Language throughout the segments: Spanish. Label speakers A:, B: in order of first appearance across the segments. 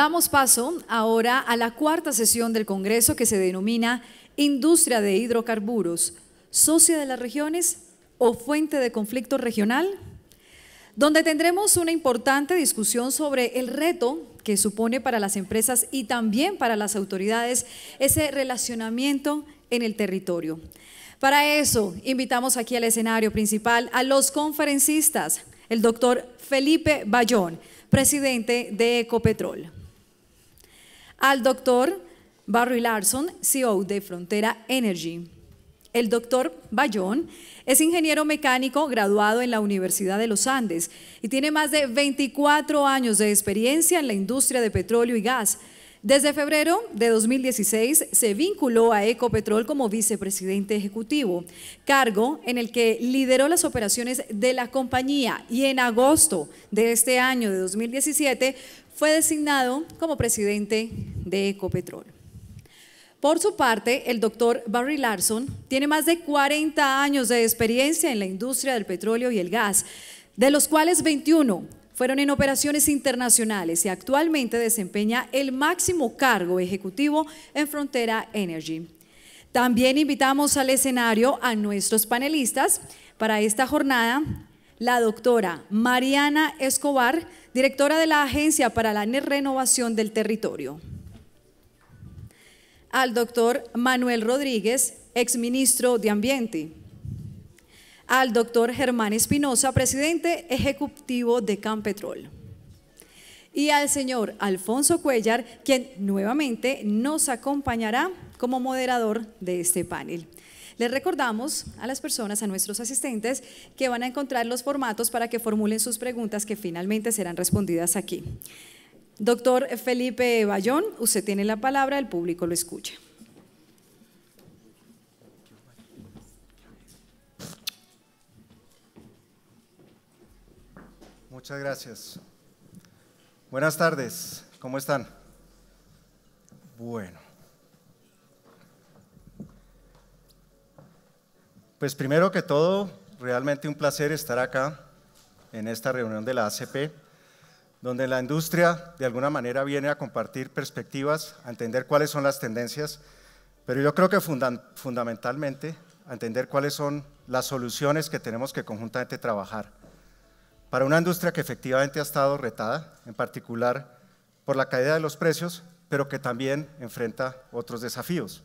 A: Damos paso ahora a la cuarta sesión del Congreso que se denomina Industria de Hidrocarburos, socia de las regiones o fuente de conflicto regional, donde tendremos una importante discusión sobre el reto que supone para las empresas y también para las autoridades ese relacionamiento en el territorio. Para eso, invitamos aquí al escenario principal a los conferencistas, el doctor Felipe Bayón, presidente de Ecopetrol al doctor Barry Larson, CEO de Frontera Energy. El doctor Bayón es ingeniero mecánico graduado en la Universidad de los Andes y tiene más de 24 años de experiencia en la industria de petróleo y gas. Desde febrero de 2016 se vinculó a Ecopetrol como vicepresidente ejecutivo, cargo en el que lideró las operaciones de la compañía y en agosto de este año de 2017 fue designado como presidente de Ecopetrol. Por su parte, el doctor Barry Larson tiene más de 40 años de experiencia en la industria del petróleo y el gas, de los cuales 21 fueron en operaciones internacionales y actualmente desempeña el máximo cargo ejecutivo en Frontera Energy. También invitamos al escenario a nuestros panelistas para esta jornada la doctora Mariana Escobar, directora de la Agencia para la Renovación del Territorio. Al doctor Manuel Rodríguez, exministro de Ambiente. Al doctor Germán Espinosa, presidente ejecutivo de Campetrol y al señor Alfonso Cuellar, quien nuevamente nos acompañará como moderador de este panel. Les recordamos a las personas, a nuestros asistentes, que van a encontrar los formatos para que formulen sus preguntas que finalmente serán respondidas aquí. Doctor Felipe Bayón, usted tiene la palabra, el público lo escucha.
B: Muchas gracias. Buenas tardes, ¿cómo están? Bueno, Pues primero que todo, realmente un placer estar acá en esta reunión de la ACP, donde la industria de alguna manera viene a compartir perspectivas, a entender cuáles son las tendencias, pero yo creo que fundamentalmente a entender cuáles son las soluciones que tenemos que conjuntamente trabajar. Para una industria que efectivamente ha estado retada, en particular por la caída de los precios, pero que también enfrenta otros desafíos.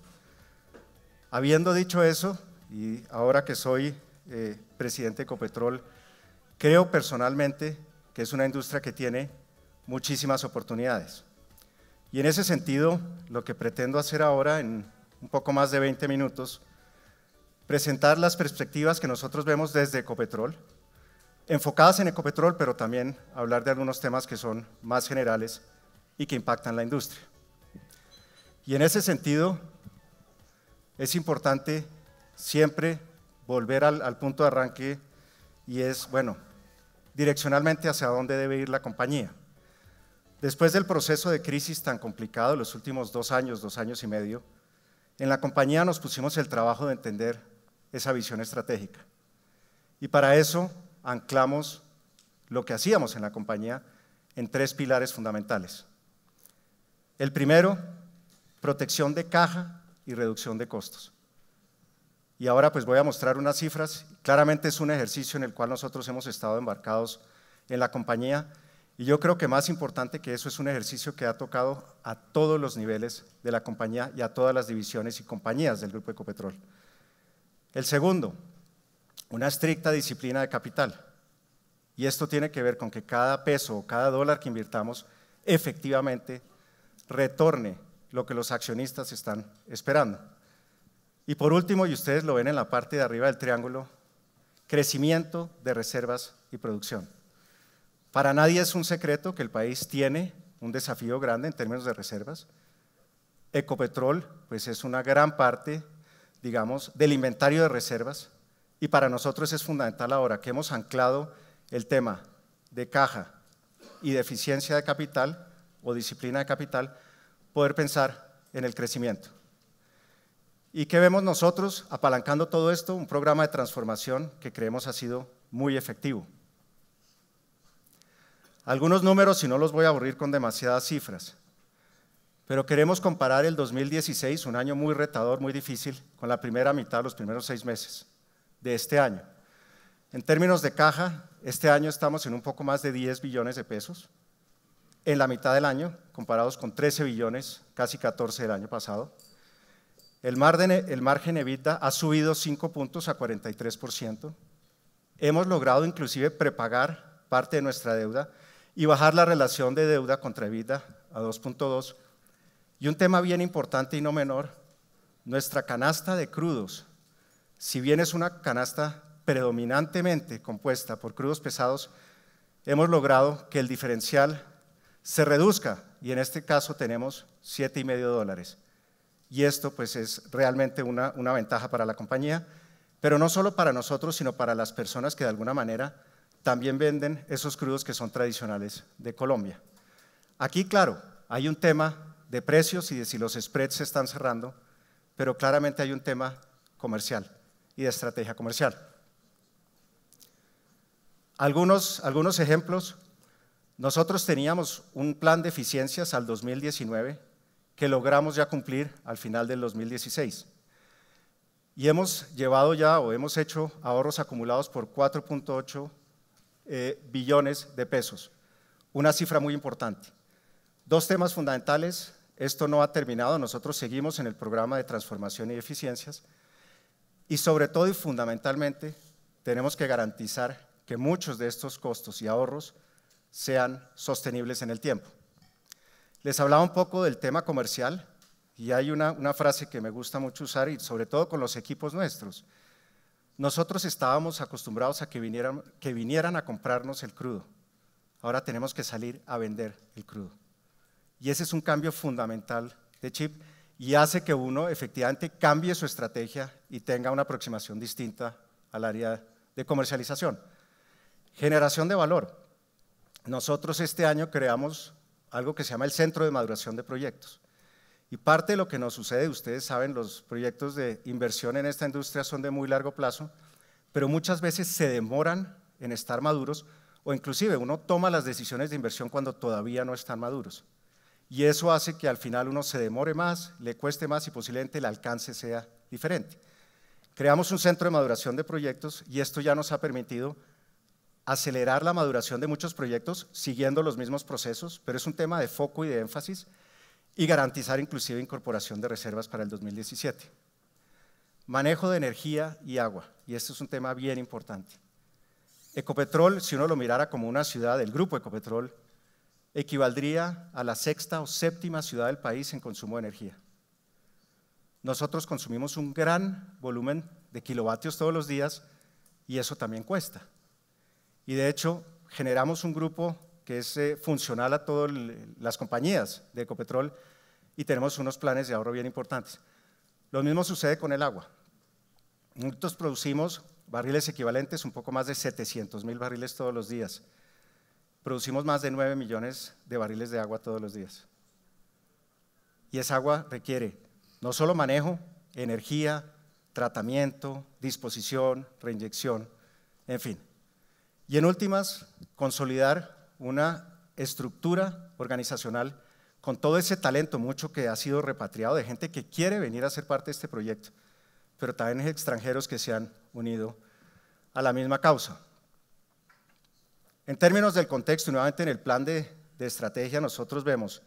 B: Habiendo dicho eso, y ahora que soy eh, presidente de Ecopetrol, creo personalmente que es una industria que tiene muchísimas oportunidades. Y en ese sentido, lo que pretendo hacer ahora, en un poco más de 20 minutos, presentar las perspectivas que nosotros vemos desde Ecopetrol, enfocadas en Ecopetrol, pero también hablar de algunos temas que son más generales y que impactan la industria. Y en ese sentido, es importante siempre volver al, punto de arranque y es, bueno, direccionalmente hacia dónde debe ir la compañía. Después del proceso de crisis tan complicado de los últimos dos años, dos años y medio, en la compañía nos pusimos el trabajo de entender esa visión estratégica. Y para eso anclamos lo que hacíamos en la compañía en tres pilares fundamentales. El primero, protección de caja y reducción de costos. Y ahora pues voy a mostrar unas cifras. Claramente es un ejercicio en el cual nosotros hemos estado embarcados en la compañía y yo creo que más importante que eso es un ejercicio que ha tocado a todos los niveles de la compañía y a todas las divisiones y compañías del Grupo Ecopetrol. El segundo, una estricta disciplina de capital. Y esto tiene que ver con que cada peso o cada dólar que invirtamos efectivamente retorne lo que los accionistas están esperando. Y por último, y ustedes lo ven en la parte de arriba del triángulo, crecimiento de reservas y producción. Para nadie es un secreto que el país tiene un desafío grande en términos de reservas. Ecopetrol, pues es una gran parte, digamos, del inventario de reservas y para nosotros es fundamental ahora que hemos anclado el tema de caja y de eficiencia de capital o disciplina de capital, poder pensar en el crecimiento. ¿Y qué vemos nosotros apalancando todo esto? Un programa de transformación que creemos ha sido muy efectivo. Algunos números, si no los voy a aburrir con demasiadas cifras, pero queremos comparar el 2016, un año muy retador, muy difícil, con la primera mitad, los primeros seis meses de este año. En términos de caja, este año estamos en un poco más de 10 billones de pesos, en la mitad del año, comparados con 13 billones, casi 14 del año pasado. El, margen, el ha subido 5 puntos a 43%. Hemos logrado inclusive prepagar parte de nuestra deuda y bajar la relación de deuda contra EBITDA a 2.2. Y un tema bien importante y no menor, nuestra canasta de crudos, si bien es una canasta predominantemente compuesta por crudos pesados, hemos logrado que el diferencial se reduzca y en este caso tenemos 7,5 dólares y esto pues es realmente una, ventaja para la compañía, pero no solo para nosotros, sino para las personas que de alguna manera también venden esos crudos que son tradicionales de Colombia. Aquí, claro, hay un tema de precios y de si los spreads se están cerrando, pero claramente hay un tema comercial y de estrategia comercial. algunos ejemplos. Nosotros teníamos un plan de eficiencias al 2019 que logramos ya cumplir al final del 2016. Y hemos llevado ya o hemos hecho ahorros acumulados por 4.8 eh, billones de pesos, una cifra muy importante. Dos temas fundamentales, esto no ha terminado, nosotros seguimos en el programa de transformación y eficiencias y sobre todo y fundamentalmente tenemos que garantizar que muchos de estos costos y ahorros sean sostenibles en el tiempo. Les hablaba un poco del tema comercial y hay una, frase que me gusta mucho usar y sobre todo con los equipos nuestros. Nosotros estábamos acostumbrados a que que vinieran a comprarnos el crudo. Ahora tenemos que salir a vender el crudo. Y ese es un cambio fundamental de chip y hace que uno efectivamente cambie su estrategia y tenga una aproximación distinta al área de comercialización. Generación de valor. Nosotros este año creamos algo que se llama el Centro de Maduración de Proyectos. Y parte de lo que nos sucede, ustedes saben, los proyectos de inversión en esta industria son de muy largo plazo, pero muchas veces se demoran en estar maduros o inclusive uno toma las decisiones de inversión cuando todavía no están maduros. Y eso hace que al final uno se demore más, le cueste más y posiblemente el alcance sea diferente. Creamos un centro de maduración de proyectos y esto ya nos ha permitido acelerar la maduración de muchos proyectos siguiendo los mismos procesos, pero es un tema de foco y de énfasis, y garantizar inclusive incorporación de reservas para el 2017. Manejo de energía y agua, y este es un tema bien importante. Ecopetrol, si uno lo mirara como una ciudad del grupo Ecopetrol, equivaldría a la sexta o séptima ciudad del país en consumo de energía. Nosotros consumimos un gran volumen de kilovatios todos los días y eso también cuesta. Y de hecho, generamos un grupo que es eh, funcional a todas las compañías de Ecopetrol y tenemos unos planes de ahorro bien importantes. Lo mismo sucede con el agua. Nosotros producimos barriles equivalentes, un poco más de 700 mil barriles todos los días. Producimos más de 9 millones de barriles de agua todos los días. Y esa agua requiere no solo manejo, energía, tratamiento, disposición, reinyección, en fin. Y en últimas, consolidar una estructura organizacional con todo ese talento mucho que ha sido repatriado de gente que quiere venir a ser parte de este proyecto, pero también extranjeros que se han unido a la misma causa. En términos del contexto, nuevamente en el plan de, estrategia nosotros vemos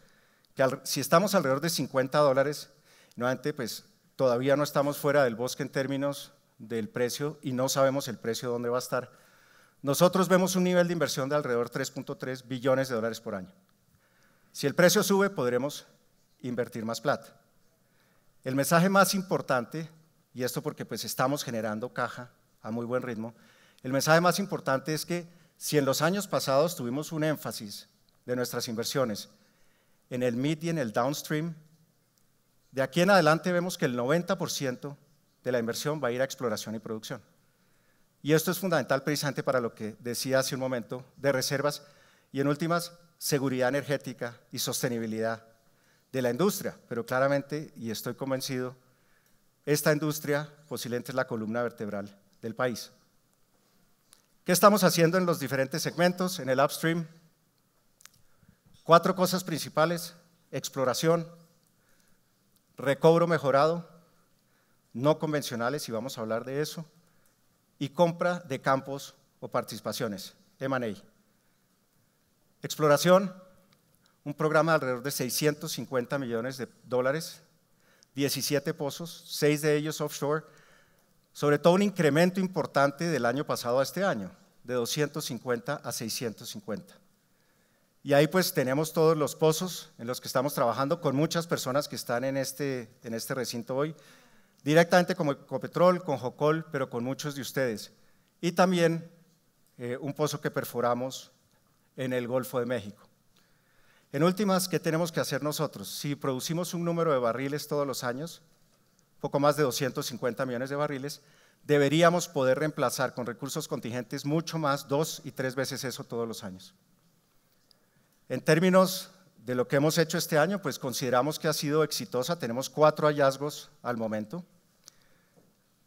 B: que si estamos alrededor de 50 dólares, nuevamente pues todavía no estamos fuera del bosque en términos del precio y no sabemos el precio dónde va a estar, nosotros vemos un nivel de inversión de alrededor 3.3 billones de dólares por año. Si el precio sube, podremos invertir más plata. El mensaje más importante, y esto porque pues estamos generando caja a muy buen ritmo, el mensaje más importante es que si en los años pasados tuvimos un énfasis de nuestras inversiones en el mid y en el downstream, de aquí en adelante vemos que el 90% de la inversión va a ir a exploración y producción. Y esto es fundamental precisamente para lo que decía hace un momento de reservas y en últimas, seguridad energética y sostenibilidad de la industria. Pero claramente, y estoy convencido, esta industria posiblemente es la columna vertebral del país. ¿Qué estamos haciendo en los diferentes segmentos, en el upstream? Cuatro cosas principales, exploración, recobro mejorado, no convencionales, y vamos a hablar de eso, y compra de campos o participaciones, M&A. Exploración, un programa de alrededor de 650 millones de dólares, 17 pozos, 6 de ellos offshore, sobre todo un incremento importante del año pasado a este año, de 250 a 650. Y ahí pues tenemos todos los pozos en los que estamos trabajando con muchas personas que están en este, en este recinto hoy, directamente con Ecopetrol, con Jocol, pero con muchos de ustedes. Y también eh, un pozo que perforamos en el Golfo de México. En últimas, ¿qué tenemos que hacer nosotros? Si producimos un número de barriles todos los años, poco más de 250 millones de barriles, deberíamos poder reemplazar con recursos contingentes mucho más, dos y tres veces eso todos los años. En términos de lo que hemos hecho este año, pues consideramos que ha sido exitosa. Tenemos cuatro hallazgos al momento.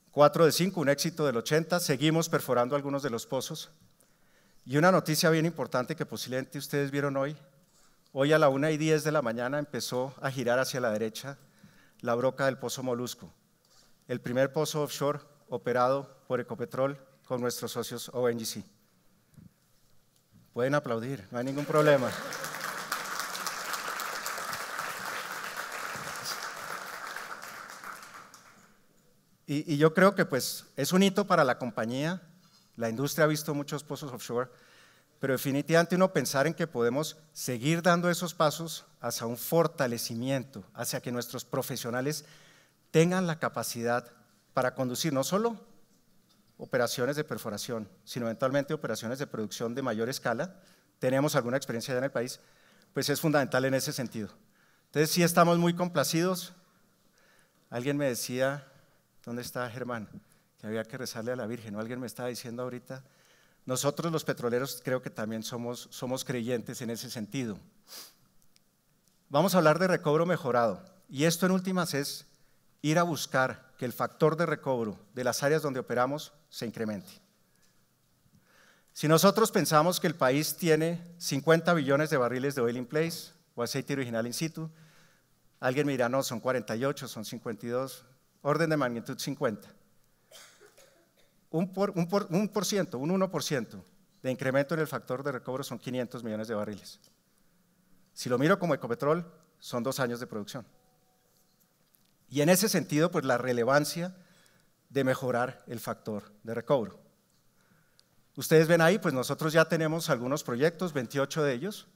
B: Cuatro de cinco, un éxito del 80. Seguimos perforando algunos de los pozos. Y una noticia bien importante que posiblemente ustedes vieron hoy. Hoy a la 1 y 10 de la mañana empezó a girar hacia la derecha la broca del pozo Molusco, el primer pozo offshore operado por Ecopetrol con nuestros socios ONGC. Pueden aplaudir, no hay ningún problema. Y, yo creo que pues es un hito para la compañía, la industria ha visto muchos pozos offshore, pero definitivamente uno pensar en que podemos seguir dando esos pasos hacia un fortalecimiento, hacia que nuestros profesionales tengan la capacidad para conducir no solo operaciones de perforación, sino eventualmente operaciones de producción de mayor escala, tenemos alguna experiencia ya en el país, pues es fundamental en ese sentido. Entonces sí estamos muy complacidos. Alguien me decía ¿Dónde está Germán? Que había que rezarle a la Virgen. ¿O alguien me está diciendo ahorita? Nosotros los petroleros creo que también somos, somos creyentes en ese sentido. Vamos a hablar de recobro mejorado. Y esto en últimas es ir a buscar que el factor de recobro de las áreas donde operamos se incremente. Si nosotros pensamos que el país tiene 50 billones de barriles de oil in place o aceite original in situ, alguien me dirá, no, son 48, son 52, orden de magnitud 50. Un, por, un, un, por ciento, un 1% de incremento en el factor de recobro son 500 millones de barriles. Si lo miro como Ecopetrol, son dos años de producción. Y en ese sentido, pues la relevancia de mejorar el factor de recobro. Ustedes ven ahí, pues nosotros ya tenemos algunos proyectos, 28 de ellos,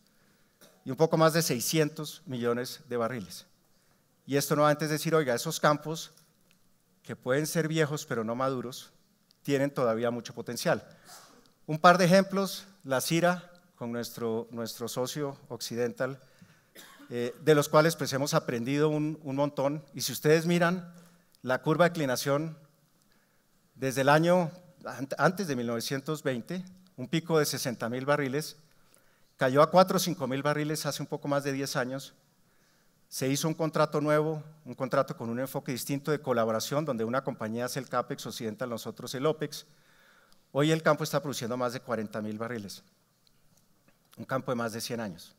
B: y un poco más de 600 millones de barriles. Y esto no antes de decir, oiga, esos campos que pueden ser viejos pero no maduros, tienen todavía mucho potencial. Un par de ejemplos, la CIRA con nuestro, socio occidental, eh, de los cuales pues hemos aprendido un, un montón. Y si ustedes miran la curva de inclinación desde el año antes de 1920, un pico de 60 mil barriles, cayó a 4 o 5 mil barriles hace un poco más de 10 años se hizo un contrato nuevo, un contrato con un enfoque distinto de colaboración, donde una compañía hace el CAPEX occidental, nosotros el OPEX. Hoy el campo está produciendo más de 40.000 barriles, un campo de más de 100 años.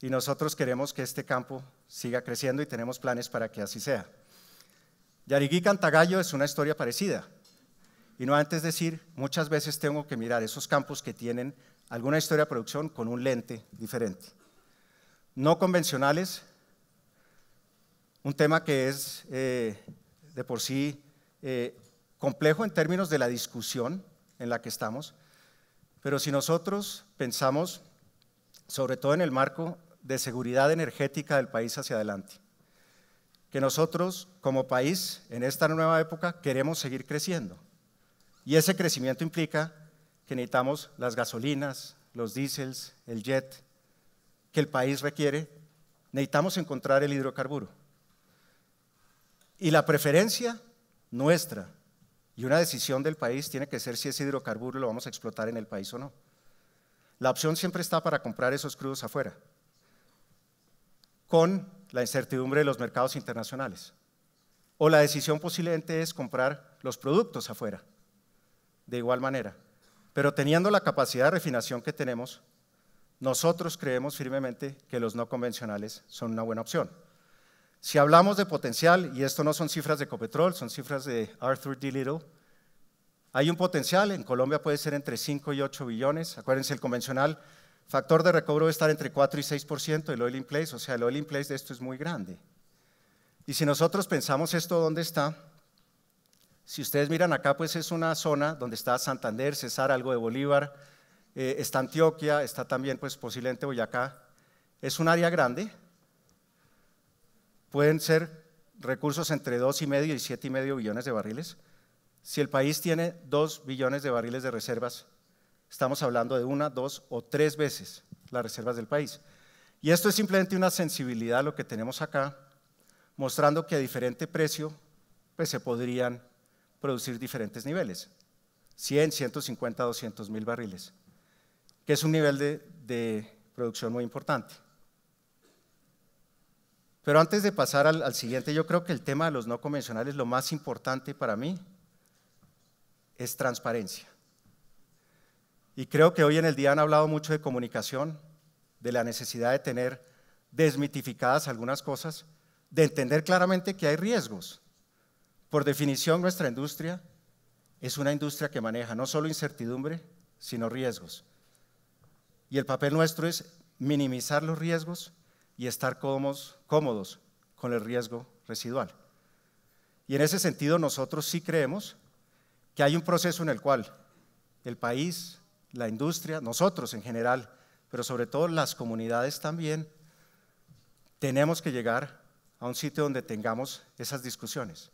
B: Y nosotros queremos que este campo siga creciendo y tenemos planes para que así sea. Yariguí Cantagallo es una historia parecida. Y no antes decir, muchas veces tengo que mirar esos campos que tienen alguna historia de producción con un lente diferente no convencionales, un tema que es eh, de por sí eh, complejo en términos de la discusión en la que estamos, pero si nosotros pensamos, sobre todo en el marco de seguridad energética del país hacia adelante, que nosotros como país en esta nueva época queremos seguir creciendo. Y ese crecimiento implica que necesitamos las gasolinas, los diésels, el jet, que el país requiere, necesitamos encontrar el hidrocarburo. Y la preferencia nuestra y una decisión del país tiene que ser si ese hidrocarburo lo vamos a explotar en el país o no. La opción siempre está para comprar esos crudos afuera, con la incertidumbre de los mercados internacionales. O la decisión posiblemente es comprar los productos afuera, de igual manera. Pero teniendo la capacidad de refinación que tenemos, nosotros creemos firmemente que los no convencionales son una buena opción. Si hablamos de potencial, y esto no son cifras de Copetrol, son cifras de Arthur D. Little, hay un potencial, en Colombia puede ser entre 5 y 8 billones, acuérdense el convencional, factor de recobro debe estar entre 4 y 6%, del oil in place, o sea, el oil in place de esto es muy grande. Y si nosotros pensamos esto, ¿dónde está? Si ustedes miran acá, pues es una zona donde está Santander, Cesar, algo de Bolívar, eh, está Antioquia, está también pues posiblemente Boyacá. Es un área grande. Pueden ser recursos entre 2,5 y 7,5 billones de barriles. Si el país tiene 2 billones de barriles de reservas, estamos hablando de una, dos o tres veces las reservas del país. Y esto es simplemente una sensibilidad a lo que tenemos acá, mostrando que a diferente precio pues, se podrían producir diferentes niveles, 100, 150, 200 mil barriles que es un nivel de, producción muy importante. Pero antes de pasar al, siguiente, yo creo que el tema de los no convencionales, lo más importante para mí es transparencia. Y creo que hoy en el día han hablado mucho de comunicación, de la necesidad de tener desmitificadas algunas cosas, de entender claramente que hay riesgos. Por definición, nuestra industria es una industria que maneja no solo incertidumbre, sino riesgos. Y el papel nuestro es minimizar los riesgos y estar cómodos, cómodos con el riesgo residual. Y en ese sentido nosotros sí creemos que hay un proceso en el cual el país, la industria, nosotros en general, pero sobre todo las comunidades también, tenemos que llegar a un sitio donde tengamos esas discusiones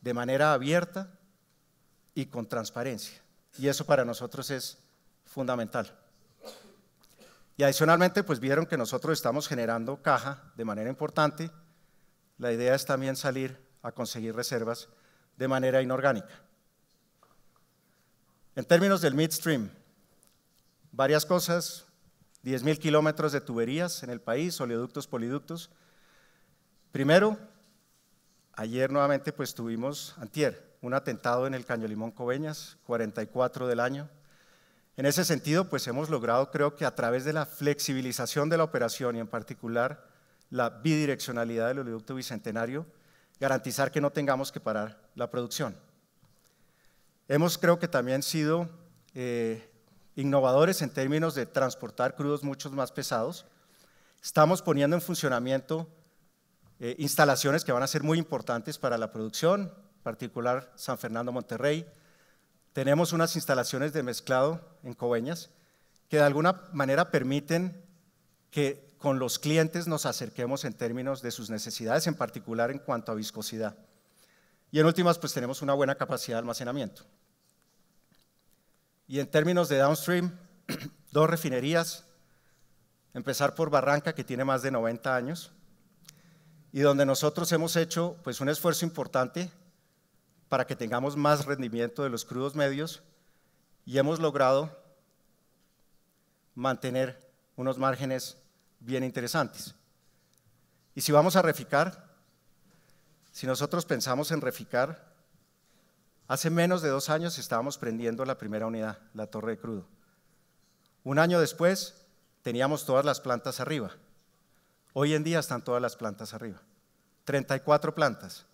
B: de manera abierta y con transparencia. Y eso para nosotros es fundamental. Y adicionalmente, pues vieron que nosotros estamos generando caja de manera importante. La idea es también salir a conseguir reservas de manera inorgánica. En términos del midstream, varias cosas, 10.000 kilómetros de tuberías en el país, oleoductos, poliductos. Primero, ayer nuevamente pues tuvimos, antier, un atentado en el Caño Limón Coveñas, 44 del año. En ese sentido, pues hemos logrado, creo que a través de la flexibilización de la operación y en particular la bidireccionalidad del oleoducto bicentenario, garantizar que no tengamos que parar la producción. Hemos, creo que también sido eh, innovadores en términos de transportar crudos muchos más pesados. Estamos poniendo en funcionamiento eh, instalaciones que van a ser muy importantes para la producción, en particular San Fernando Monterrey, tenemos unas instalaciones de mezclado en Coveñas que de alguna manera permiten que con los clientes nos acerquemos en términos de sus necesidades, en particular en cuanto a viscosidad. Y en últimas, pues tenemos una buena capacidad de almacenamiento. Y en términos de downstream, dos refinerías, empezar por Barranca, que tiene más de 90 años, y donde nosotros hemos hecho pues, un esfuerzo importante para que tengamos más rendimiento de los crudos medios y hemos logrado mantener unos márgenes bien interesantes. Y si vamos a reficar, si nosotros pensamos en reficar, hace menos de dos años estábamos prendiendo la primera unidad, la torre de crudo. Un año después teníamos todas las plantas arriba. Hoy en día están todas las plantas arriba. 34 plantas.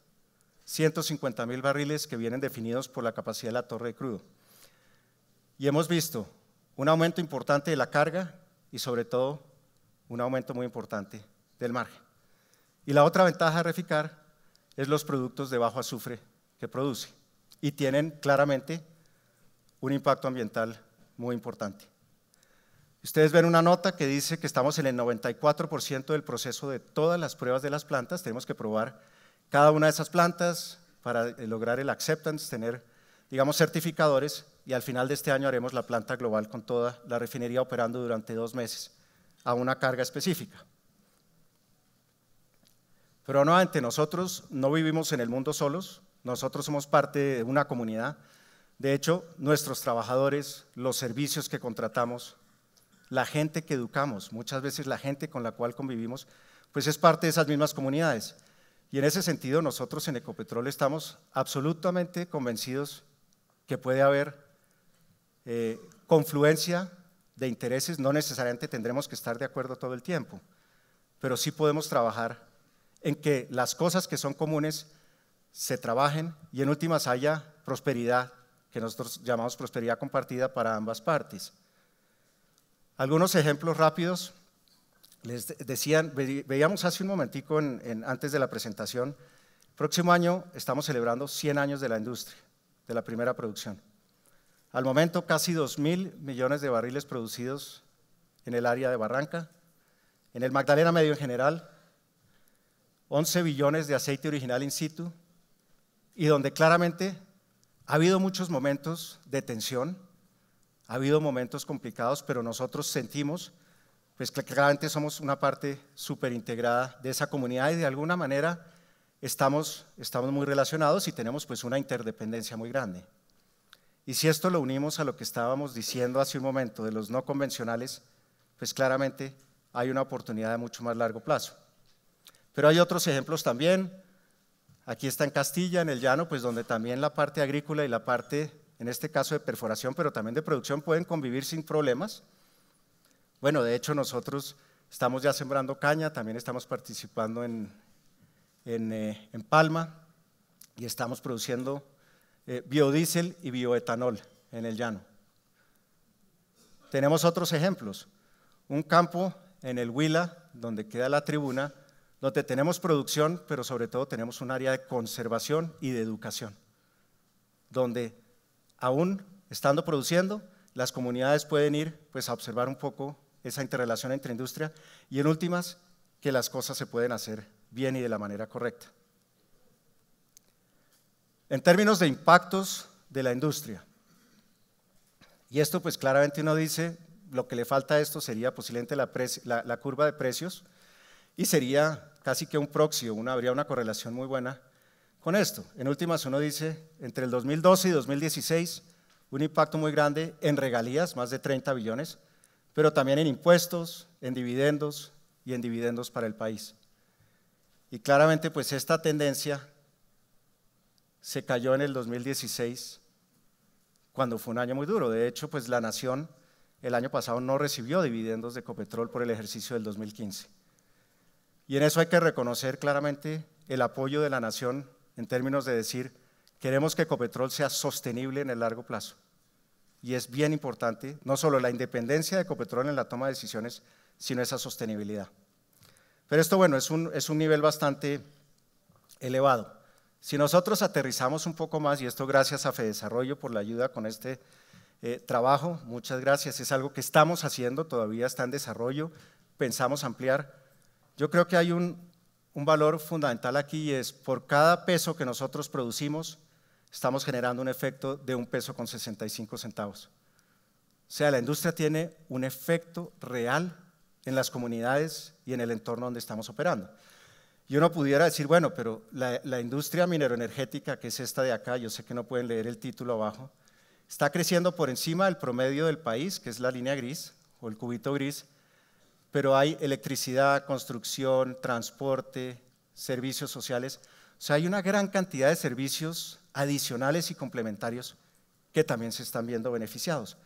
B: 150 mil barriles que vienen definidos por la capacidad de la torre de crudo. Y hemos visto un aumento importante de la carga y sobre todo un aumento muy importante del margen. Y la otra ventaja de Reficar es los productos de bajo azufre que produce y tienen claramente un impacto ambiental muy importante. Ustedes ven una nota que dice que estamos en el 94% del proceso de todas las pruebas de las plantas, tenemos que probar cada una de esas plantas para eh, lograr el acceptance, tener, digamos, certificadores y al final de este año haremos la planta global con toda la refinería operando durante dos meses a una carga específica. Pero nuevamente, nosotros no vivimos en el mundo solos, nosotros somos parte de una comunidad. De hecho, nuestros trabajadores, los servicios que contratamos, la gente que educamos, muchas veces la gente con la cual convivimos, pues es parte de esas mismas comunidades. Y en ese sentido nosotros en Ecopetrol estamos absolutamente convencidos que puede haber eh, confluencia de intereses, no necesariamente tendremos que estar de acuerdo todo el tiempo, pero sí podemos trabajar en que las cosas que son comunes se trabajen y en últimas haya prosperidad, que nosotros llamamos prosperidad compartida para ambas partes. Algunos ejemplos rápidos les decían, veíamos hace un momentico antes de la presentación, próximo año estamos celebrando 100 años de la industria, de la primera producción. Al momento casi 2 mil millones de barriles producidos en el área de Barranca, en el Magdalena Medio en general, 11 billones de aceite original in situ, y donde claramente ha habido muchos momentos de tensión, ha habido momentos complicados, pero nosotros sentimos pues claramente somos una parte súper integrada de esa comunidad y de alguna manera estamos, estamos muy relacionados y tenemos pues una interdependencia muy grande. Y si esto lo unimos a lo que estábamos diciendo hace un momento de los no convencionales, pues claramente hay una oportunidad de mucho más largo plazo. Pero hay otros ejemplos también. Aquí está en Castilla, en el llano, pues donde también la parte agrícola y la parte, en este caso de perforación, pero también de producción, pueden convivir sin problemas bueno, de hecho nosotros estamos ya sembrando caña, también estamos participando en, eh, Palma y estamos produciendo eh, biodiesel y bioetanol en el llano. Tenemos otros ejemplos. Un campo en el Huila, donde queda la tribuna, donde tenemos producción, pero sobre todo tenemos un área de conservación y de educación, donde aún estando produciendo, las comunidades pueden ir pues, a observar un poco esa interrelación entre industria y en últimas, que las cosas se pueden hacer bien y de la manera correcta. En términos de impactos de la industria, y esto pues claramente uno dice, lo que le falta a esto sería posiblemente la, curva de precios y sería casi que un proxy, una, habría una correlación muy buena con esto. En últimas uno dice, entre el 2012 y 2016, un impacto muy grande en regalías, más de 30 billones, pero también en impuestos, en dividendos y en dividendos para el país. Y claramente pues esta tendencia se cayó en el 2016, cuando fue un año muy duro. De hecho, pues la nación el año pasado no recibió dividendos de Copetrol por el ejercicio del 2015. Y en eso hay que reconocer claramente el apoyo de la nación en términos de decir, queremos que Copetrol sea sostenible en el largo plazo y es bien importante, no solo la independencia de Ecopetrol en la toma de decisiones, sino esa sostenibilidad. Pero esto, bueno, es un, nivel bastante elevado. Si nosotros aterrizamos un poco más, y esto gracias a FEDESarrollo por la ayuda con este eh, trabajo, muchas gracias, es algo que estamos haciendo, todavía está en desarrollo, pensamos ampliar. Yo creo que hay un, un valor fundamental aquí y es por cada peso que nosotros producimos, estamos generando un efecto de un peso con 65 centavos. O sea, la industria tiene un efecto real en las comunidades y en el entorno donde estamos operando. Y uno pudiera decir, bueno, pero la, la industria mineroenergética, que es esta de acá, yo sé que no pueden leer el título abajo, está creciendo por encima del promedio del país, que es la línea gris o el cubito gris, pero hay electricidad, construcción, transporte, servicios sociales. O sea, hay una gran cantidad de servicios adicionales y complementarios que también se están viendo beneficiados.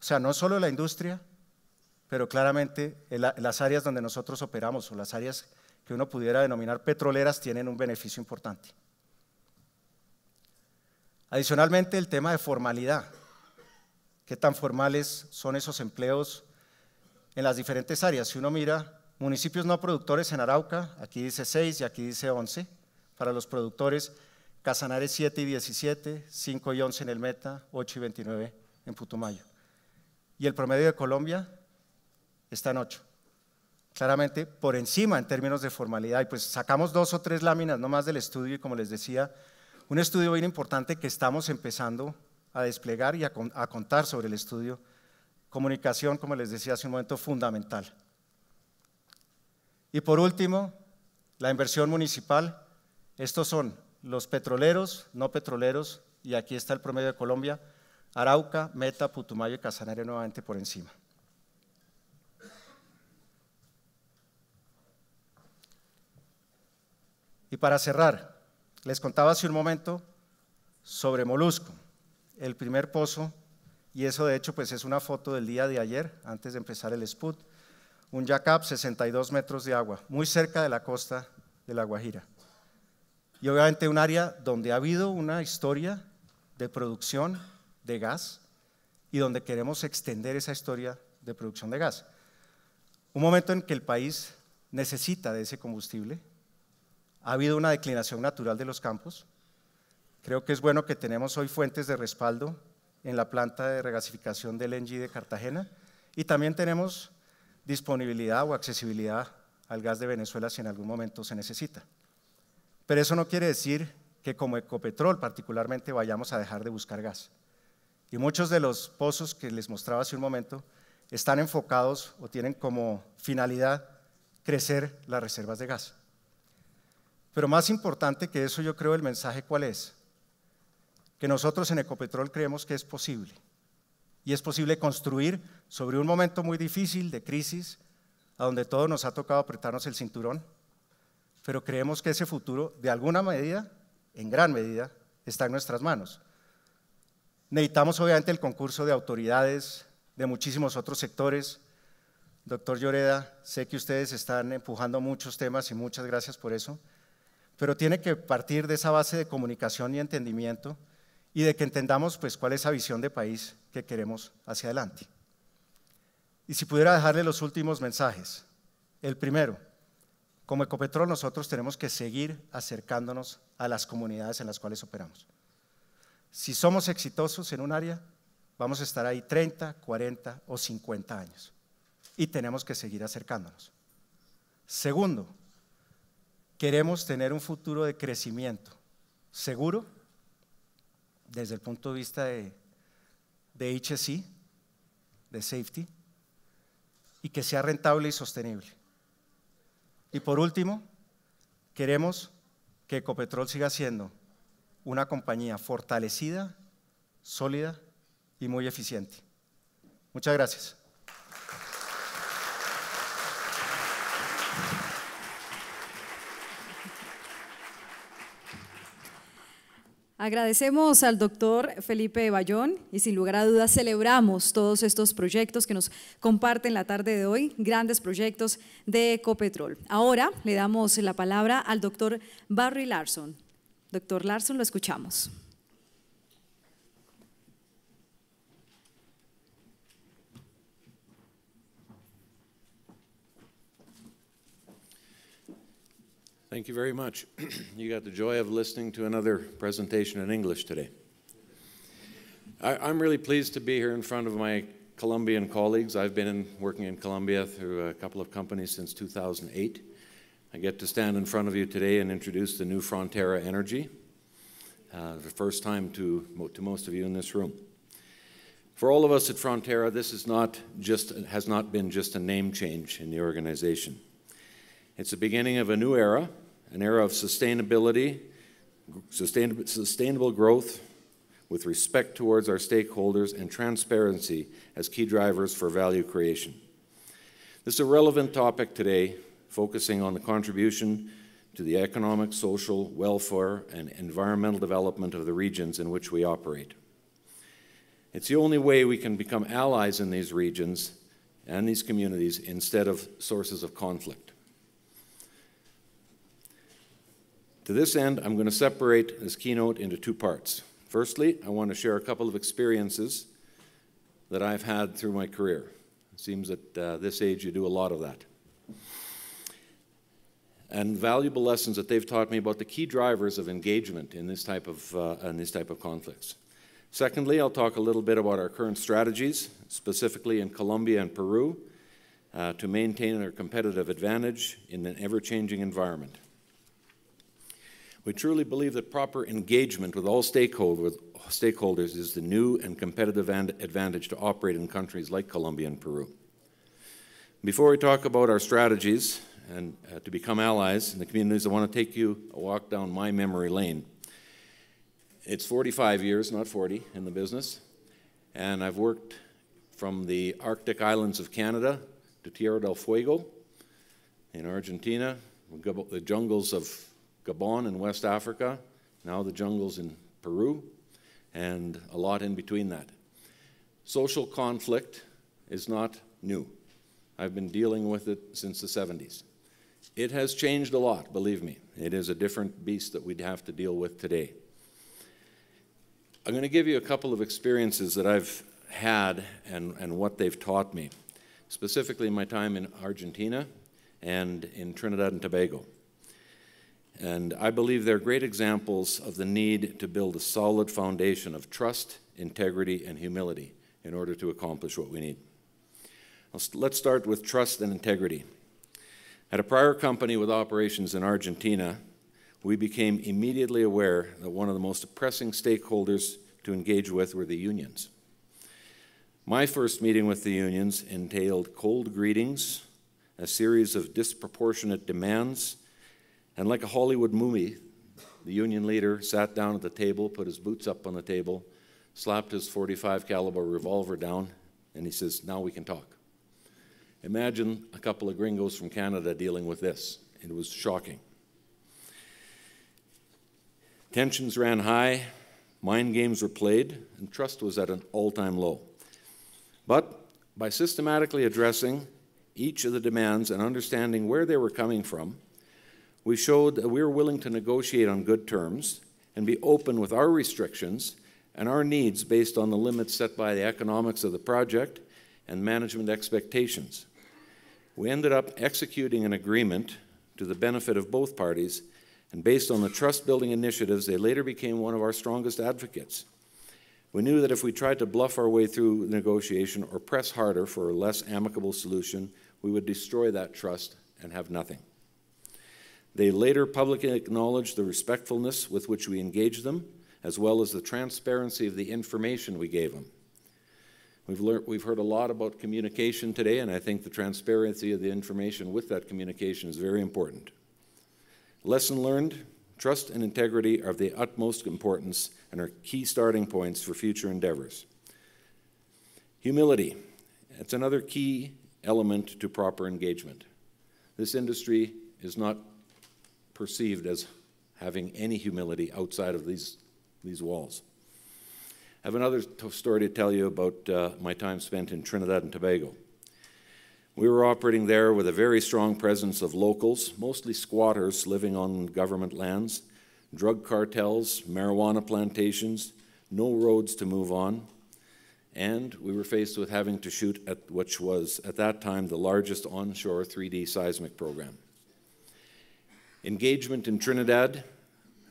B: O sea, no solo la industria, pero claramente las áreas donde nosotros operamos o las áreas que uno pudiera denominar petroleras tienen un beneficio importante. Adicionalmente, el tema de formalidad. ¿Qué tan formales son esos empleos en las diferentes áreas? Si uno mira municipios no productores en Arauca, aquí dice 6 y aquí dice 11 para los productores, Casanares 7 y 17, 5 y 11 en el Meta, 8 y 29 en Putumayo. Y el promedio de Colombia está en 8. Claramente por encima en términos de formalidad. Y pues sacamos dos o tres láminas más del estudio y como les decía, un estudio bien importante que estamos empezando a desplegar y a, a contar sobre el estudio. Comunicación, como les decía hace un momento, fundamental. Y por último, la inversión municipal. Estos son los petroleros, no petroleros, y aquí está el promedio de Colombia, Arauca, Meta, Putumayo y Casanare nuevamente por encima. Y para cerrar, les contaba hace un momento sobre Molusco, el primer pozo, y eso de hecho pues es una foto del día de ayer, antes de empezar el SPUT, un jackup 62 metros de agua, muy cerca de la costa de La Guajira. Y obviamente un área donde ha habido una historia de producción de gas y donde queremos extender esa historia de producción de gas. Un momento en que el país necesita de ese combustible, ha habido una declinación natural de los campos, creo que es bueno que tenemos hoy fuentes de respaldo en la planta de regasificación del LNG de Cartagena y también tenemos disponibilidad o accesibilidad al gas de Venezuela si en algún momento se necesita. Pero eso no quiere decir que como Ecopetrol particularmente vayamos a dejar de buscar gas. Y muchos de los pozos que les mostraba hace un momento están enfocados o tienen como finalidad crecer las reservas de gas. Pero más importante que eso, yo creo el mensaje cuál es. Que nosotros en Ecopetrol creemos que es posible. Y es posible construir sobre un momento muy difícil de crisis, a donde todo nos ha tocado apretarnos el cinturón, pero creemos que ese futuro, de alguna medida, en gran medida, está en nuestras manos. Necesitamos obviamente el concurso de autoridades, de muchísimos otros sectores. Doctor Lloreda, sé que ustedes están empujando muchos temas y muchas gracias por eso, pero tiene que partir de esa base de comunicación y entendimiento y de que entendamos pues cuál es la visión de país que queremos hacia adelante. Y si pudiera dejarle los últimos mensajes. El primero, como Ecopetrol nosotros tenemos que seguir acercándonos a las comunidades en las cuales operamos. Si somos exitosos en un área, vamos a estar ahí 30, 40 o 50 años y tenemos que seguir acercándonos. Segundo, queremos tener un futuro de crecimiento seguro desde el punto de vista de, de HSE, de safety, y que sea rentable y sostenible. Y por último, queremos que Ecopetrol siga siendo una compañía fortalecida, sólida y muy eficiente. Muchas gracias.
A: Agradecemos al doctor Felipe Bayón y sin lugar a dudas celebramos todos estos proyectos que nos comparten la tarde de hoy, grandes proyectos de Ecopetrol. Ahora le damos la palabra al doctor Barry Larson. Doctor Larson, lo escuchamos.
C: Thank you very much. you got the joy of listening to another presentation in English today. I, am really pleased to be here in front of my Colombian colleagues. I've been in, working in Colombia through a couple of companies since 2008. I get to stand in front of you today and introduce the new Frontera Energy, uh, the first time to, to most of you in this room. For all of us at Frontera, this is not just, has not been just a name change in the organization. It's the beginning of a new era an era of sustainability, sustainable, growth with respect towards our stakeholders and transparency as key drivers for value creation. This is a relevant topic today, focusing on the contribution to the economic, social, welfare, and environmental development of the regions in which we operate. It's the only way we can become allies in these regions and these communities instead of sources of conflict. To this end, I'm going to separate this keynote into two parts. Firstly, I want to share a couple of experiences that I've had through my career. It seems at uh, this age you do a lot of that. And valuable lessons that they've taught me about the key drivers of engagement in this type of, uh, in this type of conflicts. Secondly, I'll talk a little bit about our current strategies, specifically in Colombia and Peru, uh, to maintain our competitive advantage in an ever-changing environment. We truly believe that proper engagement with all stakeholders is the new and competitive advantage to operate in countries like Colombia and Peru. Before we talk about our strategies and uh, to become allies in the communities, I want to take you a walk down my memory lane. It's 45 years, not 40, in the business, and I've worked from the Arctic islands of Canada to Tierra del Fuego in Argentina, the jungles of Gabon in West Africa, now the jungles in Peru, and a lot in between that. Social conflict is not new. I've been dealing with it since the 70s. It has changed a lot, believe me. It is a different beast that we'd have to deal with today. I'm going to give you a couple of experiences that I've had and, and what they've taught me, specifically my time in Argentina and in Trinidad and Tobago. And I believe they're great examples of the need to build a solid foundation of trust, integrity, and humility in order to accomplish what we need. Let's start with trust and integrity. At a prior company with operations in Argentina, we became immediately aware that one of the most pressing stakeholders to engage with were the unions. My first meeting with the unions entailed cold greetings, a series of disproportionate demands, and like a Hollywood movie, the union leader sat down at the table, put his boots up on the table, slapped his 45 caliber revolver down, and he says, "Now we can talk." Imagine a couple of gringos from Canada dealing with this. It was shocking. Tensions ran high, mind games were played, and trust was at an all-time low. But by systematically addressing each of the demands and understanding where they were coming from, we showed that we were willing to negotiate on good terms and be open with our restrictions and our needs based on the limits set by the economics of the project and management expectations. We ended up executing an agreement to the benefit of both parties, and based on the trust building initiatives, they later became one of our strongest advocates. We knew that if we tried to bluff our way through negotiation or press harder for a less amicable solution, we would destroy that trust and have nothing. They later publicly acknowledged the respectfulness with which we engaged them, as well as the transparency of the information we gave them. We've, we've heard a lot about communication today, and I think the transparency of the information with that communication is very important. Lesson learned, trust and integrity are of the utmost importance and are key starting points for future endeavors. Humility, it's another key element to proper engagement. This industry is not perceived as having any humility outside of these, these walls. I have another story to tell you about uh, my time spent in Trinidad and Tobago. We were operating there with a very strong presence of locals, mostly squatters living on government lands, drug cartels, marijuana plantations, no roads to move on, and we were faced with having to shoot at which was at that time the largest onshore 3D seismic program. Engagement in Trinidad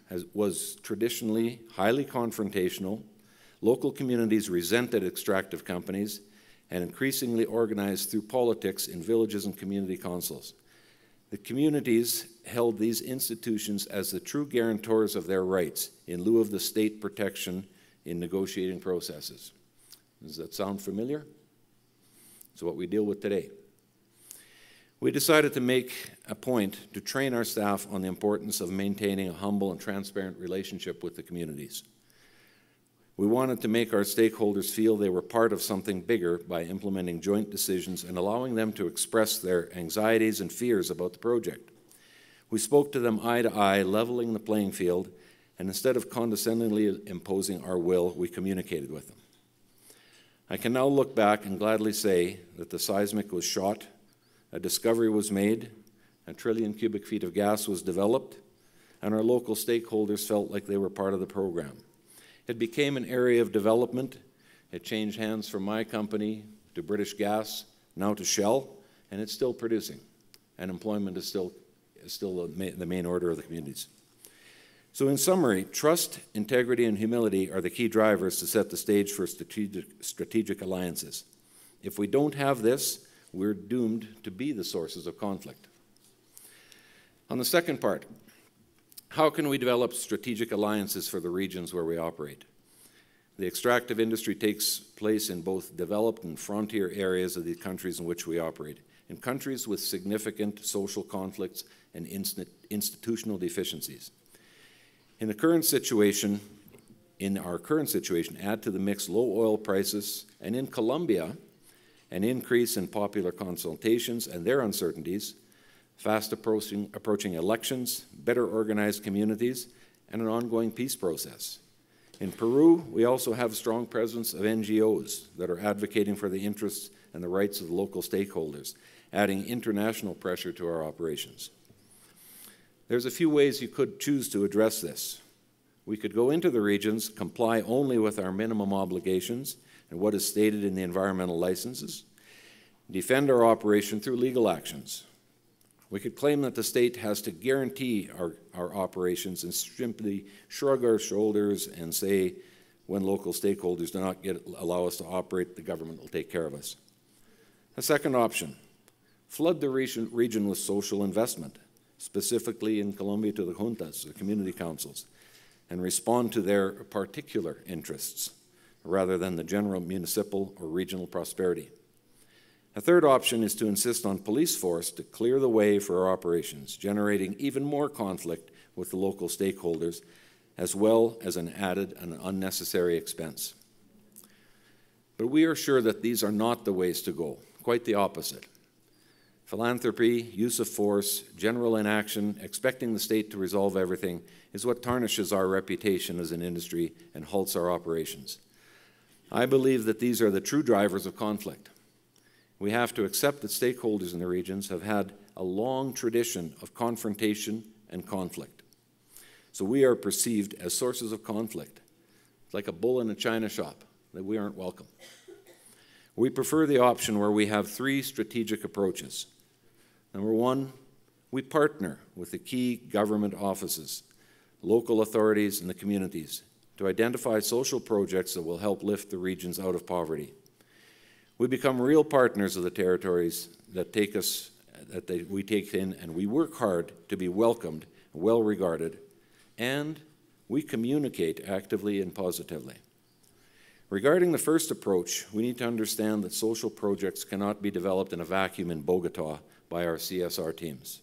C: has, was traditionally highly confrontational. Local communities resented extractive companies and increasingly organized through politics in villages and community councils. The communities held these institutions as the true guarantors of their rights in lieu of the state protection in negotiating processes. Does that sound familiar? It's what we deal with today. We decided to make a point to train our staff on the importance of maintaining a humble and transparent relationship with the communities. We wanted to make our stakeholders feel they were part of something bigger by implementing joint decisions and allowing them to express their anxieties and fears about the project. We spoke to them eye to eye, leveling the playing field, and instead of condescendingly imposing our will, we communicated with them. I can now look back and gladly say that the seismic was shot a discovery was made, a trillion cubic feet of gas was developed, and our local stakeholders felt like they were part of the program. It became an area of development. It changed hands from my company to British Gas, now to Shell, and it's still producing. And employment is still, is still the main order of the communities. So, in summary, trust, integrity, and humility are the key drivers to set the stage for strategic, strategic alliances. If we don't have this, we're doomed to be the sources of conflict. On the second part, how can we develop strategic alliances for the regions where we operate? The extractive industry takes place in both developed and frontier areas of the countries in which we operate, in countries with significant social conflicts and institutional deficiencies. In the current situation, in our current situation, add to the mix low oil prices, and in Colombia, an increase in popular consultations and their uncertainties, fast approaching, approaching elections, better organized communities, and an ongoing peace process. In Peru, we also have a strong presence of NGOs that are advocating for the interests and the rights of the local stakeholders, adding international pressure to our operations. There's a few ways you could choose to address this. We could go into the regions, comply only with our minimum obligations, and what is stated in the environmental licenses, defend our operation through legal actions. We could claim that the state has to guarantee our, our operations and simply shrug our shoulders and say, when local stakeholders do not get, allow us to operate, the government will take care of us. A second option, flood the region, region with social investment, specifically in Colombia to the juntas, the community councils, and respond to their particular interests rather than the general municipal or regional prosperity. A third option is to insist on police force to clear the way for our operations, generating even more conflict with the local stakeholders, as well as an added and unnecessary expense. But we are sure that these are not the ways to go, quite the opposite. Philanthropy, use of force, general inaction, expecting the state to resolve everything is what tarnishes our reputation as an industry and halts our operations. I believe that these are the true drivers of conflict. We have to accept that stakeholders in the regions have had a long tradition of confrontation and conflict. So we are perceived as sources of conflict, it's like a bull in a china shop, that we aren't welcome. We prefer the option where we have three strategic approaches. Number one, we partner with the key government offices, local authorities, and the communities to identify social projects that will help lift the regions out of poverty. We become real partners of the territories that take us, that they, we take in, and we work hard to be welcomed, well regarded, and we communicate actively and positively. Regarding the first approach, we need to understand that social projects cannot be developed in a vacuum in Bogota by our CSR teams.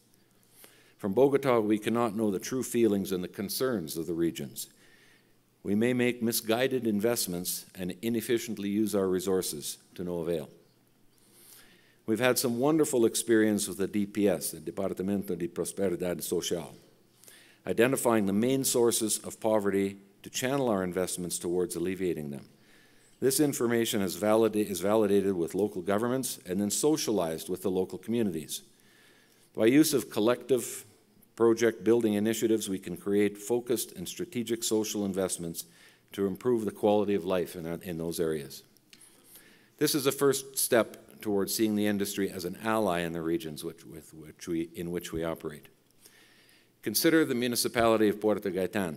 C: From Bogota, we cannot know the true feelings and the concerns of the regions. We may make misguided investments and inefficiently use our resources to no avail. We've had some wonderful experience with the DPS, the Departamento de Prosperidade Social, identifying the main sources of poverty to channel our investments towards alleviating them. This information is, is validated with local governments and then socialized with the local communities. By use of collective project building initiatives, we can create focused and strategic social investments to improve the quality of life in, in those areas. This is a first step towards seeing the industry as an ally in the regions which, which we, in which we operate. Consider the municipality of Puerto Gaitan.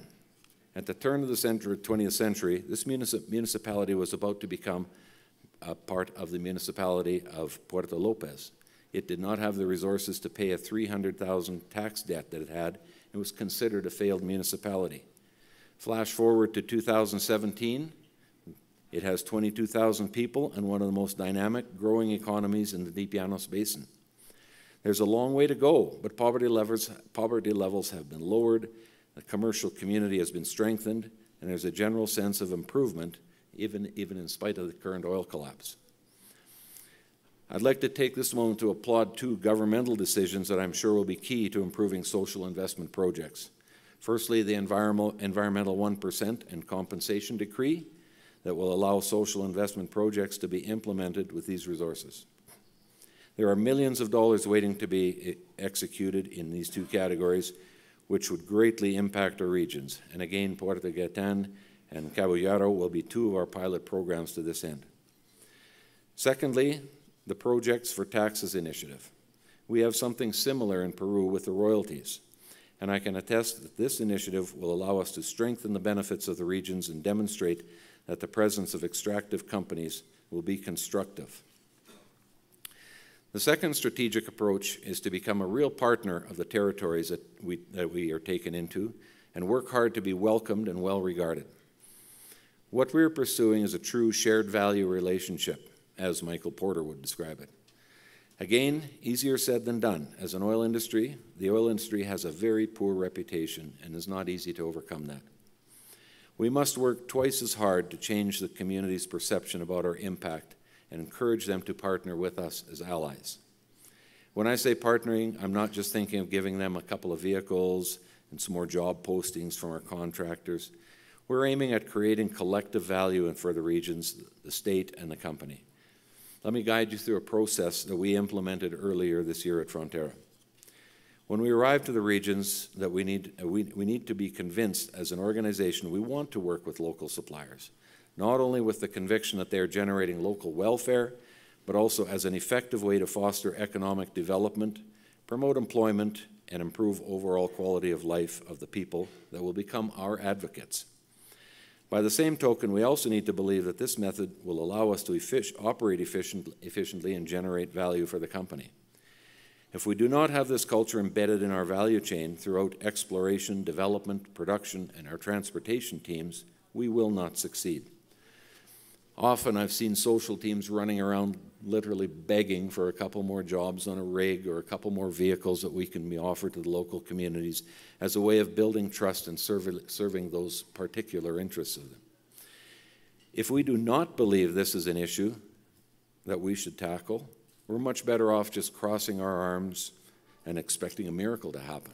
C: At the turn of the century, 20th century, this municip municipality was about to become a part of the municipality of Puerto Lopez. It did not have the resources to pay a 300,000 tax debt that it had and was considered a failed municipality. Flash forward to 2017, it has 22,000 people and one of the most dynamic growing economies in the Deep Llanos Basin. There's a long way to go, but poverty levels, poverty levels have been lowered, the commercial community has been strengthened, and there's a general sense of improvement, even, even in spite of the current oil collapse. I'd like to take this moment to applaud two governmental decisions that I'm sure will be key to improving social investment projects. Firstly, the Environmental 1% and Compensation Decree that will allow social investment projects to be implemented with these resources. There are millions of dollars waiting to be executed in these two categories, which would greatly impact our regions. And again, Puerto Gatan and Caballero will be two of our pilot programs to this end. Secondly, the Projects for Taxes Initiative. We have something similar in Peru with the royalties, and I can attest that this initiative will allow us to strengthen the benefits of the regions and demonstrate that the presence of extractive companies will be constructive. The second strategic approach is to become a real partner of the territories that we, that we are taken into and work hard to be welcomed and well regarded. What we are pursuing is a true shared value relationship as Michael Porter would describe it. Again, easier said than done. As an oil industry, the oil industry has a very poor reputation and is not easy to overcome that. We must work twice as hard to change the community's perception about our impact and encourage them to partner with us as allies. When I say partnering, I'm not just thinking of giving them a couple of vehicles and some more job postings from our contractors. We're aiming at creating collective value for the regions, the state, and the company. Let me guide you through a process that we implemented earlier this year at Frontera. When we arrive to the regions that we need, uh, we, we need to be convinced as an organization we want to work with local suppliers, not only with the conviction that they are generating local welfare, but also as an effective way to foster economic development, promote employment, and improve overall quality of life of the people that will become our advocates. By the same token, we also need to believe that this method will allow us to effic operate efficient efficiently and generate value for the company. If we do not have this culture embedded in our value chain throughout exploration, development, production, and our transportation teams, we will not succeed. Often I've seen social teams running around literally begging for a couple more jobs on a rig or a couple more vehicles that we can be offered to the local communities as a way of building trust and serv serving those particular interests of them. If we do not believe this is an issue that we should tackle, we're much better off just crossing our arms and expecting a miracle to happen.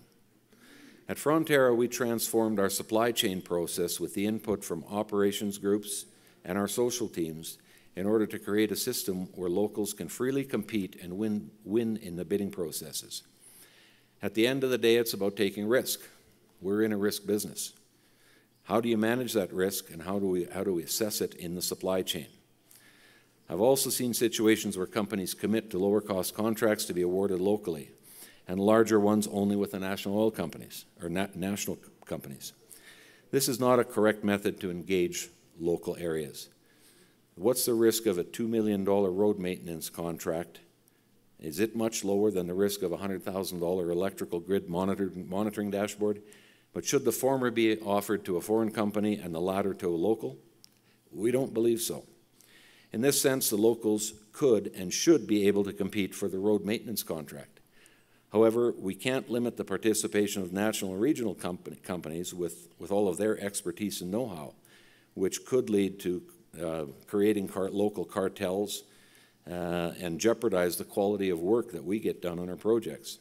C: At Frontera, we transformed our supply chain process with the input from operations groups and our social teams in order to create a system where locals can freely compete and win, win in the bidding processes. At the end of the day, it's about taking risk. We're in a risk business. How do you manage that risk and how do we, how do we assess it in the supply chain? I've also seen situations where companies commit to lower cost contracts to be awarded locally and larger ones only with the national oil companies or na national companies. This is not a correct method to engage local areas. What's the risk of a $2 million road maintenance contract? Is it much lower than the risk of a $100,000 electrical grid monitoring dashboard? But should the former be offered to a foreign company and the latter to a local? We don't believe so. In this sense, the locals could and should be able to compete for the road maintenance contract. However, we can't limit the participation of national and regional company, companies with, with all of their expertise and know how, which could lead to uh, creating car local cartels uh, and jeopardize the quality of work that we get done on our projects.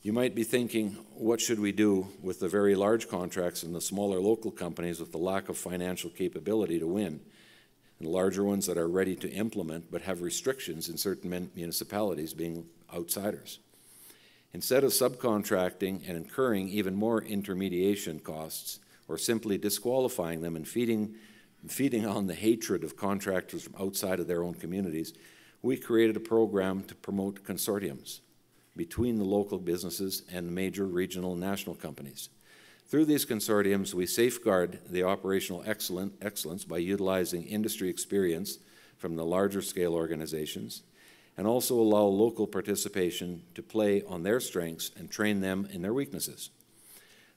C: You might be thinking, what should we do with the very large contracts and the smaller local companies with the lack of financial capability to win, and larger ones that are ready to implement but have restrictions in certain municipalities being outsiders? Instead of subcontracting and incurring even more intermediation costs or simply disqualifying them and feeding feeding on the hatred of contractors from outside of their own communities, we created a program to promote consortiums between the local businesses and major regional and national companies. Through these consortiums, we safeguard the operational excellence by utilizing industry experience from the larger scale organizations and also allow local participation to play on their strengths and train them in their weaknesses.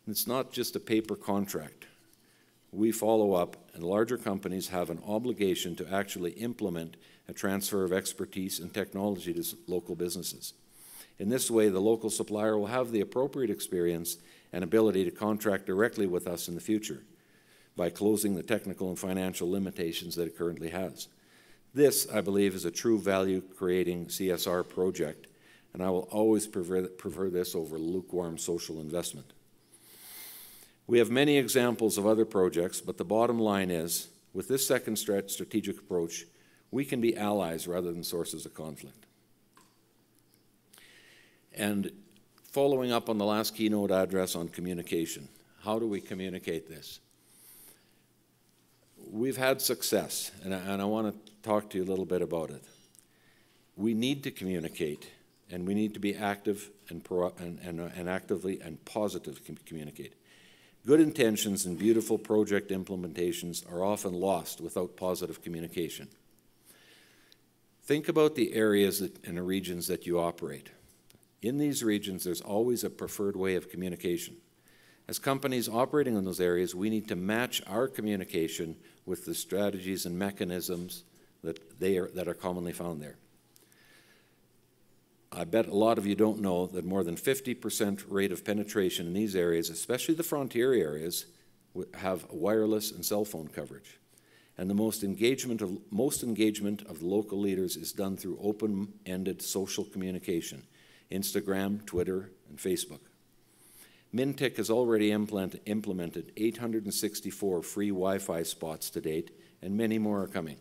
C: And it's not just a paper contract we follow up, and larger companies have an obligation to actually implement a transfer of expertise and technology to local businesses. In this way, the local supplier will have the appropriate experience and ability to contract directly with us in the future by closing the technical and financial limitations that it currently has. This, I believe, is a true value creating CSR project, and I will always prefer, prefer this over lukewarm social investment. We have many examples of other projects, but the bottom line is with this second strategic approach, we can be allies rather than sources of conflict. And following up on the last keynote address on communication, how do we communicate this? We've had success, and I, and I want to talk to you a little bit about it. We need to communicate, and we need to be active and, and, and, and actively and positively communicate. Good intentions and beautiful project implementations are often lost without positive communication. Think about the areas and the regions that you operate. In these regions, there's always a preferred way of communication. As companies operating in those areas, we need to match our communication with the strategies and mechanisms that, they are, that are commonly found there. I bet a lot of you don't know that more than 50% rate of penetration in these areas, especially the frontier areas, have wireless and cell phone coverage. And the most engagement of, most engagement of local leaders is done through open-ended social communication, Instagram, Twitter, and Facebook. Mintic has already implemented 864 free Wi-Fi spots to date, and many more are coming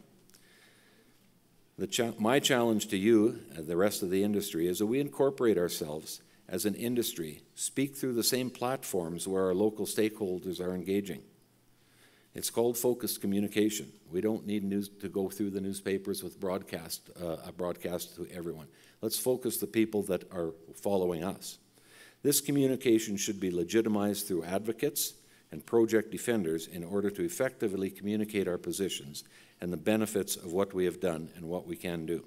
C: my challenge to you and uh, the rest of the industry is that we incorporate ourselves as an industry, speak through the same platforms where our local stakeholders are engaging. It's called focused communication. We don't need news to go through the newspapers with broadcast, uh, a broadcast to everyone. Let's focus the people that are following us. This communication should be legitimized through advocates and project defenders in order to effectively communicate our positions and the benefits of what we have done and what we can do.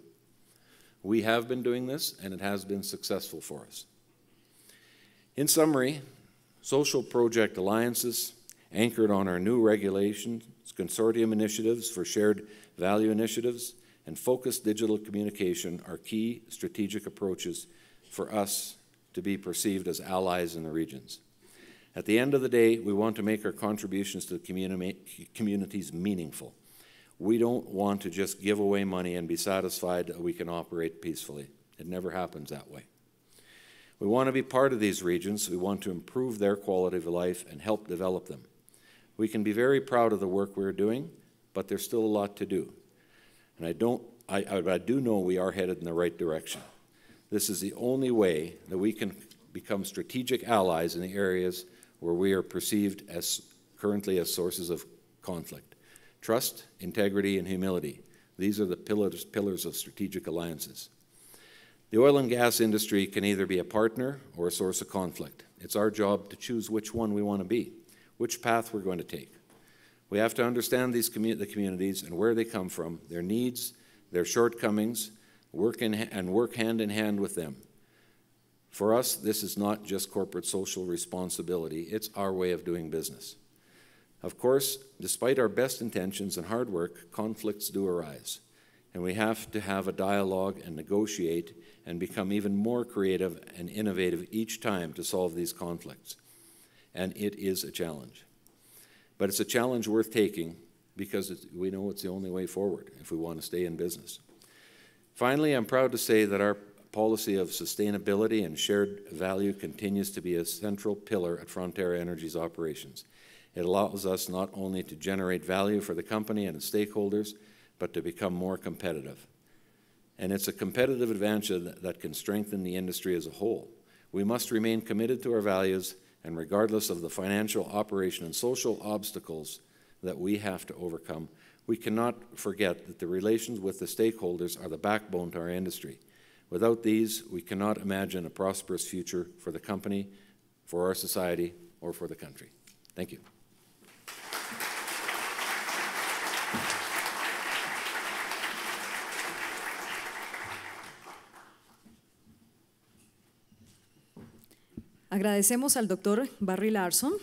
C: We have been doing this, and it has been successful for us. In summary, social project alliances, anchored on our new regulations, consortium initiatives for shared value initiatives, and focused digital communication are key strategic approaches for us to be perceived as allies in the regions. At the end of the day, we want to make our contributions to the communi communities meaningful. We don't want to just give away money and be satisfied that we can operate peacefully. It never happens that way. We want to be part of these regions. We want to improve their quality of life and help develop them. We can be very proud of the work we're doing, but there's still a lot to do. And I, don't, I, I do know we are headed in the right direction. This is the only way that we can become strategic allies in the areas where we are perceived as currently as sources of conflict. Trust, integrity, and humility. These are the pillars, pillars of strategic alliances. The oil and gas industry can either be a partner or a source of conflict. It's our job to choose which one we want to be, which path we're going to take. We have to understand these commu the communities and where they come from, their needs, their shortcomings, work and work hand in hand with them. For us, this is not just corporate social responsibility, it's our way of doing business. Of course, despite our best intentions and hard work, conflicts do arise, and we have to have a dialogue and negotiate and become even more creative and innovative each time to solve these conflicts. And it is a challenge. But it's a challenge worth taking because we know it's the only way forward if we want to stay in business. Finally, I'm proud to say that our policy of sustainability and shared value continues to be a central pillar at Frontier Energy's operations. It allows us not only to generate value for the company and its stakeholders, but to become more competitive. And it's a competitive advantage that can strengthen the industry as a whole. We must remain committed to our values, and regardless of the financial, operation, and social obstacles that we have to overcome, we cannot forget that the relations with the stakeholders are the backbone to our industry. Without these, we cannot imagine a prosperous future for the company, for our society, or for the country. Thank you.
A: Agradecemos al doctor Barry Larson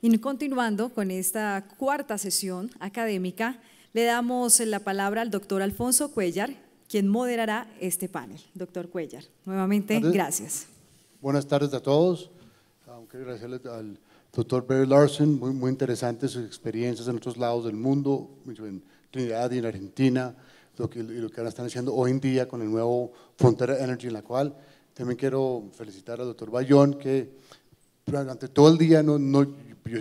A: y continuando con esta cuarta sesión académica, le damos la palabra al doctor Alfonso Cuellar, quien moderará este panel. Doctor Cuellar,
D: nuevamente, gracias. Buenas tardes a todos. Quiero agradecerle al doctor Barry Larson, muy, muy interesantes sus experiencias en otros lados del mundo, en Trinidad y en Argentina, lo que, lo que ahora están haciendo hoy en día con el nuevo Frontera Energy, en la cual también quiero felicitar al doctor Bayón, que durante todo el día no, no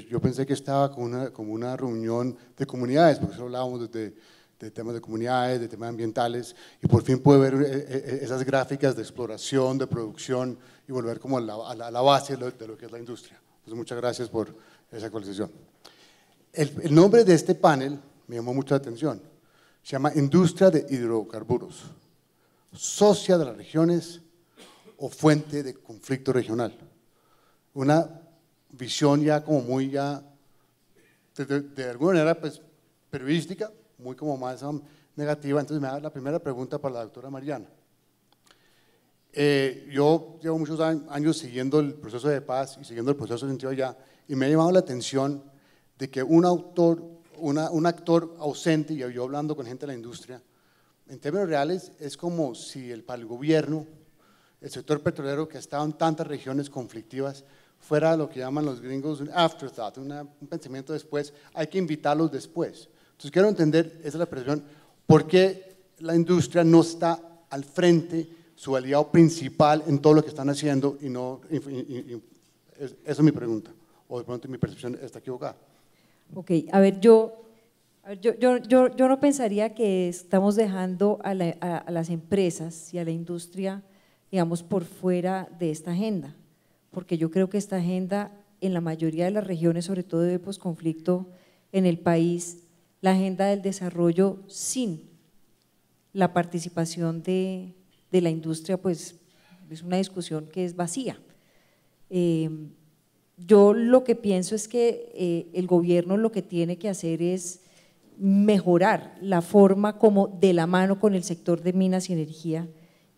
D: yo, pensé que estaba como una, como una reunión de comunidades, porque hablábamos de, de, temas de comunidades, de temas ambientales, y por fin pude ver eh, eh, eh, esas gráficas de exploración, de producción, y volver como a la, a la, base de lo, que es la industria. Entonces, muchas gracias por esa actualización. El, el nombre de este panel me llamó mucha atención. Se llama Industria de Hidrocarburos, socia de las regiones o fuente de conflicto regional. Una visión ya como muy ya, de, alguna manera, pues, periodística, muy como más um, negativa. Entonces me da la primera pregunta para la doctora Mariana. Eh, yo llevo muchos años siguiendo el proceso de paz y siguiendo el proceso de sentido allá, y me ha llamado la atención de que un autor, un actor ausente, y yo hablando con gente de la industria, en términos reales es como si el, para el gobierno el sector petrolero que ha en tantas regiones conflictivas fuera lo que llaman los gringos un afterthought, un pensamiento después, hay que invitarlos después. Entonces quiero entender, esa es la presión, por qué la industria no está al frente, su aliado principal en todo lo que están haciendo y no... eso es mi pregunta, o de pronto mi percepción está equivocada.
E: Ok, a ver, yo yo, no pensaría que estamos dejando a, las empresas y a la industria digamos, por fuera de esta agenda, porque yo creo que esta agenda en la mayoría de las regiones, sobre todo de posconflicto en el país, la agenda del desarrollo sin la participación de, la industria, pues es una discusión que es vacía. Em, yo lo que pienso es que eh, el gobierno lo que tiene que hacer es mejorar la forma como de la mano con el sector de minas y energía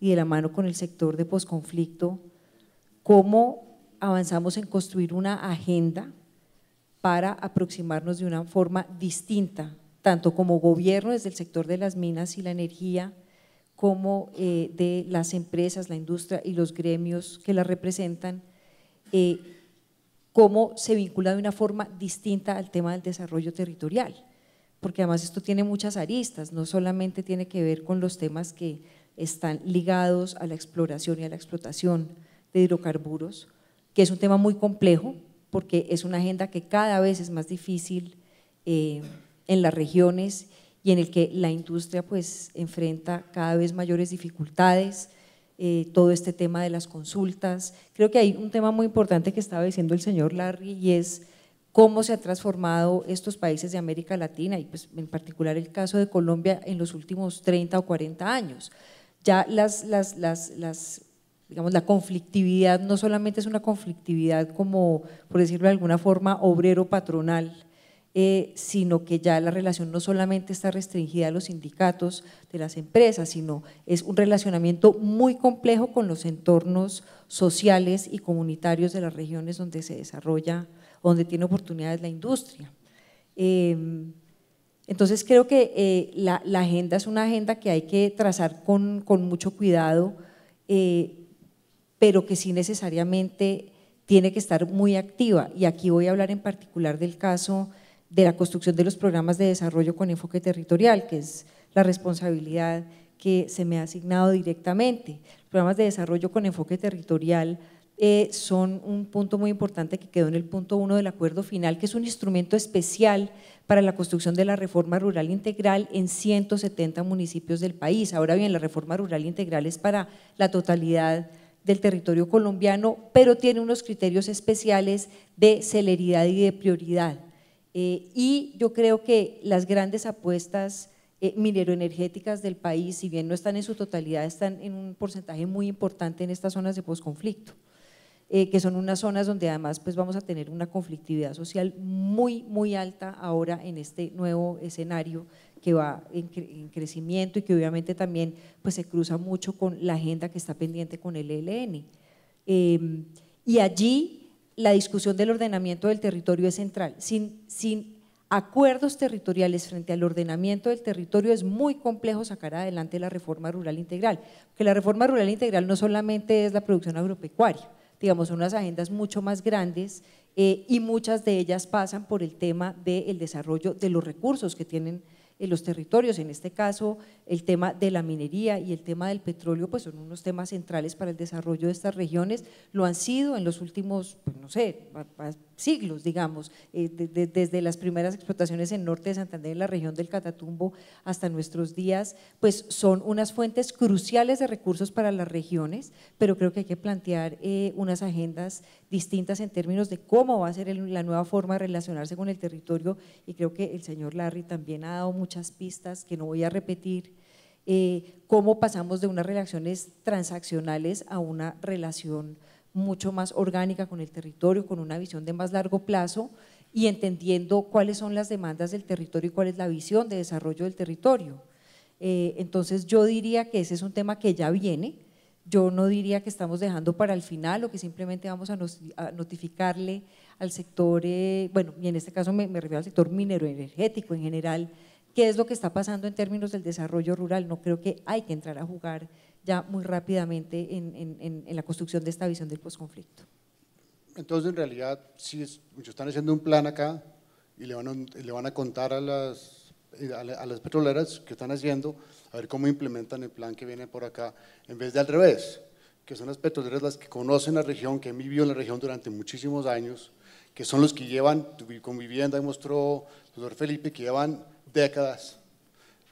E: y de la mano con el sector de posconflicto, cómo avanzamos en construir una agenda para aproximarnos de una forma distinta, tanto como gobierno desde el sector de las minas y la energía, como eh, de las empresas, la industria y los gremios que la representan, eh, cómo se vincula de una forma distinta al tema del desarrollo territorial, porque además esto tiene muchas aristas, no solamente tiene que ver con los temas que están ligados a la exploración y a la explotación de hidrocarburos, que es un tema muy complejo porque es una agenda que cada vez es más difícil eh, en las regiones y en el que la industria pues enfrenta cada vez mayores dificultades, eh, todo este tema de las consultas. Creo que hay un tema muy importante que estaba diciendo el señor Larry y es cómo se ha transformado estos países de América Latina y pues en particular el caso de Colombia en los últimos 30 o 40 años ya las, las, digamos, la conflictividad no solamente es una conflictividad como, por decirlo de alguna forma, obrero-patronal, eh, sino que ya la relación no solamente está restringida a los sindicatos de las empresas, sino es un relacionamiento muy complejo con los entornos sociales y comunitarios de las regiones donde se desarrolla, donde tiene oportunidades la industria. Em, entonces creo que eh, la, agenda es una agenda que hay que trazar con, mucho cuidado, eh, pero que sí necesariamente tiene que estar muy activa. Y aquí voy a hablar en particular del caso de la construcción de los programas de desarrollo con enfoque territorial, que es la responsabilidad que se me ha asignado directamente. programas de desarrollo con enfoque territorial eh, son un punto muy importante que quedó en el punto uno del acuerdo final, que es un instrumento especial para la construcción de la reforma rural integral en 170 municipios del país. Ahora bien, la reforma rural integral es para la totalidad del territorio colombiano, pero tiene unos criterios especiales de celeridad y de prioridad. Eh, y yo creo que las grandes apuestas eh, mineroenergéticas del país, si bien no están en su totalidad, están en un porcentaje muy importante en estas zonas de posconflicto. Eh, que son unas zonas donde además pues vamos a tener una conflictividad social muy, muy alta ahora en este nuevo escenario que va en, crecimiento y que obviamente también pues se cruza mucho con la agenda que está pendiente con el ELN. Em, y allí la discusión del ordenamiento del territorio es central. Sin, sin acuerdos territoriales frente al ordenamiento del territorio es muy complejo sacar adelante la reforma rural integral, porque la reforma rural integral no solamente es la producción agropecuaria, digamos, son unas agendas mucho más grandes eh, y muchas de ellas pasan por el tema del desarrollo de los recursos que tienen eh, los territorios, en este caso el tema de la minería y el tema del petróleo, pues son unos temas centrales para el desarrollo de estas regiones, lo han sido en los últimos, pues no sé, siglos, digamos, eh, desde las primeras explotaciones en norte de Santander, en la región del Catatumbo, hasta nuestros días, pues son unas fuentes cruciales de recursos para las regiones, pero creo que hay que plantear eh, unas agendas distintas en términos de cómo va a ser la nueva forma de relacionarse con el territorio y creo que el señor Larry también ha dado muchas pistas que no voy a repetir. Eh, cómo pasamos de unas relaciones transaccionales a una relación mucho más orgánica con el territorio, con una visión de más largo plazo y entendiendo cuáles son las demandas del territorio y cuál es la visión de desarrollo del territorio. Eh, entonces yo diría que ese es un tema que ya viene, yo no diría que estamos dejando para el final o que simplemente vamos a, notificarle al sector, eh, bueno, y en este caso me, me refiero al sector minero energético en general, qué es lo que está pasando en términos del desarrollo rural. No creo que hay que entrar a jugar ya muy rápidamente en, en, la construcción de esta visión del posconflicto.
D: Entonces, en realidad, si sí, están haciendo un plan acá y le van a, le van a contar a las, a, las petroleras que están haciendo, a ver cómo implementan el plan que viene por acá, en vez de al revés, que son las petroleras las que conocen la región, que han vivido en la región durante muchísimos años, que son los que llevan, con vivienda demostró el doctor Felipe, que llevan décadas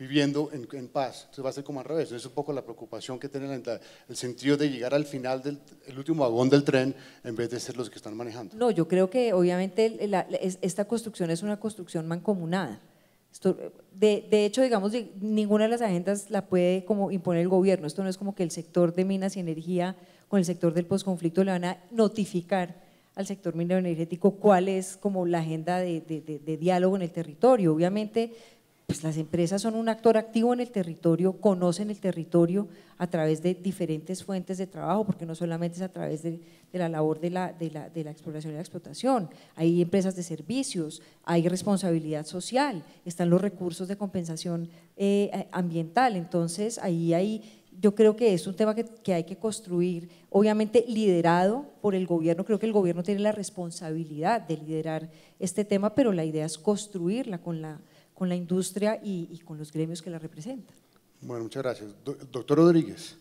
D: viviendo en, paz. Entonces va a ser como al revés. Es un poco la preocupación que tienen, la, el sentido de llegar al final del último vagón del tren en vez de ser los que están
E: manejando. No, yo creo que obviamente esta construcción es una construcción mancomunada. Esto, de, hecho, digamos, ninguna de las agendas la puede como imponer el gobierno. Esto no es como que el sector de minas y energía con el sector del posconflicto le van a notificar al sector minero energético cuál es como la agenda de, de diálogo en el territorio. Obviamente pues, las empresas son un actor activo en el territorio, conocen el territorio a través de diferentes fuentes de trabajo, porque no solamente es a través de, la labor de la, de, la, de la, exploración y la explotación, hay empresas de servicios, hay responsabilidad social, están los recursos de compensación eh, eh, ambiental, entonces ahí hay yo creo que es un tema que, que, hay que construir, obviamente liderado por el gobierno, creo que el gobierno tiene la responsabilidad de liderar este tema, pero la idea es construirla con la con la industria y, con los gremios que la representan.
D: Bueno, muchas gracias. doctor Rodríguez,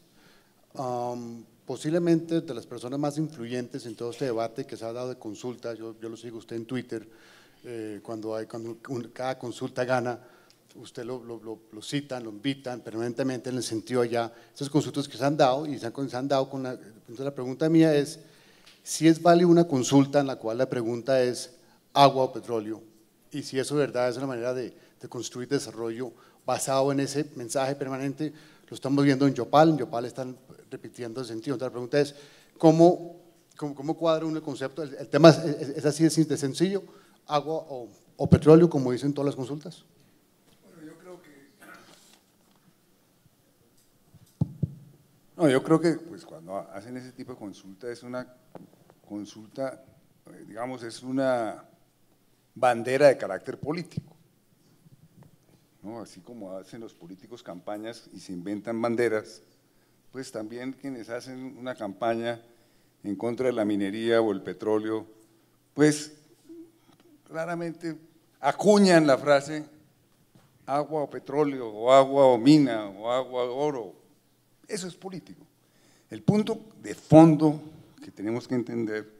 D: posiblemente de las personas más influyentes en todo este debate que se ha dado de consultas, yo, lo sigo usted en Twitter, eh, cuando, hay, cuando cada consulta gana, usted lo, lo, lo, lo, citan, lo invitan permanentemente en el sentido allá, esas consultas que se han dado y se han, se han dado con la, entonces la pregunta mía es, si es válida una consulta en la cual la pregunta es agua o petróleo, y si eso es verdad es una manera de de construir desarrollo basado en ese mensaje permanente. Lo estamos viendo en Yopal, en Yopal están repitiendo ese sentido. Otra pregunta es, ¿cómo, cómo, cuadra uno el concepto? El, tema es, así de sencillo, agua o, o petróleo, como dicen todas las consultas.
F: No, yo creo que pues, cuando hacen ese tipo de consulta es una consulta, eh, digamos, es una bandera de carácter político. Así como hacen los políticos campañas y se inventan banderas, pues también quienes hacen una campaña en contra de la minería o el petróleo, pues claramente acuñan la frase agua o petróleo, o agua o mina, o agua o oro. Eso es político. El punto de fondo que tenemos que entender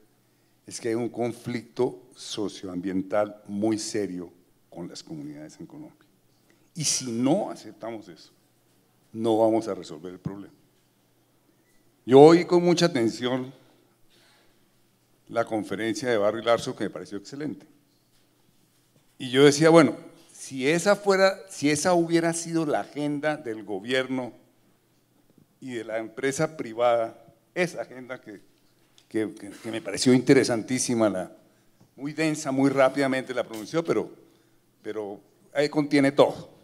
F: es que hay un conflicto socioambiental muy serio con las comunidades en Colombia. Y si no aceptamos eso, no vamos a resolver el problema. Yo oí con mucha atención la conferencia de Barry Larso que me pareció excelente. Y yo decía, bueno, si esa fuera, si esa hubiera sido la agenda del gobierno y de la empresa privada, esa agenda que, que me pareció interesantísima, la, muy densa, muy rápidamente la pronunció, pero, pero ahí contiene todo.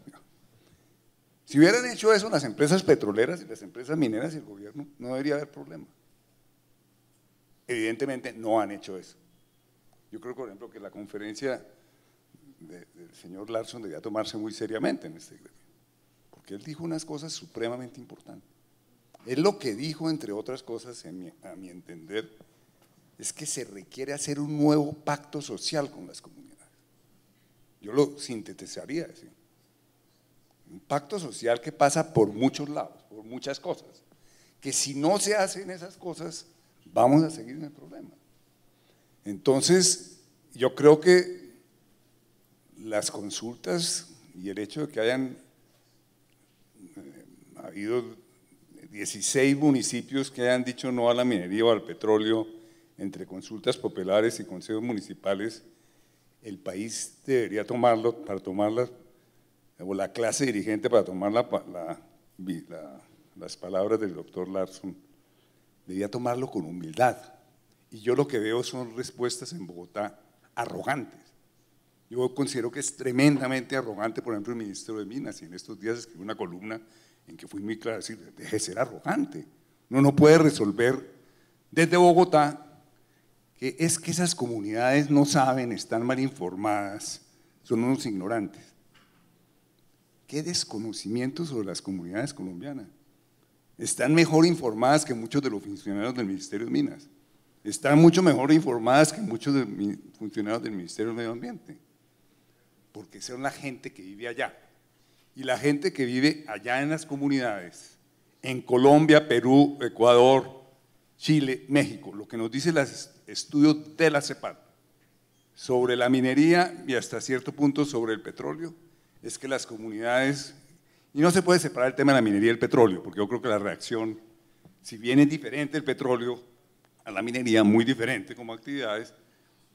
F: Si hubieran hecho eso las empresas petroleras y las empresas mineras y el gobierno, no debería haber problema. Evidentemente no han hecho eso. Yo creo, por ejemplo, que la conferencia del señor Larson debía tomarse muy seriamente en este gremio, porque él dijo unas cosas supremamente importantes. Él lo que dijo, entre otras cosas, a mi entender, es que se requiere hacer un nuevo pacto social con las comunidades. Yo lo sintetizaría así. Un pacto social que pasa por muchos lados, por muchas cosas. Que si no se hacen esas cosas, vamos a seguir en el problema. Entonces, yo creo que las consultas y el hecho de que hayan eh, habido 16 municipios que hayan dicho no a la minería o al petróleo entre consultas populares y consejos municipales, el país debería tomarlo para tomarlas la clase dirigente, para tomar las palabras del doctor Larson, debía tomarlo con humildad. Y yo lo que veo son respuestas en Bogotá arrogantes. Yo considero que es tremendamente arrogante, por ejemplo, el ministro de Minas, y en estos días escribí una columna en que fui muy claro, decir, deje de ser arrogante. Uno no puede resolver desde Bogotá que es que esas comunidades no saben, están mal informadas, son unos ignorantes. Qué desconocimiento sobre las comunidades colombianas. Están mejor informadas que muchos de los funcionarios del Ministerio de Minas. Están mucho mejor informadas que muchos de los funcionarios del Ministerio del Medio Ambiente. Porque son la gente que vive allá. Y la gente que vive allá en las comunidades, en Colombia, Perú, Ecuador, Chile, México, lo que nos dice los estudios de la CEPAL sobre la minería y hasta cierto punto sobre el petróleo, es que las comunidades, y no se puede separar el tema de la minería y el petróleo, porque yo creo que la reacción, si bien es diferente el petróleo a la minería, muy diferente como actividades,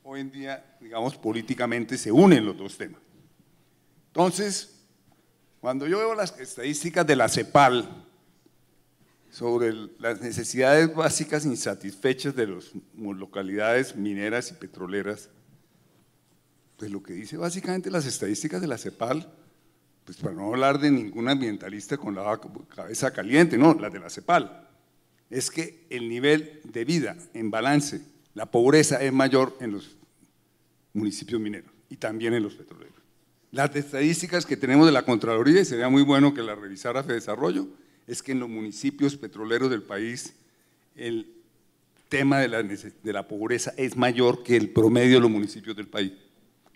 F: hoy en día, digamos, políticamente se unen los dos temas. Entonces, cuando yo veo las estadísticas de la CEPAL sobre las necesidades básicas insatisfechas de las localidades mineras y petroleras, pues lo que dice básicamente las estadísticas de la CEPAL, pues para no hablar de ningún ambientalista con la cabeza caliente, no, las de la CEPAL, es que el nivel de vida en balance, la pobreza es mayor en los municipios mineros y también en los petroleros. Las estadísticas que tenemos de la Contraloría, y sería muy bueno que la revisara Fedesarrollo es que en los municipios petroleros del país el tema de la pobreza es mayor que el promedio de los municipios del país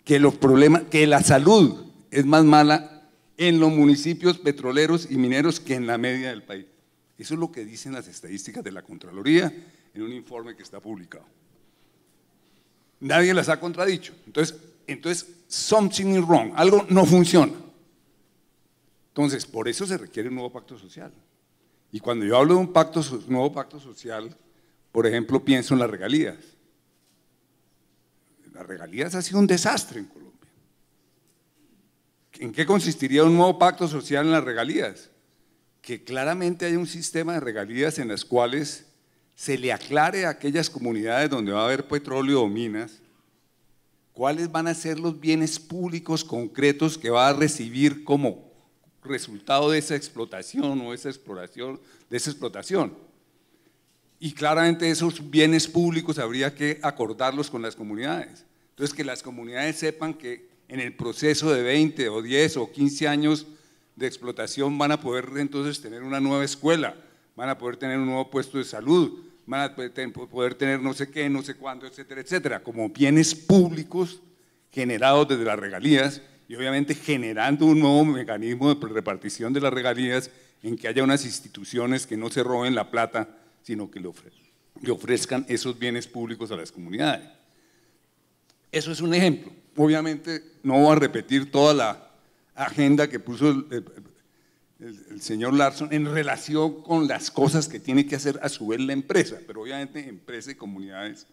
F: que, los problemas, que la salud es más mala en los municipios petroleros y mineros que en la media del país. Eso es lo que dicen las estadísticas de la Contraloría en un informe que está publicado. Nadie las ha contradicho. Entonces, entonces something is wrong, algo no funciona. Entonces, por eso se requiere un nuevo pacto social. Y cuando yo hablo de un pacto, nuevo pacto social, por ejemplo, pienso en las regalías las regalías ha sido un desastre en Colombia. ¿En qué consistiría un nuevo pacto social en las regalías? Que claramente hay un sistema de regalías en las cuales se le aclare a aquellas comunidades donde va a haber petróleo o minas cuáles van a ser los bienes públicos concretos que va a recibir como resultado de esa explotación o esa exploración, de esa explotación. Y claramente esos bienes públicos habría que acordarlos con las comunidades. Entonces, que las comunidades sepan que en el proceso de 20 o 10 o 15 años de explotación van a poder entonces tener una nueva escuela, van a poder tener un nuevo puesto de salud, van a poder tener no sé qué, no sé cuándo, etcétera, etcétera, como bienes públicos generados desde las regalías y obviamente generando un nuevo mecanismo de repartición de las regalías en que haya unas instituciones que no se roben la plata, sino que le ofrezcan esos bienes públicos a las comunidades. Eso es un ejemplo. Obviamente no voy a repetir toda la agenda que puso el, señor Larson en relación con las cosas que tiene que hacer a su vez la empresa, pero obviamente empresa y comunidades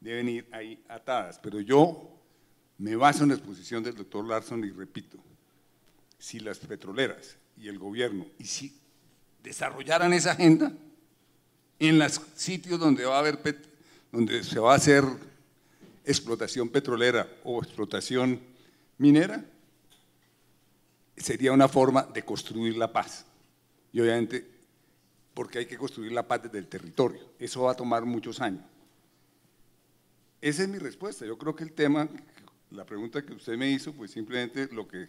F: deben ir ahí atadas. Pero yo me baso en la exposición del doctor Larson y repito, si las petroleras y el gobierno, y si desarrollaran esa agenda en los sitios donde va a haber, donde se va a hacer explotación petrolera o explotación minera, sería una forma de construir la paz. Y obviamente, porque hay que construir la paz desde el territorio. Eso va a tomar muchos años. Esa es mi respuesta. Yo creo que el tema, la pregunta que usted me hizo, pues simplemente lo que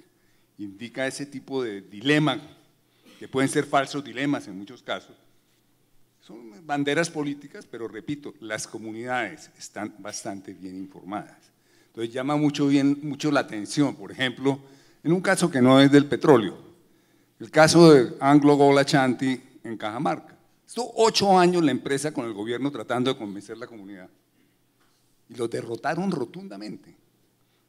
F: indica ese tipo de dilema, que pueden ser falsos dilemas en muchos casos, son banderas políticas, pero repito, las comunidades están bastante bien informadas. Entonces llama mucho, bien, mucho la atención, por ejemplo, en un caso que no es del petróleo, el caso de Anglo Gola Chanti en Cajamarca. Estuvo ocho años la empresa con el gobierno tratando de convencer a la comunidad y lo derrotaron rotundamente.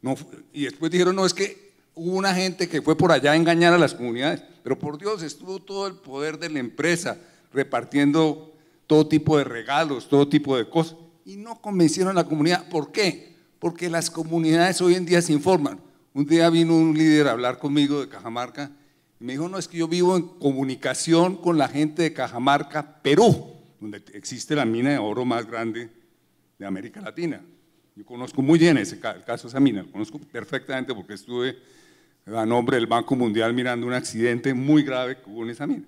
F: No, y después dijeron, no, es que hubo una gente que fue por allá a engañar a las comunidades, pero por Dios estuvo todo el poder de la empresa repartiendo todo tipo de regalos, todo tipo de cosas. Y no convencieron a la comunidad. ¿Por qué? Porque las comunidades hoy en día se informan. Un día vino un líder a hablar conmigo de Cajamarca y me dijo, no, es que yo vivo en comunicación con la gente de Cajamarca, Perú, donde existe la mina de oro más grande de América Latina. Yo conozco muy bien ese caso esa mina, lo conozco perfectamente porque estuve a nombre del Banco Mundial mirando un accidente muy grave que hubo en esa mina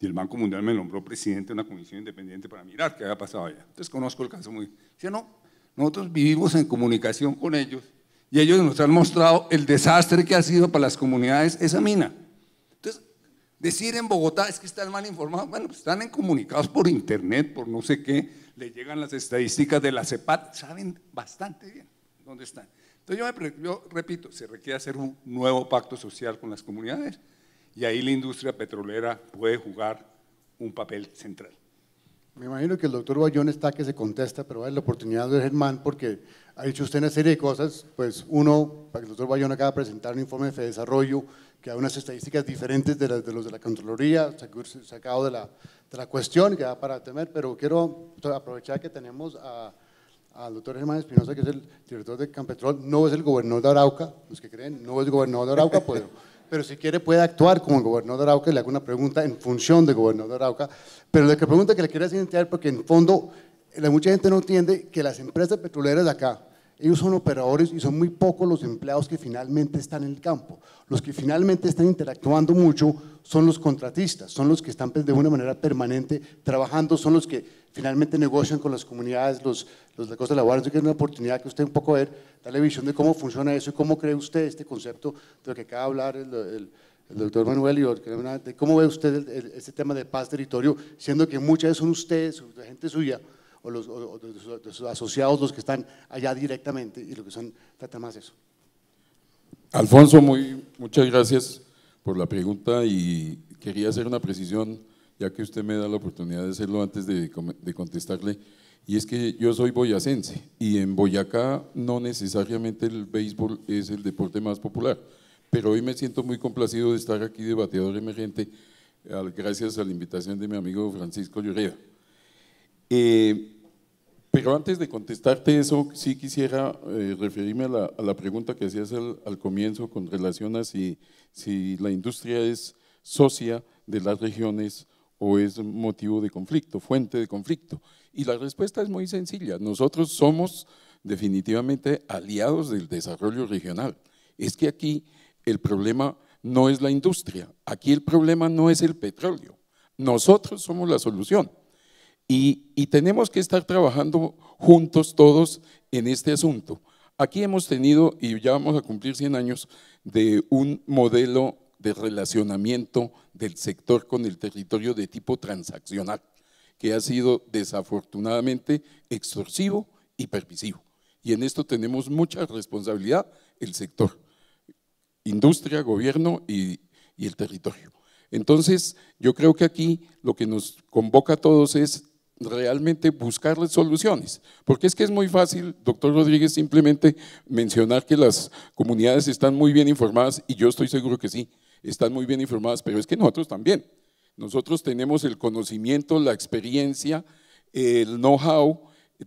F: y el Banco Mundial me nombró presidente de una comisión independiente para mirar qué había pasado allá. Entonces conozco el caso muy bien. no, nosotros vivimos en comunicación con ellos y ellos nos han mostrado el desastre que ha sido para las comunidades esa mina. Entonces, decir en Bogotá es que están mal informados, bueno, pues, están en comunicados por internet, por no sé qué, le llegan las estadísticas de la CEPAT, saben bastante bien dónde están. Entonces yo repito, se requiere hacer un nuevo pacto social con las comunidades y ahí la industria petrolera puede jugar un papel central.
D: Me imagino que el doctor Bayón está que se contesta, pero hay la oportunidad de Germán, porque ha dicho usted una serie de cosas, pues uno, para que el doctor Bayón acaba de presentar un informe de desarrollo que da unas estadísticas diferentes de, las, de los de la Contraloría, sacado de la, de la cuestión, que da para temer, pero quiero aprovechar que tenemos al doctor Germán Espinosa, que es el director de Campetrol, no es el gobernador de Arauca, los que creen, no es el gobernador de Arauca, pero pero si quiere puede actuar como el gobernador Arauca y le hago una pregunta en función del gobernador Arauca. Pero la pregunta que le quiero hacer porque en fondo mucha gente no entiende que las empresas petroleras de acá, ellos son operadores y son muy pocos los empleados que finalmente están en el campo. Los que finalmente están interactuando mucho son los contratistas, son los que están pues, de una manera permanente trabajando, son los que finalmente negocian con las comunidades, los, los de cosas laborales. Yo que es una oportunidad que usted un poco ver, darle visión de cómo funciona eso y cómo cree usted este concepto de lo que acaba de hablar el, doctor Manuel, y ¿cómo ve usted este tema de paz territorio, siendo que muchas son ustedes, la gente suya, o, los, de, sus, asociados, los que están allá directamente y lo que son, trata más eso.
G: Alfonso, muy, muchas gracias por la pregunta y quería hacer una precisión, ya que usted me da la oportunidad de hacerlo antes de, contestarle, y es que yo soy boyacense y en Boyacá no necesariamente el béisbol es el deporte más popular, pero hoy me siento muy complacido de estar aquí de bateador emergente gracias a la invitación de mi amigo Francisco Lloreda. Eh, pero antes de contestarte eso, sí quisiera eh, referirme a la, pregunta que hacías al, comienzo con relación a si, si la industria es socia de las regiones o es motivo de conflicto, fuente de conflicto. Y la respuesta es muy sencilla. Nosotros somos definitivamente aliados del desarrollo regional. Es que aquí el problema no es la industria, aquí el problema no es el petróleo. Nosotros somos la solución. Y, tenemos que estar trabajando juntos todos en este asunto. Aquí hemos tenido, y ya vamos a cumplir 100 años, de un modelo de relacionamiento del sector con el territorio de tipo transaccional, que ha sido desafortunadamente extorsivo y permisivo. Y en esto tenemos mucha responsabilidad el sector, industria, gobierno y, y el territorio. Entonces, yo creo que aquí lo que nos convoca a todos es realmente buscarles soluciones. Porque es que es muy fácil, doctor Rodríguez, simplemente mencionar que las comunidades están muy bien informadas, y yo estoy seguro que sí, están muy bien informadas, pero es que nosotros también. Nosotros tenemos el conocimiento, la experiencia, el know-how,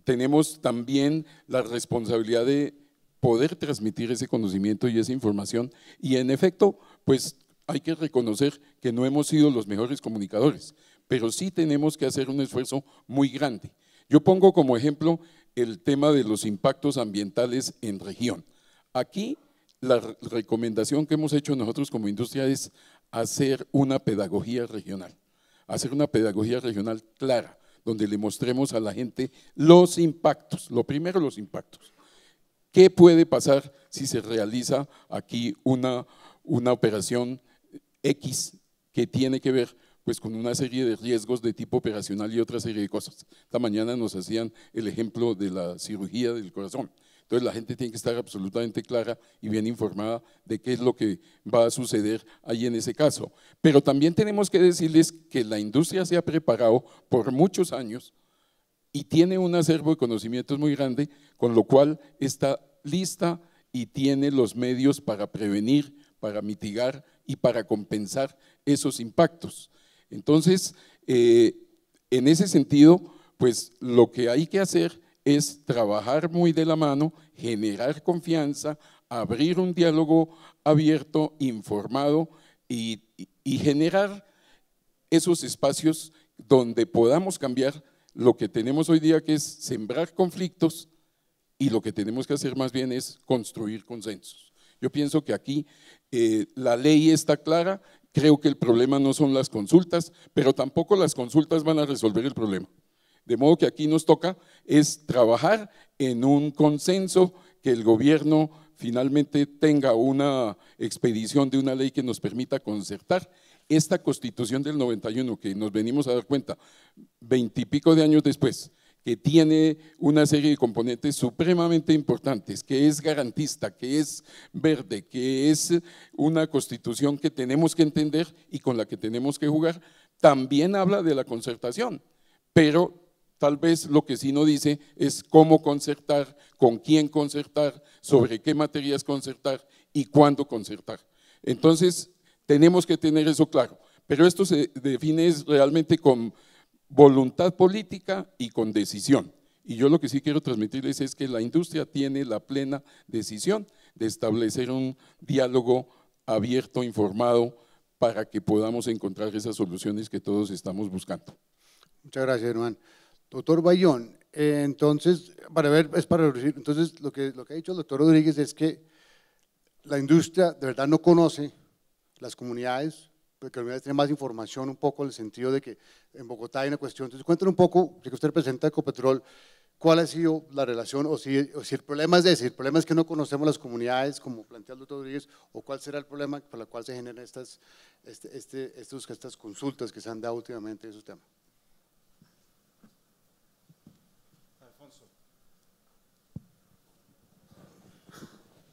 G: tenemos también la responsabilidad de poder transmitir ese conocimiento y esa información. Y en efecto, pues hay que reconocer que no hemos sido los mejores comunicadores pero sí tenemos que hacer un esfuerzo muy grande. Yo pongo como ejemplo el tema de los impactos ambientales en región. Aquí la recomendación que hemos hecho nosotros como industria es hacer una pedagogía regional, hacer una pedagogía regional clara, donde le mostremos a la gente los impactos, lo primero los impactos. ¿Qué puede pasar si se realiza aquí una, una operación X que tiene que ver pues con una serie de riesgos de tipo operacional y otra serie de cosas. Esta mañana nos hacían el ejemplo de la cirugía del corazón. Entonces la gente tiene que estar absolutamente clara y bien informada de qué es lo que va a suceder ahí en ese caso. Pero también tenemos que decirles que la industria se ha preparado por muchos años y tiene un acervo de conocimientos muy grande, con lo cual está lista y tiene los medios para prevenir, para mitigar y para compensar esos impactos. Entonces, eh, en ese sentido, pues lo que hay que hacer es trabajar muy de la mano, generar confianza, abrir un diálogo abierto, informado y, generar esos espacios donde podamos cambiar lo que tenemos hoy día, que es sembrar conflictos, y lo que tenemos que hacer más bien es construir consensos. Yo pienso que aquí eh, la ley está clara Creo que el problema no son las consultas, pero tampoco las consultas van a resolver el problema. De modo que aquí nos toca es trabajar en un consenso que el gobierno finalmente tenga una expedición de una ley que nos permita concertar esta constitución del 91 que nos venimos a dar cuenta veintipico de años después que tiene una serie de componentes supremamente importantes, que es garantista, que es verde, que es una constitución que tenemos que entender y con la que tenemos que jugar, también habla de la concertación, pero tal vez lo que sí no dice es cómo concertar, con quién concertar, sobre qué materias concertar y cuándo concertar. Entonces, tenemos que tener eso claro, pero esto se define realmente con voluntad política y con decisión. Y yo lo que sí quiero transmitirles es que la industria tiene la plena decisión de establecer un diálogo abierto, informado, para que podamos encontrar esas soluciones que todos estamos buscando. Muchas gracias, hermano.
D: Doctor Bayón, eh, entonces, para ver, es para entonces lo que, lo que ha dicho el doctor Rodríguez es que la industria de verdad no conoce las comunidades, que tiene más información un poco en el sentido de que en Bogotá hay una cuestión. Entonces, cuéntanos un poco, que usted representa a Ecopetrol, cuál ha sido la relación o si, el problema es ese, el problema es que no conocemos las comunidades, como plantea el doctor Rodríguez, o cuál será el problema por el cual se generan estas, este, este, estas consultas que se han dado últimamente en esos tema. Alfonso.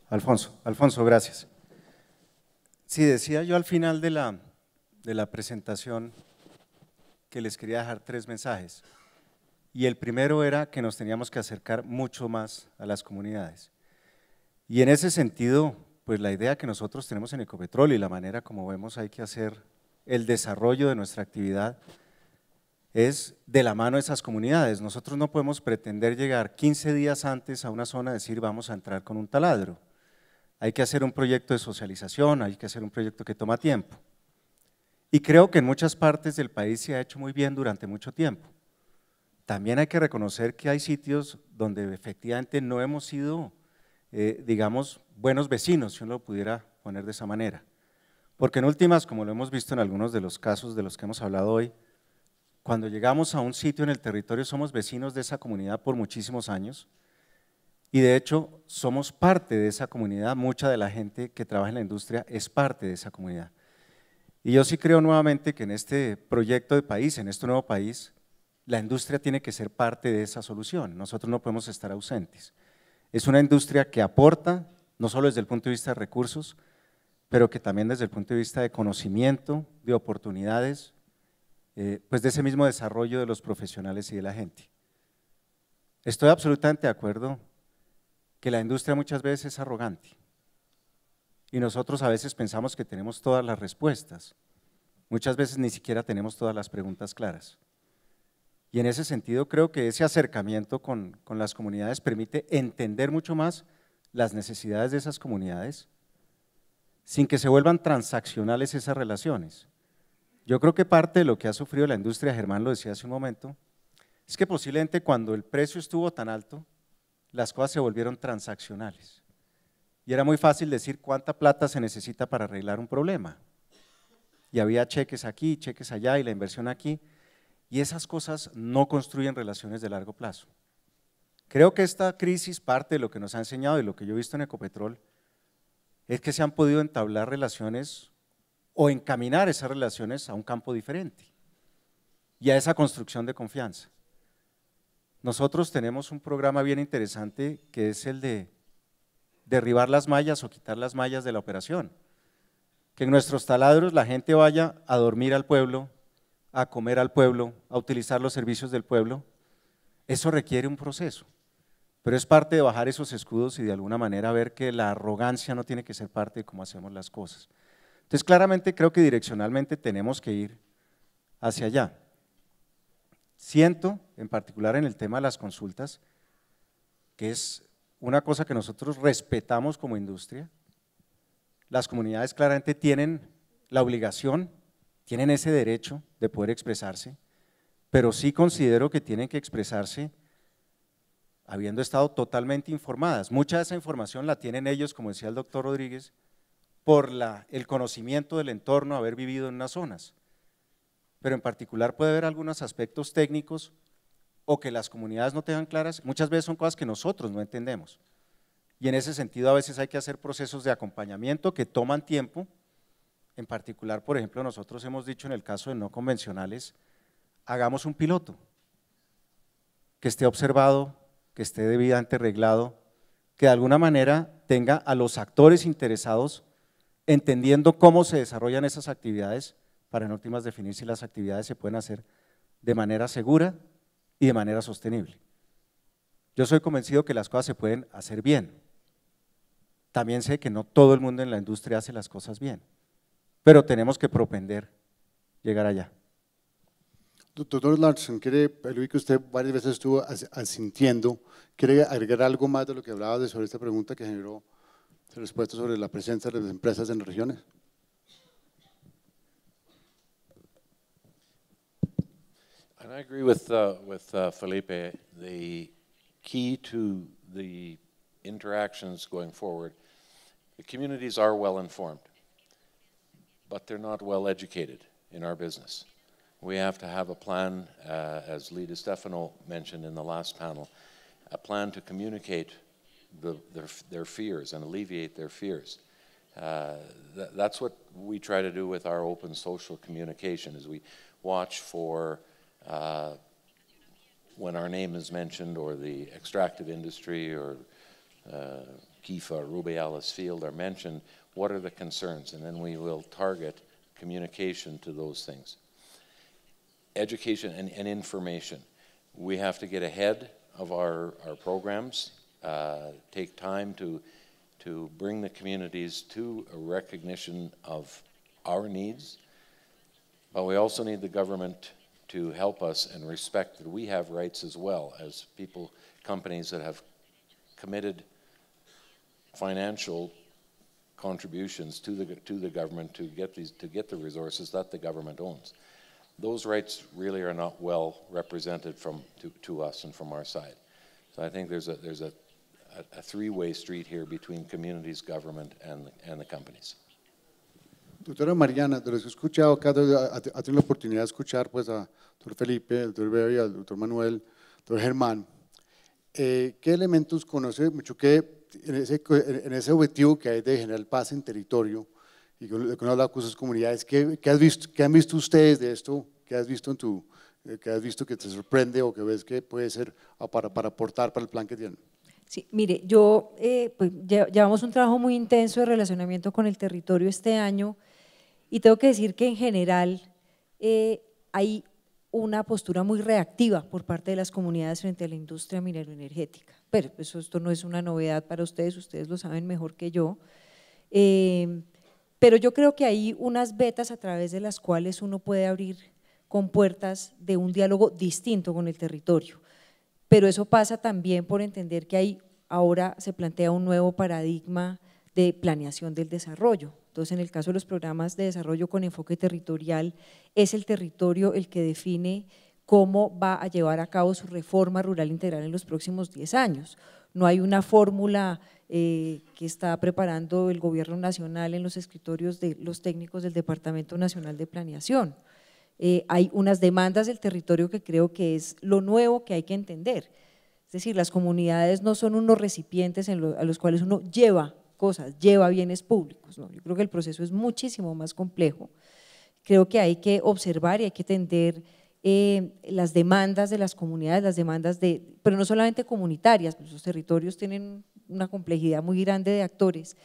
B: Alfonso, Alfonso, gracias. Sí, decía yo al final de la, de la presentación que les quería dejar tres mensajes. Y el primero era que nos teníamos que acercar mucho más a las comunidades. Y en ese sentido, pues la idea que nosotros tenemos en Ecopetrol y la manera como vemos hay que hacer el desarrollo de nuestra actividad es de la mano de esas comunidades. Nosotros no podemos pretender llegar 15 días antes a una zona y decir vamos a entrar con un taladro. Hay que hacer un proyecto de socialización, hay que hacer un proyecto que toma tiempo. Y creo que en muchas partes del país se ha hecho muy bien durante mucho tiempo. También hay que reconocer que hay sitios donde efectivamente no hemos sido, eh, digamos, buenos vecinos, si uno lo pudiera poner de esa manera. Porque en últimas, como lo hemos visto en algunos de los casos de los que hemos hablado hoy, cuando llegamos a un sitio en el territorio somos vecinos de esa comunidad por muchísimos años y de hecho somos parte de esa comunidad, mucha de la gente que trabaja en la industria es parte de esa comunidad. Y yo sí creo nuevamente que en este proyecto de país, en este nuevo país, la industria tiene que ser parte de esa solución. Nosotros no podemos estar ausentes. Es una industria que aporta, no solo desde el punto de vista de recursos, pero que también desde el punto de vista de conocimiento, de oportunidades, eh, pues de ese mismo desarrollo de los profesionales y de la gente. Estoy absolutamente de acuerdo que la industria muchas veces es arrogante y nosotros a veces pensamos que tenemos todas las respuestas. Muchas veces ni siquiera tenemos todas las preguntas claras. Y en ese sentido creo que ese acercamiento con, con, las comunidades permite entender mucho más las necesidades de esas comunidades sin que se vuelvan transaccionales esas relaciones. Yo creo que parte de lo que ha sufrido la industria, Germán lo decía hace un momento, es que posiblemente cuando el precio estuvo tan alto, las cosas se volvieron transaccionales. Y era muy fácil decir cuánta plata se necesita para arreglar un problema. Y había cheques aquí, cheques allá y la inversión aquí. Y esas cosas no construyen relaciones de largo plazo. Creo que esta crisis, parte de lo que nos ha enseñado y lo que yo he visto en Ecopetrol, es que se han podido entablar relaciones o encaminar esas relaciones a un campo diferente y a esa construcción de confianza. Nosotros tenemos un programa bien interesante que es el de derribar las mallas o quitar las mallas de la operación. Que en nuestros taladros la gente vaya a dormir al pueblo, a comer al pueblo, a utilizar los servicios del pueblo. Eso requiere un proceso, pero es parte de bajar esos escudos y de alguna manera ver que la arrogancia no tiene que ser parte de cómo hacemos las cosas. Entonces, claramente creo que direccionalmente tenemos que ir hacia allá. Siento, en particular en el tema de las consultas, que es una cosa que nosotros respetamos como industria. Las comunidades claramente tienen la obligación, tienen ese derecho de poder expresarse, pero sí considero que tienen que expresarse habiendo estado totalmente informadas. Mucha de esa información la tienen ellos, como decía el doctor Rodríguez, por el conocimiento del entorno, haber vivido en unas zonas. Pero en particular puede haber algunos aspectos técnicos o que las comunidades no tengan claras, muchas veces son cosas que nosotros no entendemos. Y en ese sentido a veces hay que hacer procesos de acompañamiento que toman tiempo. En particular, por ejemplo, nosotros hemos dicho en el caso de no convencionales, hagamos un piloto que esté observado, que esté debidamente arreglado, que de alguna manera tenga a los actores interesados entendiendo cómo se desarrollan esas actividades para en últimas definir si las actividades se pueden hacer de manera segura, y de manera sostenible. Yo soy convencido que las cosas se pueden hacer bien. También sé que no todo el mundo en la industria hace las cosas bien, pero tenemos que propender llegar allá.
D: Doctor Larson, ¿quiere, que usted varias veces estuvo asintiendo, ¿quiere agregar algo más de lo que hablaba sobre esta pregunta que generó respuesta sobre la presencia de las empresas en regiones?
C: and I agree with uh, with uh, Felipe. The key to the interactions going forward, the communities are well informed, but they're not well educated in our business. We have to have a plan, uh, as Lida Stefano mentioned in the last panel, a plan to communicate the, their, their, fears and alleviate their fears. Uh, th that's what we try to do with our open social communication is we watch for uh, when our name is mentioned, or the extractive industry, or uh, or Rubialis Field are mentioned, what are the concerns? And then we will target communication to those things. Education and, and information. We have to get ahead of our, our programs, uh, take time to, to bring the communities to a recognition of our needs, but we also need the government to help us and respect that we have rights as well as people, companies that have committed financial contributions to the, to the government to get, these, to get the resources that the government owns. Those rights really are not well represented from, to, to us and from our side. So I think there's a, there's a, a, a three-way street here between communities, government, and, and the companies.
D: Doctora Mariana, de los he escuchado acá, ha tenido la oportunidad de escuchar pues, a doctor Felipe, al doctor Bebe, al doctor Manuel, doctor Germán. Eh, ¿Qué elementos conoce mucho que en ese, en ese, objetivo que hay de generar paz en territorio y con, con hablado con sus comunidades, ¿qué, qué has visto, qué han visto ustedes de esto? ¿Qué has visto en tu, eh, que has visto que te sorprende o que ves que puede ser ah, para, para aportar para el plan que tienen?
E: Sí, mire, yo, eh, pues, llevamos un trabajo muy intenso de relacionamiento con el territorio este año y tengo que decir que en general eh, hay una postura muy reactiva por parte de las comunidades frente a la industria minero-energética. Pero pues, esto no es una novedad para ustedes, ustedes lo saben mejor que yo. Eh, pero yo creo que hay unas vetas a través de las cuales uno puede abrir con puertas de un diálogo distinto con el territorio. Pero eso pasa también por entender que ahora se plantea un nuevo paradigma de planeación del desarrollo, entonces, en el caso de los programas de desarrollo con enfoque territorial, es el territorio el que define cómo va a llevar a cabo su reforma rural integral en los próximos 10 años. No hay una fórmula eh, que está preparando el gobierno nacional en los escritorios de los técnicos del Departamento Nacional de Planeación. Eh, hay unas demandas del territorio que creo que es lo nuevo que hay que entender. Es decir, las comunidades no son unos recipientes a los cuales uno lleva cosas, lleva bienes públicos. Yo creo que el proceso es muchísimo más complejo. Creo que hay que observar y hay que entender eh, las demandas de las comunidades, las demandas de, pero no solamente comunitarias, nuestros territorios tienen una complejidad muy grande de actores,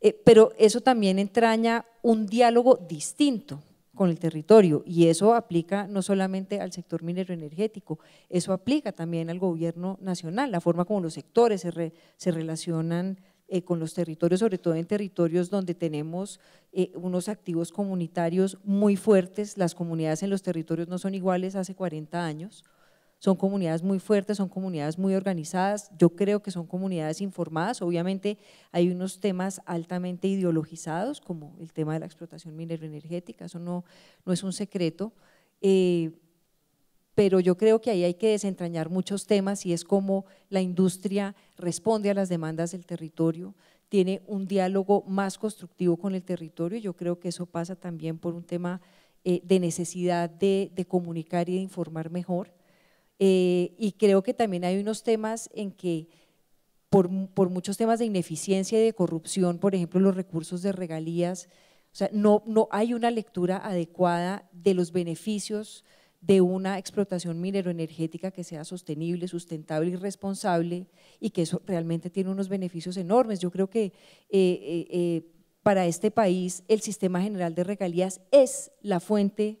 E: eh, pero eso también entraña un diálogo distinto con el territorio y eso aplica no solamente al sector minero energético, eso aplica también al gobierno nacional, la forma como los sectores se, se relacionan eh, con los territorios, sobre todo en territorios donde tenemos eh, unos activos comunitarios muy fuertes. Las comunidades en los territorios no son iguales hace 40 años. Son comunidades muy fuertes, son comunidades muy organizadas. Yo creo que son comunidades informadas. Obviamente hay unos temas altamente ideologizados, como el tema de la explotación minero energética, eso no, no es un secreto. Eh, pero yo creo que ahí hay que desentrañar muchos temas y es como la industria responde a las demandas del territorio, tiene un diálogo más constructivo con el territorio yo creo que eso pasa también por un tema eh, de necesidad de, comunicar y de informar mejor. Eh, y creo que también hay unos temas en que por, muchos temas de ineficiencia y de corrupción, por ejemplo, los recursos de regalías, o sea, no, no hay una lectura adecuada de los beneficios de una explotación mineroenergética que sea sostenible, sustentable y responsable y que eso realmente tiene unos beneficios enormes. Yo creo que eh, eh, eh, para este país el sistema general de regalías es la fuente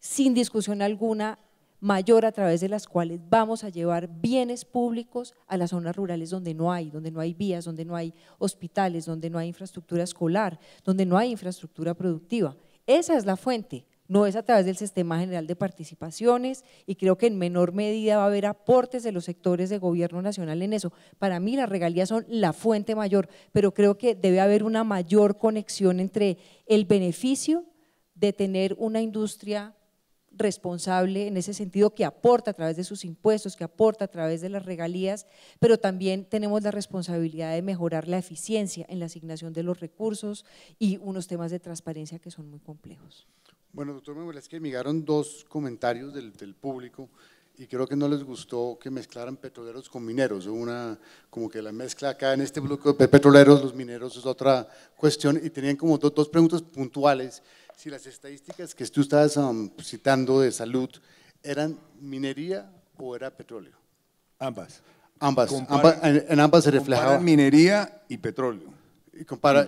E: sin discusión alguna mayor a través de las cuales vamos a llevar bienes públicos a las zonas rurales donde no hay, donde no hay vías, donde no hay hospitales, donde no hay infraestructura escolar, donde no hay infraestructura productiva. Esa es la fuente no es a través del Sistema General de Participaciones y creo que en menor medida va a haber aportes de los sectores de gobierno nacional en eso. Para mí las regalías son la fuente mayor, pero creo que debe haber una mayor conexión entre el beneficio de tener una industria responsable en ese sentido que aporta a través de sus impuestos, que aporta a través de las regalías, pero también tenemos la responsabilidad de mejorar la eficiencia en la asignación de los recursos y unos temas de transparencia que son muy complejos.
D: Bueno, doctor Manuel, es que llegaron dos comentarios del, público y creo que no les gustó que mezclaran petroleros con mineros. Una, como que la mezcla acá en este bloque de petroleros, los mineros es otra cuestión y tenían como dos, preguntas puntuales. Si las estadísticas que tú estabas um, citando de salud eran minería o era petróleo. Ambas. Ambas, en, ambas se reflejaba. Minería
F: y petróleo.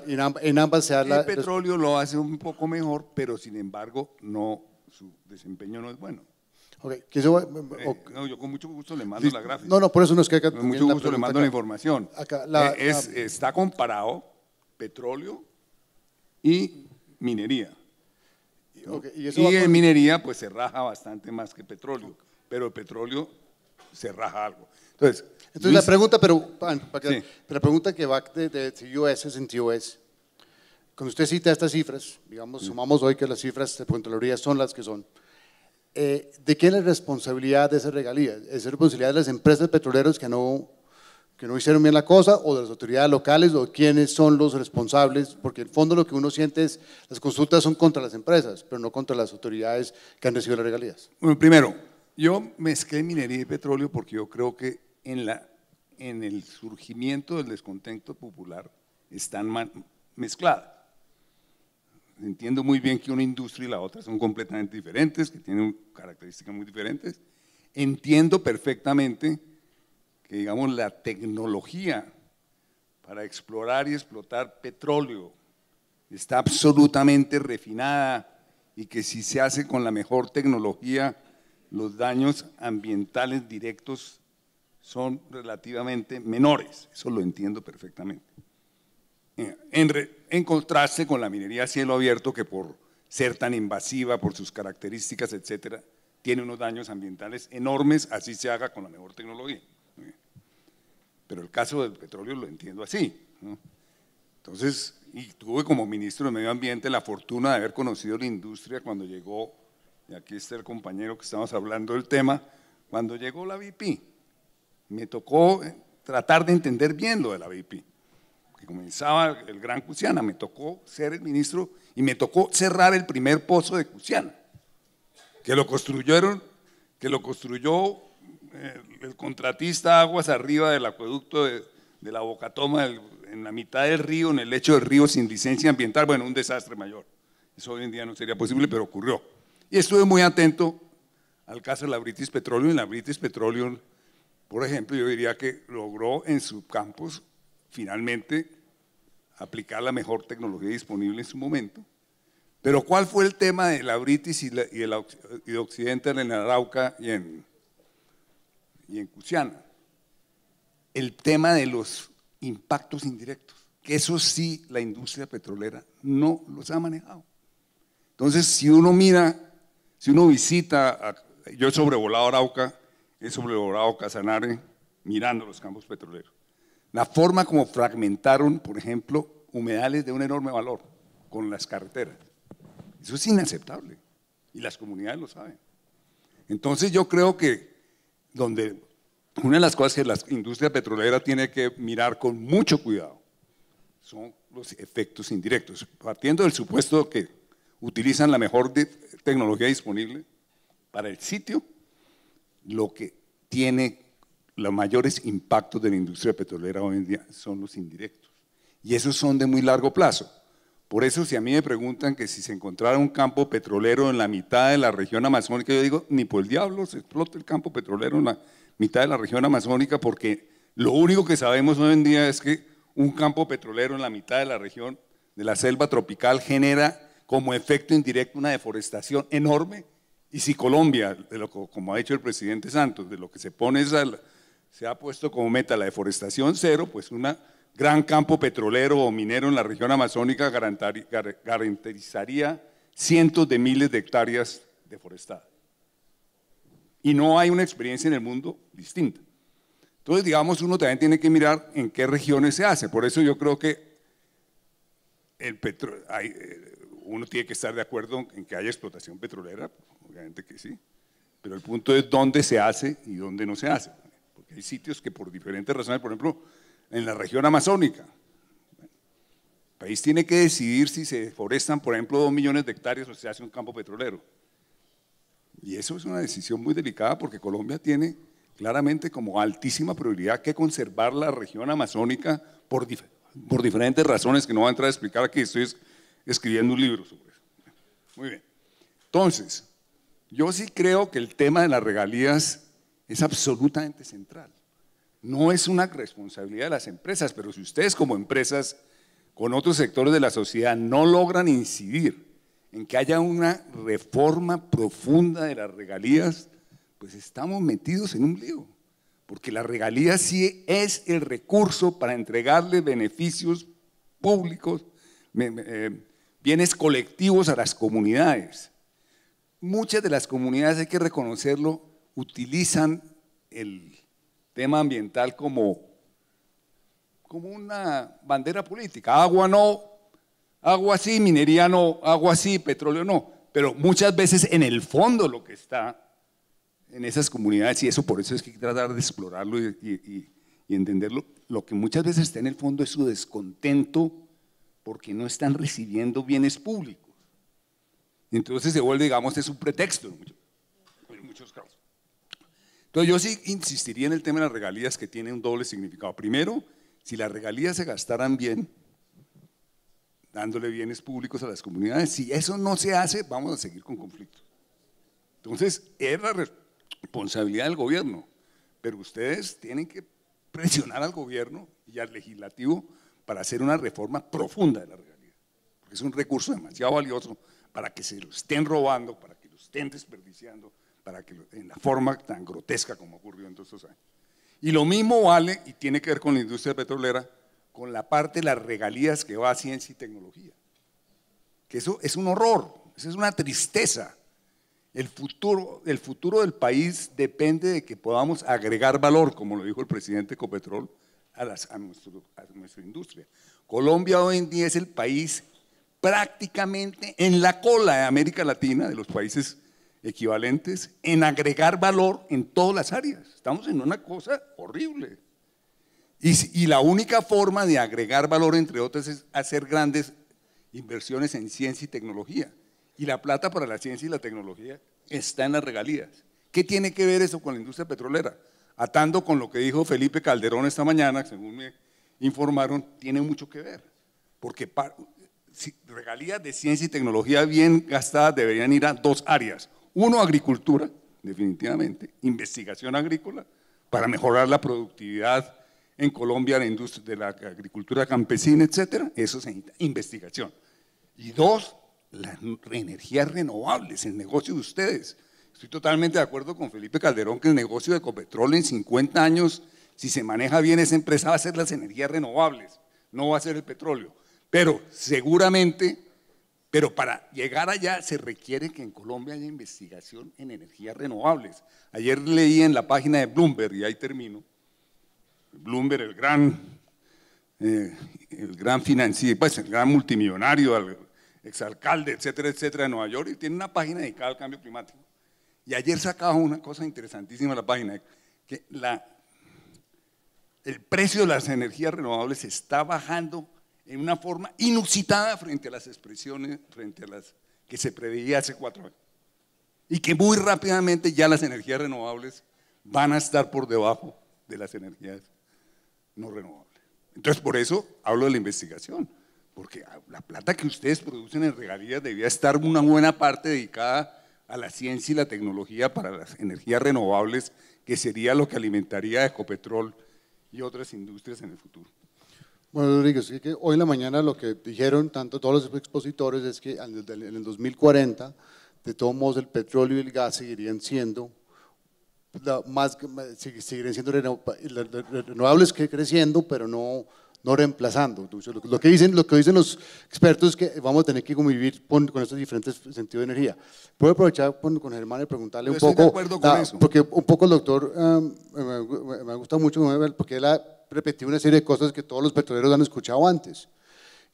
F: Y en, ambas se habla... El petróleo lo hace un poco mejor, pero sin embargo no, su desempeño no es bueno.
D: Okay, que yo, eh, no, yo con mucho gusto le mando la gráfica. No, no, por eso no nos que Con mucho gusto le mando la información. Acá, la, eh,
F: está comparado petróleo y minería.
D: y, y en minería
F: pues se raja bastante más que petróleo, pero el petróleo
D: se raja algo. Entonces, la pregunta, pero que, la pregunta que va de, de US sentido es, cuando usted cita estas cifras, digamos, mm. sumamos hoy que las cifras de Contraloría son las que son, eh, ¿de quién es la responsabilidad de esas regalías? ¿Es responsabilidad de las empresas petroleras que no, que no hicieron bien la cosa o de las autoridades locales o quiénes son los responsables? Porque en el fondo lo que uno siente es las consultas son contra las empresas, pero no contra las autoridades que han recibido las regalías. Bueno, primero, yo mezclé
F: minería y petróleo porque yo creo que en, la, en el surgimiento del descontento popular están mezcladas. Entiendo muy bien que una industria y la otra son completamente diferentes, que tienen características muy diferentes. Entiendo perfectamente que, digamos, la tecnología para explorar y explotar petróleo está absolutamente refinada y que si se hace con la mejor tecnología, los daños ambientales directos son relativamente menores, eso lo entiendo perfectamente. Eh, en, contraste con la minería a cielo abierto, que por ser tan invasiva, por sus características, etcétera, tiene unos daños ambientales enormes, así se haga con la mejor tecnología. Pero el caso del petróleo lo entiendo así. Entonces, y tuve como ministro de Medio Ambiente la fortuna de haber conocido la industria cuando llegó, y aquí está el compañero que estamos hablando del tema, cuando llegó la BP, me tocó eh, tratar de entender bien lo de la VIP, que comenzaba el gran Cusiana, me tocó ser el ministro y me tocó cerrar el primer pozo de Cusiana, que lo construyeron, que lo construyó eh, el contratista aguas arriba del acueducto de, la Bocatoma toma en la mitad del río, en el lecho del río sin licencia ambiental, bueno, un desastre mayor. Eso hoy en día no sería posible, pero ocurrió. Y estuve muy atento al caso de la British Petroleum. La British Petroleum por ejemplo, yo diría que logró en su campus finalmente aplicar la mejor tecnología disponible en su momento. Pero ¿cuál fue el tema de la britis y, de Occidental en Arauca y en, y en Cusiana? El tema de los impactos indirectos, que eso sí la industria petrolera no los ha manejado. Entonces, si uno mira, si uno visita, yo he sobrevolado Arauca es sobre Dorado Casanare mirando los campos petroleros. La forma como fragmentaron, por ejemplo, humedales de un enorme valor con las carreteras. Eso es inaceptable y las comunidades lo saben. Entonces yo creo que donde una de las cosas que la industria petrolera tiene que mirar con mucho cuidado son los efectos indirectos. Partiendo del supuesto que utilizan la mejor tecnología disponible para el sitio lo que tiene los mayores impactos de la industria petrolera hoy en día son los indirectos. Y esos son de muy largo plazo. Por eso si a mí me preguntan que si se encontrara un campo petrolero en la mitad de la región amazónica, yo digo, ni por el diablo se explota el campo petrolero en la mitad de la región amazónica, porque lo único que sabemos hoy en día es que un campo petrolero en la mitad de la región de la selva tropical genera como efecto indirecto una deforestación enorme y si Colombia, como ha hecho el presidente Santos, de lo que se pone se ha puesto como meta la deforestación cero, pues un gran campo petrolero o minero en la región amazónica garantizaría cientos de miles de hectáreas deforestadas. Y no hay una experiencia en el mundo distinta. Entonces, digamos, uno también tiene que mirar en qué regiones se hace. Por eso yo creo que el eh, uno tiene que estar de acuerdo en que haya explotación petrolera, obviamente que sí. Pero el punto es dónde se hace y dónde no se hace. Porque hay sitios que por diferentes razones, por ejemplo, en la región amazónica, el país tiene que decidir si se deforestan, por ejemplo, dos millones de hectáreas o se hace un campo petrolero. Y eso es una decisión muy delicada porque Colombia tiene claramente como altísima prioridad que conservar la región amazónica por, diferentes razones que no voy a entrar a explicar aquí, estoy escribiendo un libro sobre eso. Muy bien. Entonces, yo sí creo que el tema de las regalías es absolutamente central. No es una responsabilidad de las empresas, pero si ustedes como empresas con otros sectores de la sociedad no logran incidir en que haya una reforma profunda de las regalías, pues estamos metidos en un lío, porque la regalía sí es el recurso para entregarle beneficios públicos, eh, bienes colectivos a las comunidades muchas de las comunidades, hay que reconocerlo, utilizan el tema ambiental como, como una bandera política. Agua no, agua sí, minería no, agua sí, petróleo no. Pero muchas veces en el fondo lo que está en esas comunidades, y eso por eso es que hay que tratar de explorarlo y entenderlo, lo que muchas veces está en el fondo es su descontento porque no están recibiendo bienes públicos. Entonces se vuelve, digamos, es un pretexto en muchos, casos. Entonces yo sí insistiría en el tema de las regalías que tiene un doble significado. Primero, si las regalías se gastaran bien, dándole bienes públicos a las comunidades, si eso no se hace, vamos a seguir con conflicto. Entonces, es la responsabilidad del gobierno, pero ustedes tienen que presionar al gobierno y al legislativo para hacer una reforma profunda de la regalía, porque es un recurso demasiado valioso para que se lo estén robando, para que lo estén desperdiciando, para que en la forma tan grotesca como ocurrió en todos estos años. Y lo mismo vale, y tiene que ver con la industria petrolera, con la parte de las regalías que va a ciencia y tecnología. Que eso es un horror, eso es una tristeza. El futuro, el futuro del país depende de que podamos agregar valor, como lo dijo el presidente Copetrol, a, a nuestra industria. Colombia hoy en día es el país prácticamente en la cola de América Latina, de los países equivalentes, en agregar valor en todas las áreas. Estamos en una cosa horrible. Y, la única forma de agregar valor, entre otras, es hacer grandes inversiones en ciencia y tecnología. Y la plata para la ciencia y la tecnología está en las regalías. ¿Qué tiene que ver eso con la industria petrolera? Atando con lo que dijo Felipe Calderón esta mañana, según me informaron, tiene mucho que ver. Porque regalías de ciencia y tecnología bien gastadas deberían ir a dos áreas. Uno, agricultura, definitivamente, investigación agrícola, para mejorar la productividad en Colombia la industria de la agricultura campesina, etcétera, eso se necesita investigación. Y dos, las energías renovables, el negocio de ustedes. Estoy totalmente de acuerdo con Felipe Calderón que el negocio de Ecopetrol en 50 años, si se maneja bien esa empresa, va a ser las energías renovables, no va a ser el petróleo. Pero seguramente, pero para llegar allá se requiere que en Colombia haya investigación en energías renovables. Ayer leí en la página de Bloomberg, y ahí termino, Bloomberg, el gran, eh, el gran financiero, pues el gran multimillonario, el exalcalde, etcétera, etcétera, de Nueva York, y tiene una página dedicada al cambio climático. Y ayer sacaba una cosa interesantísima la página, que la, el precio de las energías renovables está bajando en una forma inusitada frente a las expresiones, frente a las que se preveía hace cuatro años. Y que muy rápidamente ya las energías renovables van a estar por debajo de las energías no renovables. Entonces, por eso hablo de la investigación, porque la plata que ustedes producen en regalías debía estar una buena parte dedicada a la ciencia y la tecnología para las energías renovables, que sería lo que alimentaría Ecopetrol y otras industrias en
D: el futuro. Bueno, Rodrigo, hoy en la mañana lo que dijeron tanto todos los expositores es que en el 2040, de todos modos, el petróleo y el gas seguirían siendo más, seguirían siendo renovables que creciendo, pero no, no reemplazando. Lo que, dicen, lo que dicen los expertos es que vamos a tener que convivir con, estos diferentes sentidos de energía. Puedo aprovechar con, Germán y preguntarle un poco, de eso. porque un poco el doctor em, me, ha gusta mucho porque él ha repetir una serie de cosas que todos los petroleros han escuchado antes,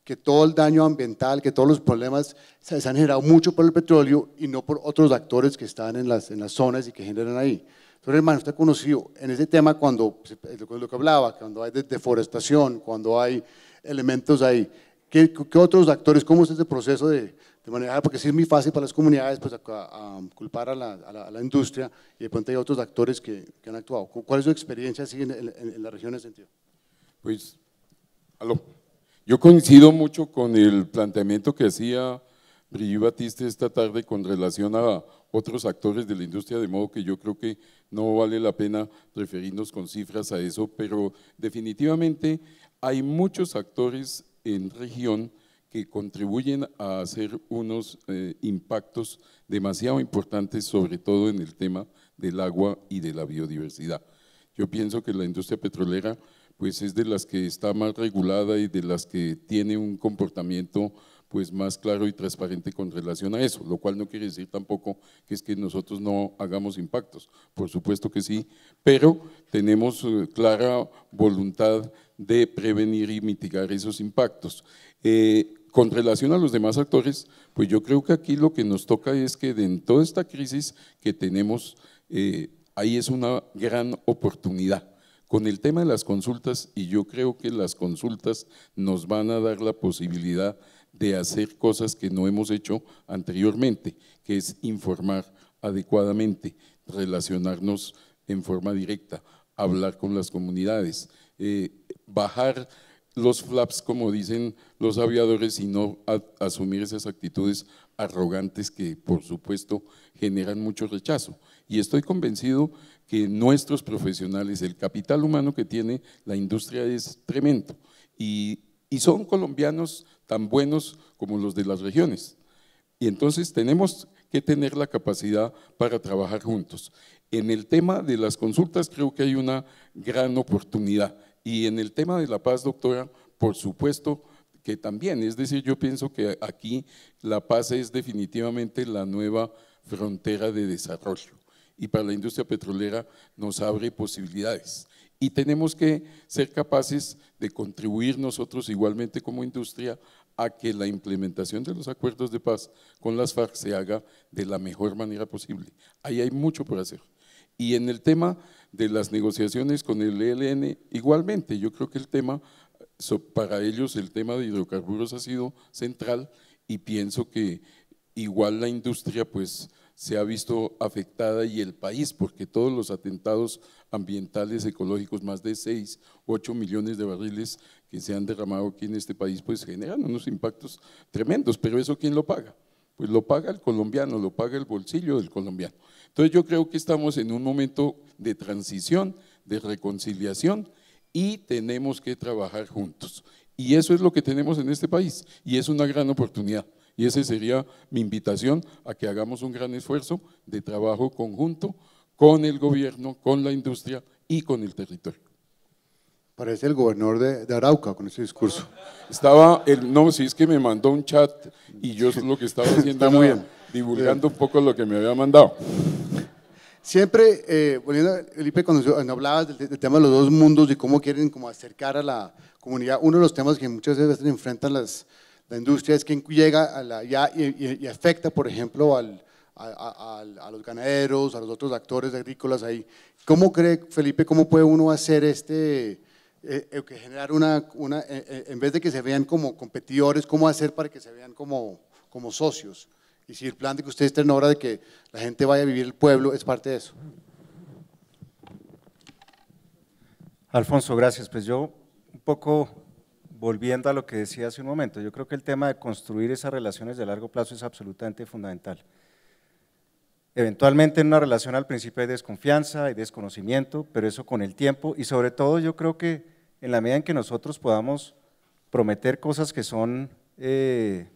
D: que todo el daño ambiental, que todos los problemas se han generado mucho por el petróleo y no por otros actores que están en las, en las zonas y que generan ahí. Entonces, hermano, usted ha conocido en ese tema cuando, pues, lo que hablaba, cuando hay deforestación, cuando hay elementos ahí, ¿qué, qué otros actores, cómo es ese proceso de, de manera, ah, porque sí es muy fácil para las comunidades pues, ah, culpar a la, industria y de pronto hay otros actores que, han actuado. ¿Cuál es su experiencia en, la región en ese sentido?
G: Pues, Yo coincido mucho con el planteamiento que hacía Brigitte Batiste esta tarde con relación a otros actores de la industria, de modo que yo creo que no vale la pena referirnos con cifras a eso, pero definitivamente hay muchos actores en región que contribuyen a hacer unos eh, impactos demasiado importantes, sobre todo en el tema del agua y de la biodiversidad. Yo pienso que la industria petrolera pues es de las que está más regulada y de las que tiene un comportamiento pues más claro y transparente con relación a eso, lo cual no quiere decir tampoco que es que nosotros no hagamos impactos, por supuesto que sí, pero tenemos eh, clara voluntad de prevenir y mitigar esos impactos. Eh, con relación a los demás actores, pues yo creo que aquí lo que nos toca es que en toda esta crisis que tenemos, eh, ahí es una gran oportunidad. Con el tema de las consultas, y yo creo que las consultas nos van a dar la posibilidad de hacer cosas que no hemos hecho anteriormente, que es informar adecuadamente, relacionarnos en forma directa, hablar con las comunidades, eh, bajar los flaps, como dicen los aviadores, y no asumir esas actitudes arrogantes que, por supuesto, generan mucho rechazo. Y estoy convencido que nuestros profesionales, el capital humano que tiene la industria es tremendo. Y y son colombianos tan buenos como los de las regiones. Y entonces tenemos que tener la capacidad para trabajar juntos. En el tema de las consultas creo que hay una gran oportunidad. Y en el tema de la paz, doctora, por supuesto que también. Es decir, yo pienso que aquí la paz es definitivamente la nueva frontera de desarrollo. Y para la industria petrolera nos abre posibilidades. Y tenemos que ser capaces de contribuir nosotros igualmente como industria a que la implementación de los acuerdos de paz con las FARC se haga de la mejor manera posible. Ahí hay mucho por hacer. Y en el tema de las negociaciones con el ELN, igualmente, yo creo que el tema, para ellos el tema de hidrocarburos ha sido central y pienso que igual la industria pues se ha visto afectada y el país, porque todos los atentados ambientales, ecológicos, más de 6, 8 millones de barriles que se han derramado aquí en este país, pues generan unos impactos tremendos, pero eso ¿quién lo paga? Pues lo paga el colombiano, lo paga el bolsillo del colombiano. Entonces yo creo que estamos en un momento de transición, de reconciliación y tenemos que trabajar juntos. Y eso es lo que tenemos en este país y es una gran oportunidad. Y esa sería mi invitación a que hagamos un gran esfuerzo de trabajo conjunto con el gobierno, con la industria y con el territorio. Parece el gobernador de, Arauca con ese discurso. Estaba, el, no, si es que me mandó un chat y yo lo que estaba haciendo muy bien. divulgando un poco lo que me había mandado. Siempre, eh, volviendo, Felipe, cuando,
D: hablabas del, tema de los dos mundos y cómo quieren como acercar a la comunidad, uno de los temas que muchas veces enfrentan las, la industria es quien llega a y, afecta, por ejemplo, a, los ganaderos, a los otros actores agrícolas ahí. ¿Cómo cree, Felipe, cómo puede uno hacer este, eh, eh, generar una, eh, en vez de que se vean como competidores, cómo hacer para que se vean como, socios? Y si el plan de que ustedes estén ahora de que la gente vaya a vivir el pueblo es parte de eso.
B: Alfonso, gracias. Pues yo
D: un poco volviendo
B: a lo que decía hace un momento, yo creo que el tema de construir esas relaciones de largo plazo es absolutamente fundamental. Eventualmente en una relación al principio hay desconfianza, hay desconocimiento, pero eso con el tiempo y sobre todo yo creo que en la medida en que nosotros podamos prometer cosas que son eh,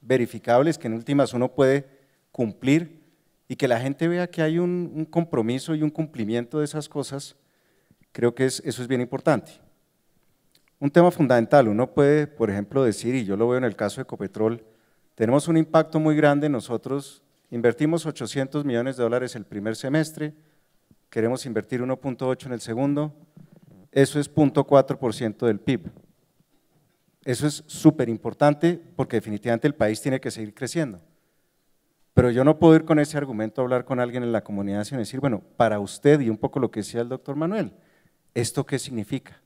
B: verificables, que en últimas uno puede cumplir y que la gente vea que hay un, compromiso y un cumplimiento de esas cosas, creo que eso es bien importante un tema fundamental. Uno puede, por ejemplo, decir, y yo lo veo en el caso de Ecopetrol, tenemos un impacto muy grande. Nosotros invertimos 800 millones de dólares el primer semestre, queremos invertir 1.8 en el segundo, eso es 0.4% del PIB. Eso es súper importante porque definitivamente el país tiene que seguir creciendo. Pero yo no puedo ir con ese argumento a hablar con alguien en la comunidad y decir, bueno, para usted y un poco lo que decía el doctor Manuel, ¿esto qué significa?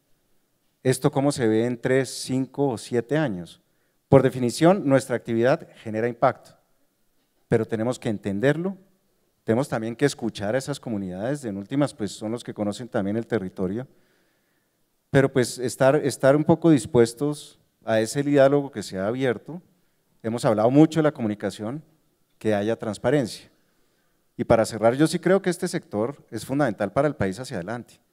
B: ¿Esto cómo se ve en 3, 5 o siete años? Por definición, nuestra actividad genera impacto, pero tenemos que entenderlo, tenemos también que escuchar a esas comunidades, en últimas pues son los que conocen también el territorio, pero pues estar, estar un poco dispuestos a ese diálogo que se ha abierto, hemos hablado mucho de la comunicación, que haya transparencia. Y para cerrar, yo sí creo que este sector es fundamental para el país hacia adelante.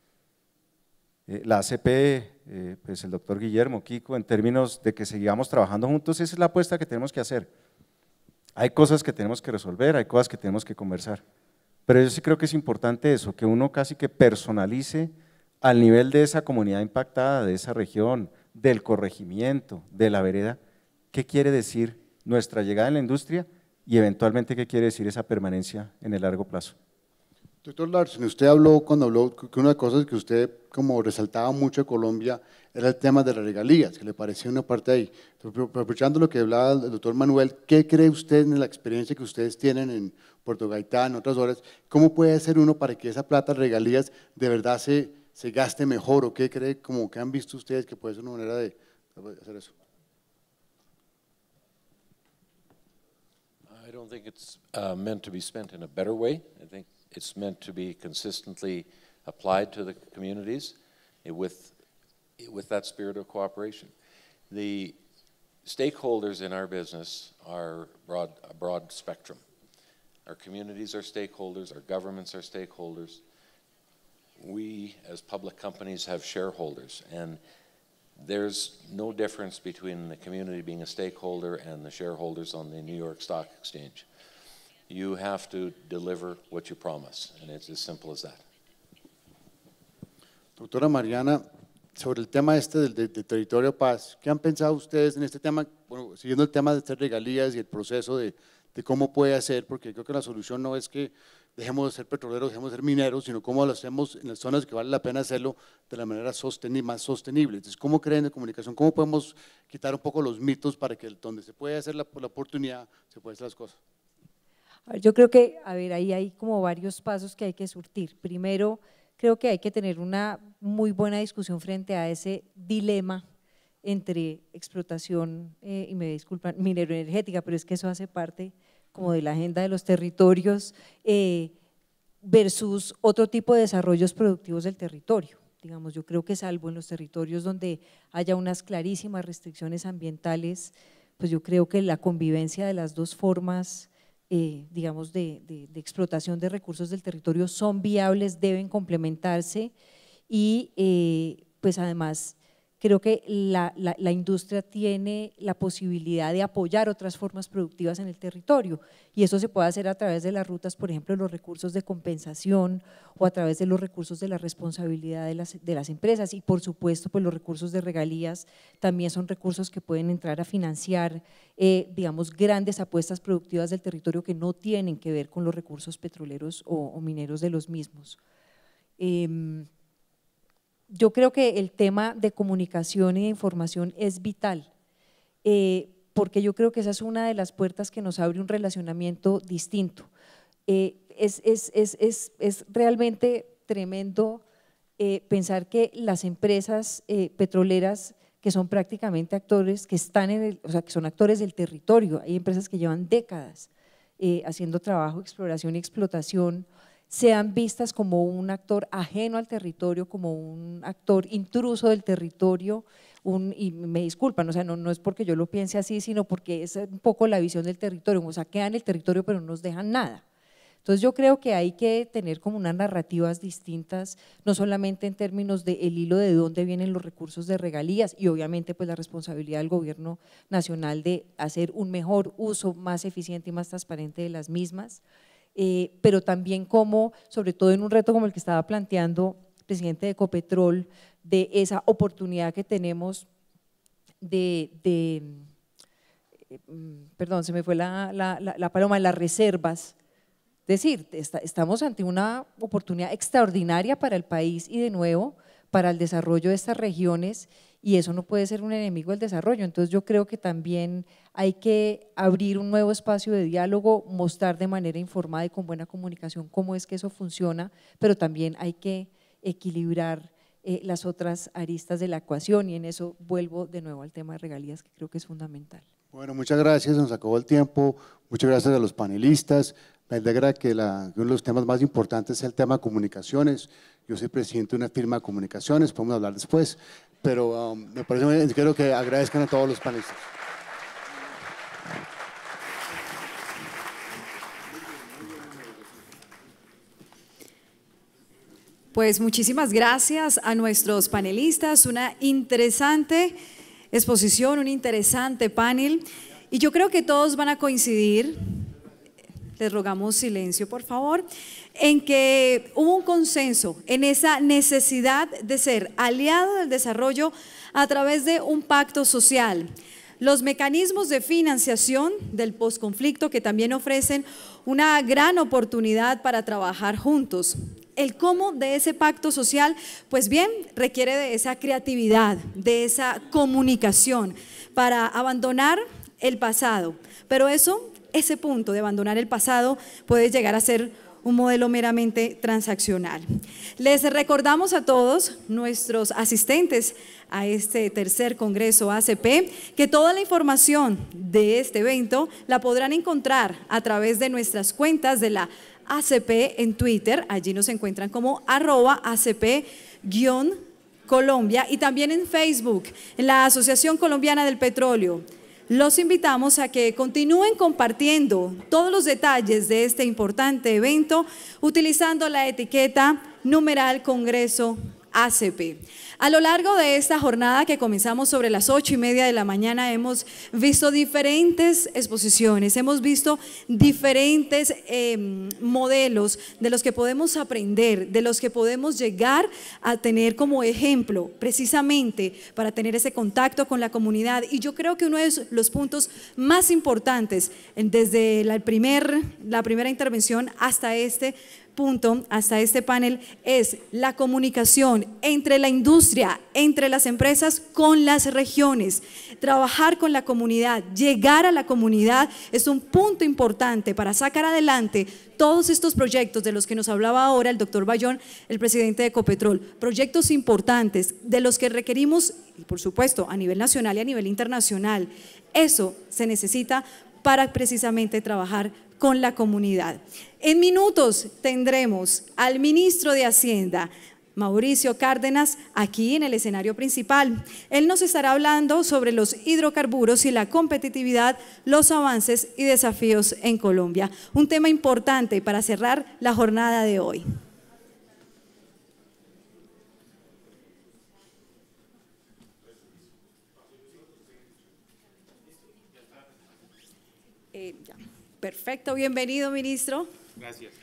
B: Eh, la ACP, eh, pues el doctor Guillermo, Kiko, en términos de que sigamos trabajando juntos, esa es la apuesta que tenemos que hacer. Hay cosas que tenemos que resolver, hay cosas que tenemos que conversar. Pero yo sí creo que es importante eso, que uno casi que personalice al nivel de esa comunidad impactada, de esa región, del corregimiento, de la vereda, qué quiere decir nuestra llegada en la industria y eventualmente qué quiere decir esa permanencia en el largo plazo.
D: Doctor Larson, usted habló cuando habló que una de las cosas que usted como resaltaba mucho a Colombia era el tema de las regalías, que le parecía una parte ahí. Aprovechando lo que hablaba el doctor Manuel, ¿qué cree usted en la experiencia que ustedes tienen en Puerto Gaitán, en otras horas? ¿Cómo puede ser uno para que esa plata regalías de verdad se, se gaste mejor? ¿O qué cree, como que han visto ustedes, que puede ser una manera de
C: hacer eso? I don't think it's uh, meant to be spent in a better way. It's meant to be consistently applied to the communities with, with that spirit of cooperation. The stakeholders in our business are broad, a broad spectrum. Our communities are stakeholders, our governments are stakeholders. We, as public companies, have shareholders, and there's no difference between the community being a stakeholder and the shareholders on the New York Stock Exchange. you have to deliver what you promise. And it's as simple as that.
D: Doctora Mariana, sobre el tema este del de, territorio paz, ¿qué han pensado ustedes en este tema? Bueno, siguiendo el tema de estas regalías y el proceso de, de cómo puede hacer, porque creo que la solución no es que dejemos de ser petroleros, dejemos de ser mineros, sino cómo lo hacemos en las zonas que vale la pena hacerlo de la manera más sostenible. Entonces, ¿cómo creen de comunicación? ¿Cómo podemos quitar un poco los mitos para que donde se puede hacer la, la oportunidad, se puedan hacer las cosas?
E: Yo creo que, a ver, ahí hay como varios pasos que hay que surtir. Primero, creo que hay que tener una muy buena discusión frente a ese dilema entre explotación, eh, y me disculpan, mineroenergética, pero es que eso hace parte como de la agenda de los territorios, eh, versus otro tipo de desarrollos productivos del territorio. Digamos, yo creo que salvo en los territorios donde haya unas clarísimas restricciones ambientales, pues yo creo que la convivencia de las dos formas eh, digamos, de, de, explotación de recursos del territorio son viables, deben complementarse y eh, pues además creo que la, industria tiene la posibilidad de apoyar otras formas productivas en el territorio y eso se puede hacer a través de las rutas, por ejemplo, los recursos de compensación o a través de los recursos de la responsabilidad de las, empresas y por supuesto pues los recursos de regalías también son recursos que pueden entrar a financiar, eh, digamos, grandes apuestas productivas del territorio que no tienen que ver con los recursos petroleros o, mineros de los mismos. Em, yo creo que el tema de comunicación e información es vital, eh, porque yo creo que esa es una de las puertas que nos abre un relacionamiento distinto. Eh, es, realmente tremendo eh, pensar que las empresas petroleras que son prácticamente actores que están en o sea, que son actores del territorio. Hay empresas que llevan décadas haciendo trabajo, exploración y explotación sean vistas como un actor ajeno al territorio, como un actor intruso del territorio, y me disculpan, o sea, no, es porque yo lo piense así, sino porque es un poco la visión del territorio, o sea, quedan el territorio pero no nos dejan nada. Entonces yo creo que hay que tener como unas narrativas distintas, no solamente en términos del el hilo de dónde vienen los recursos de regalías y obviamente pues la responsabilidad del gobierno nacional de hacer un mejor uso más eficiente y más transparente de las mismas, eh, pero también como, sobre todo en un reto como el que estaba planteando el presidente de Ecopetrol, de esa oportunidad que tenemos de, eh, mm, perdón, se me fue la, la, paloma, de las reservas. Es decir, estamos ante una oportunidad extraordinaria para el país y de nuevo para el desarrollo de estas regiones y eso no puede ser un enemigo del desarrollo. Entonces yo creo que también hay que abrir un nuevo espacio de diálogo, mostrar de manera informada y con buena comunicación cómo es que eso funciona, pero también hay que equilibrar eh, las otras aristas de la ecuación y en eso vuelvo de nuevo al tema de regalías que creo que es fundamental.
D: Bueno, muchas gracias, nos acabó el tiempo, muchas gracias a los panelistas, me alegra que, uno de los temas más importantes es el tema de comunicaciones, yo soy presidente de una firma de comunicaciones, podemos hablar después, pero um, me parece muy Quiero que agradezcan a todos los panelistas.
A: Pues muchísimas gracias a nuestros panelistas, una interesante exposición, un interesante panel y yo creo que todos van a coincidir te rogamos silencio, por favor, en que hubo un consenso en esa necesidad de ser aliado del desarrollo a través de un pacto social. Los mecanismos de financiación del posconflicto que también ofrecen una gran oportunidad para trabajar juntos. El cómo de ese pacto social, pues bien, requiere de esa creatividad, de esa comunicación para abandonar el pasado. Pero eso ese punto de abandonar el pasado puede llegar a ser un modelo meramente transaccional. Les recordamos a todos nuestros asistentes a este tercer Congreso ACP que toda la información de este evento la podrán encontrar a través de nuestras cuentas de la ACP en Twitter. Allí nos encuentran como arroba ACP-Colombia y también en Facebook, en la Asociación Colombiana del Petróleo los invitamos a que continúen compartiendo todos los detalles de este importante evento utilizando la etiqueta numeral Congreso ACP. A lo largo de esta jornada que comenzamos sobre las ocho y media de la mañana, hemos visto diferentes exposiciones, hemos visto diferentes em, modelos de los que podemos aprender, de los que podemos llegar a tener como ejemplo, precisamente para tener ese contacto con la comunidad. Y yo creo que uno de los puntos más importantes desde la primera intervención hasta este punto, hasta este panel, es la comunicación entre la industria, entre las empresas, con las regiones. Trabajar con la comunidad, llegar a la comunidad es un punto importante para sacar adelante todos estos proyectos de los que nos hablaba ahora el doctor Bayón, el presidente de Ecopetrol. Proyectos importantes de los que requerimos, por supuesto, a nivel nacional y a nivel internacional. Eso se necesita para precisamente trabajar con la comunidad. En minutos tendremos al ministro de Hacienda, Mauricio Cárdenas aquí en el escenario principal. Él nos estará hablando sobre los hidrocarburos y la competitividad, los avances y desafíos en Colombia. Un tema importante para cerrar la jornada de hoy. Eh, perfecto, bienvenido ministro. Gracias.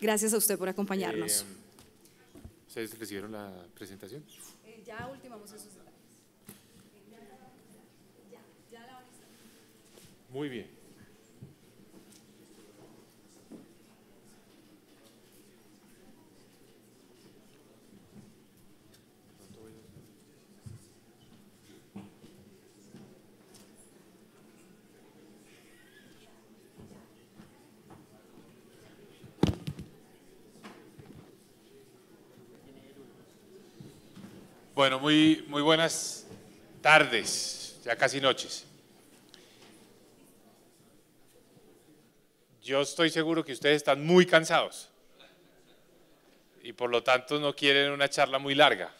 A: Gracias a usted por acompañarnos. Eh,
H: ¿Ustedes recibieron la presentación?
A: Eh, ya ultimamos esos detalles. Eh,
H: Muy bien. Bueno, muy, muy buenas tardes, ya casi noches. Yo estoy seguro que ustedes están muy cansados y por lo tanto no quieren una charla muy larga.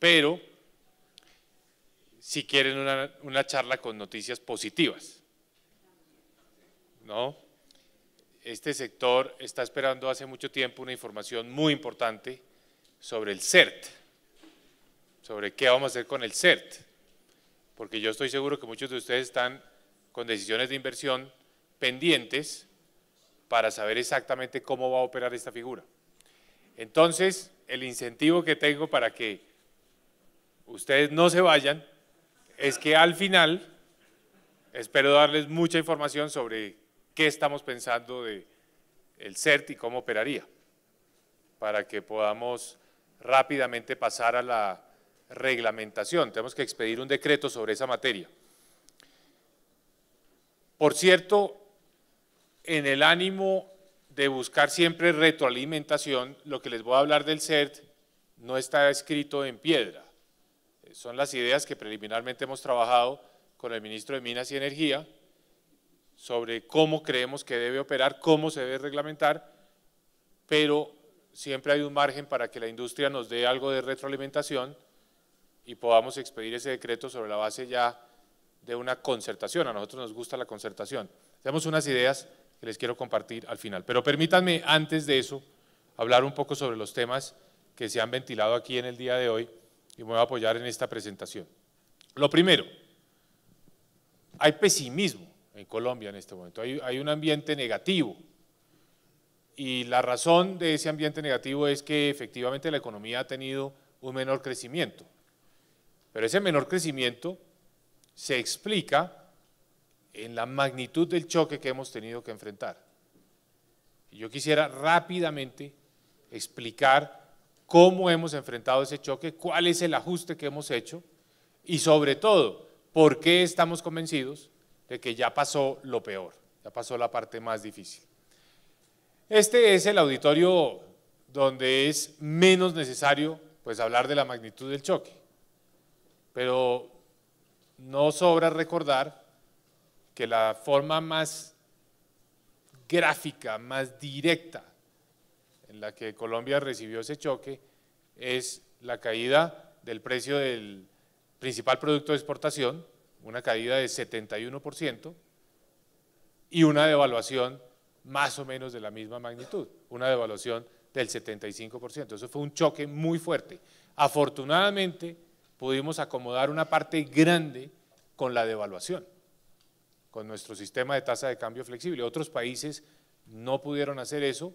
H: Pero si quieren una, una charla con noticias positivas. ¿No? Este sector está esperando hace mucho tiempo una información muy importante sobre el CERT, sobre qué vamos a hacer con el CERT, porque yo estoy seguro que muchos de ustedes están con decisiones de inversión pendientes para saber exactamente cómo va a operar esta figura. Entonces, el incentivo que tengo para que ustedes no se vayan es que al final espero darles mucha información sobre qué estamos pensando de el CERT y cómo operaría, para que podamos rápidamente pasar a la reglamentación. Tenemos que expedir un decreto sobre esa materia. Por cierto, en el ánimo de buscar siempre retroalimentación, lo que les voy a hablar del CERT no está escrito en piedra. Eh, son las ideas que preliminarmente hemos trabajado con el ministro de Minas y Energía sobre cómo creemos que debe operar, cómo se debe reglamentar, pero siempre hay un margen para que la industria nos dé algo de retroalimentación y podamos expedir ese decreto sobre la base ya de una concertación. A nosotros nos gusta la concertación. Tenemos unas ideas que les quiero compartir al final. Pero permítanme, antes de eso, hablar un poco sobre los temas que se han ventilado aquí en el día de hoy y me voy a apoyar en esta presentación. Lo primero, hay pesimismo en Colombia en este momento, hay, hay un ambiente negativo y la razón de ese ambiente negativo es que efectivamente la economía ha tenido un menor crecimiento. Pero ese menor crecimiento se explica en la magnitud del choque que hemos tenido que enfrentar. Y yo quisiera rápidamente explicar cómo hemos enfrentado ese choque, cuál es el ajuste que hemos hecho y sobre todo, por qué estamos convencidos de que ya pasó lo peor, ya pasó la parte más difícil. Este es el auditorio donde es menos necesario pues, hablar de la magnitud del choque. Pero no sobra recordar que la forma más gráfica, más directa en la que Colombia recibió ese choque es la caída del precio del principal producto de exportación, una caída de 71% y una devaluación más o menos de la misma magnitud, una devaluación del 75%. Eso fue un choque muy fuerte. Afortunadamente pudimos acomodar una parte grande con la devaluación, con nuestro sistema de tasa de cambio flexible. Otros países no pudieron hacer eso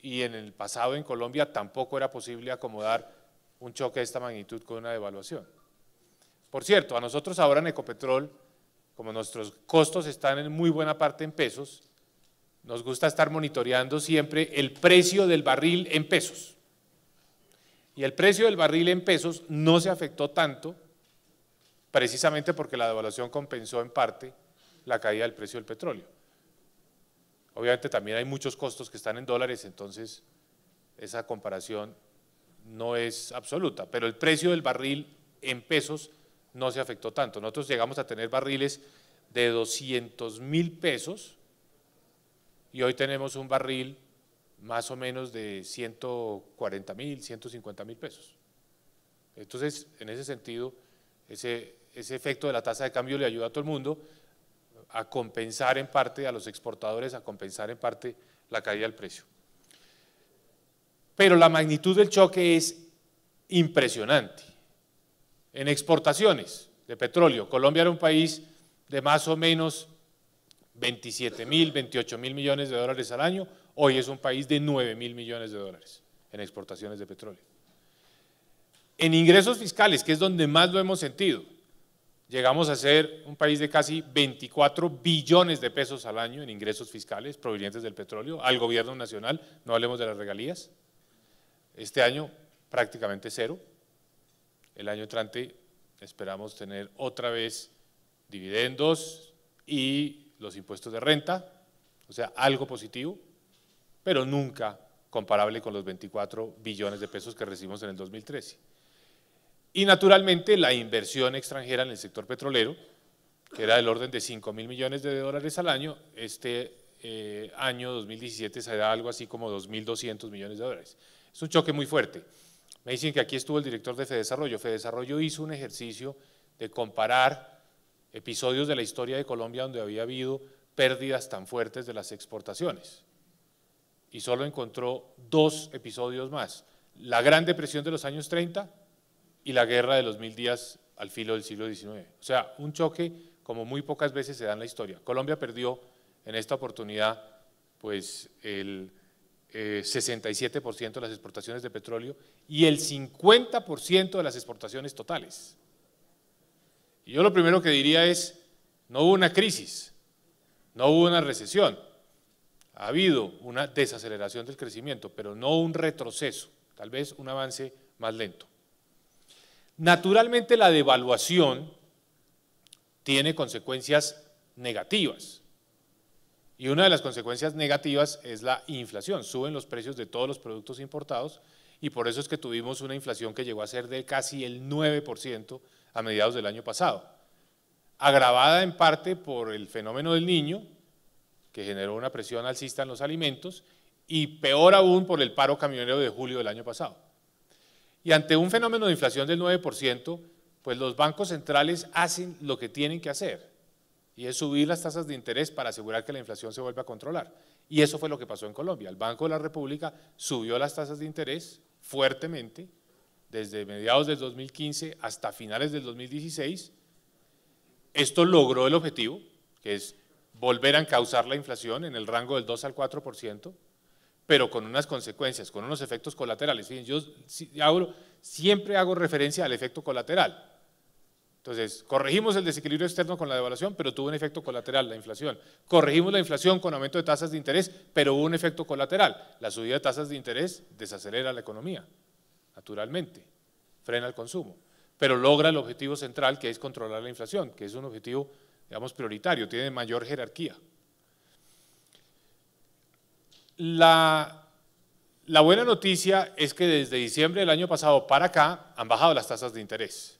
H: y en el pasado en Colombia tampoco era posible acomodar un choque de esta magnitud con una devaluación. Por cierto, a nosotros ahora en Ecopetrol, como nuestros costos están en muy buena parte en pesos, nos gusta estar monitoreando siempre el precio del barril en pesos. Y el precio del barril en pesos no se afectó tanto precisamente porque la devaluación compensó en parte la caída del precio del petróleo. Obviamente también hay muchos costos que están en dólares, entonces esa comparación no es absoluta, pero el precio del barril en pesos no se afectó tanto. Nosotros llegamos a tener barriles de 200 mil pesos y hoy tenemos un barril más o menos de 140 mil, 150 mil pesos. Entonces, en ese sentido, ese, ese efecto de la tasa de cambio le ayuda a todo el mundo a compensar en parte a los exportadores, a compensar en parte la caída del precio. Pero la magnitud del choque es impresionante. En exportaciones de petróleo, Colombia era un país de más o menos 27 mil, 28 mil millones de dólares al año, hoy es un país de 9 mil millones de dólares en exportaciones de petróleo. En ingresos fiscales, que es donde más lo hemos sentido, llegamos a ser un país de casi 24 billones de pesos al año en ingresos fiscales provenientes del petróleo, al gobierno nacional, no hablemos de las regalías, este año prácticamente cero, el año entrante esperamos tener otra vez dividendos y los impuestos de renta, o sea, algo positivo, pero nunca comparable con los 24 billones de pesos que recibimos en el 2013. Y naturalmente la inversión extranjera en el sector petrolero, que era del orden de 5 mil millones de dólares al año, este eh, año 2017 se algo así como 2.200 millones de dólares. Es un choque muy fuerte. Me dicen que aquí estuvo el director de Fedesarrollo. Fedesarrollo hizo un ejercicio de comparar episodios de la historia de Colombia donde había habido pérdidas tan fuertes de las exportaciones. Y solo encontró dos episodios más, la Gran Depresión de los años 30 y la Guerra de los Mil Días al filo del siglo XIX. O sea, un choque como muy pocas veces se da en la historia. Colombia perdió en esta oportunidad pues el 67% eh, de las exportaciones de petróleo y el 50% de las exportaciones totales. Yo lo primero que diría es, no hubo una crisis, no hubo una recesión, ha habido una desaceleración del crecimiento, pero no un retroceso, tal vez un avance más lento. Naturalmente la devaluación tiene consecuencias negativas. Y una de las consecuencias negativas es la inflación. Suben los precios de todos los productos importados y por eso es que tuvimos una inflación que llegó a ser de casi el 9% a mediados del año pasado, agravada en parte por el fenómeno del niño, que generó una presión alcista en los alimentos, y peor aún por el paro camionero de julio del año pasado. Y ante un fenómeno de inflación del 9%, pues los bancos centrales hacen lo que tienen que hacer, y es subir las tasas de interés para asegurar que la inflación se vuelva a controlar. Y eso fue lo que pasó en Colombia. El Banco de la República subió las tasas de interés fuertemente desde mediados del 2015 hasta finales del 2016, esto logró el objetivo, que es volver a causar la inflación en el rango del 2 al 4%, pero con unas consecuencias, con unos efectos colaterales. Yo siempre hago referencia al efecto colateral. Entonces, corregimos el desequilibrio externo con la devaluación, pero tuvo un efecto colateral, la inflación. Corregimos la inflación con aumento de tasas de interés, pero hubo un efecto colateral. La subida de tasas de interés desacelera la economía naturalmente, frena el consumo, pero logra el objetivo central que es controlar la inflación, que es un objetivo, digamos, prioritario, tiene mayor jerarquía. La, la buena noticia es que desde diciembre del año pasado para acá han bajado las tasas de interés.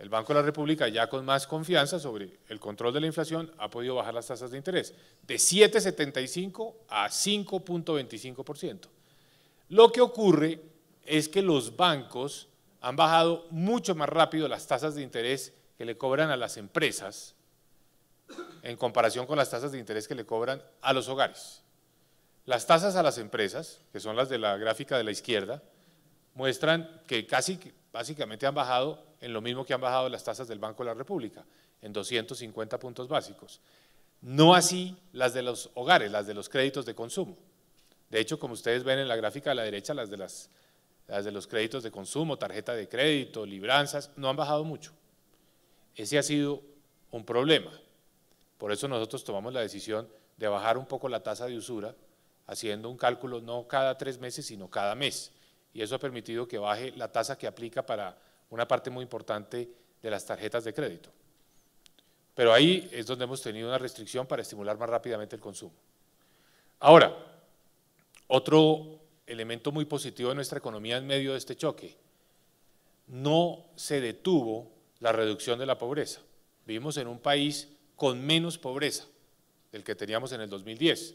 H: El Banco de la República ya con más confianza sobre el control de la inflación ha podido bajar las tasas de interés de 7,75 a 5,25%. Lo que ocurre es que los bancos han bajado mucho más rápido las tasas de interés que le cobran a las empresas en comparación con las tasas de interés que le cobran a los hogares. Las tasas a las empresas, que son las de la gráfica de la izquierda, muestran que casi básicamente han bajado en lo mismo que han bajado las tasas del Banco de la República, en 250 puntos básicos. No así las de los hogares, las de los créditos de consumo. De hecho, como ustedes ven en la gráfica de la derecha, las de las las de los créditos de consumo, tarjeta de crédito, libranzas, no han bajado mucho. Ese ha sido un problema. Por eso nosotros tomamos la decisión de bajar un poco la tasa de usura, haciendo un cálculo no cada tres meses, sino cada mes. Y eso ha permitido que baje la tasa que aplica para una parte muy importante de las tarjetas de crédito. Pero ahí es donde hemos tenido una restricción para estimular más rápidamente el consumo. Ahora, otro elemento muy positivo de nuestra economía en medio de este choque. No se detuvo la reducción de la pobreza. Vivimos en un país con menos pobreza del que teníamos en el 2010.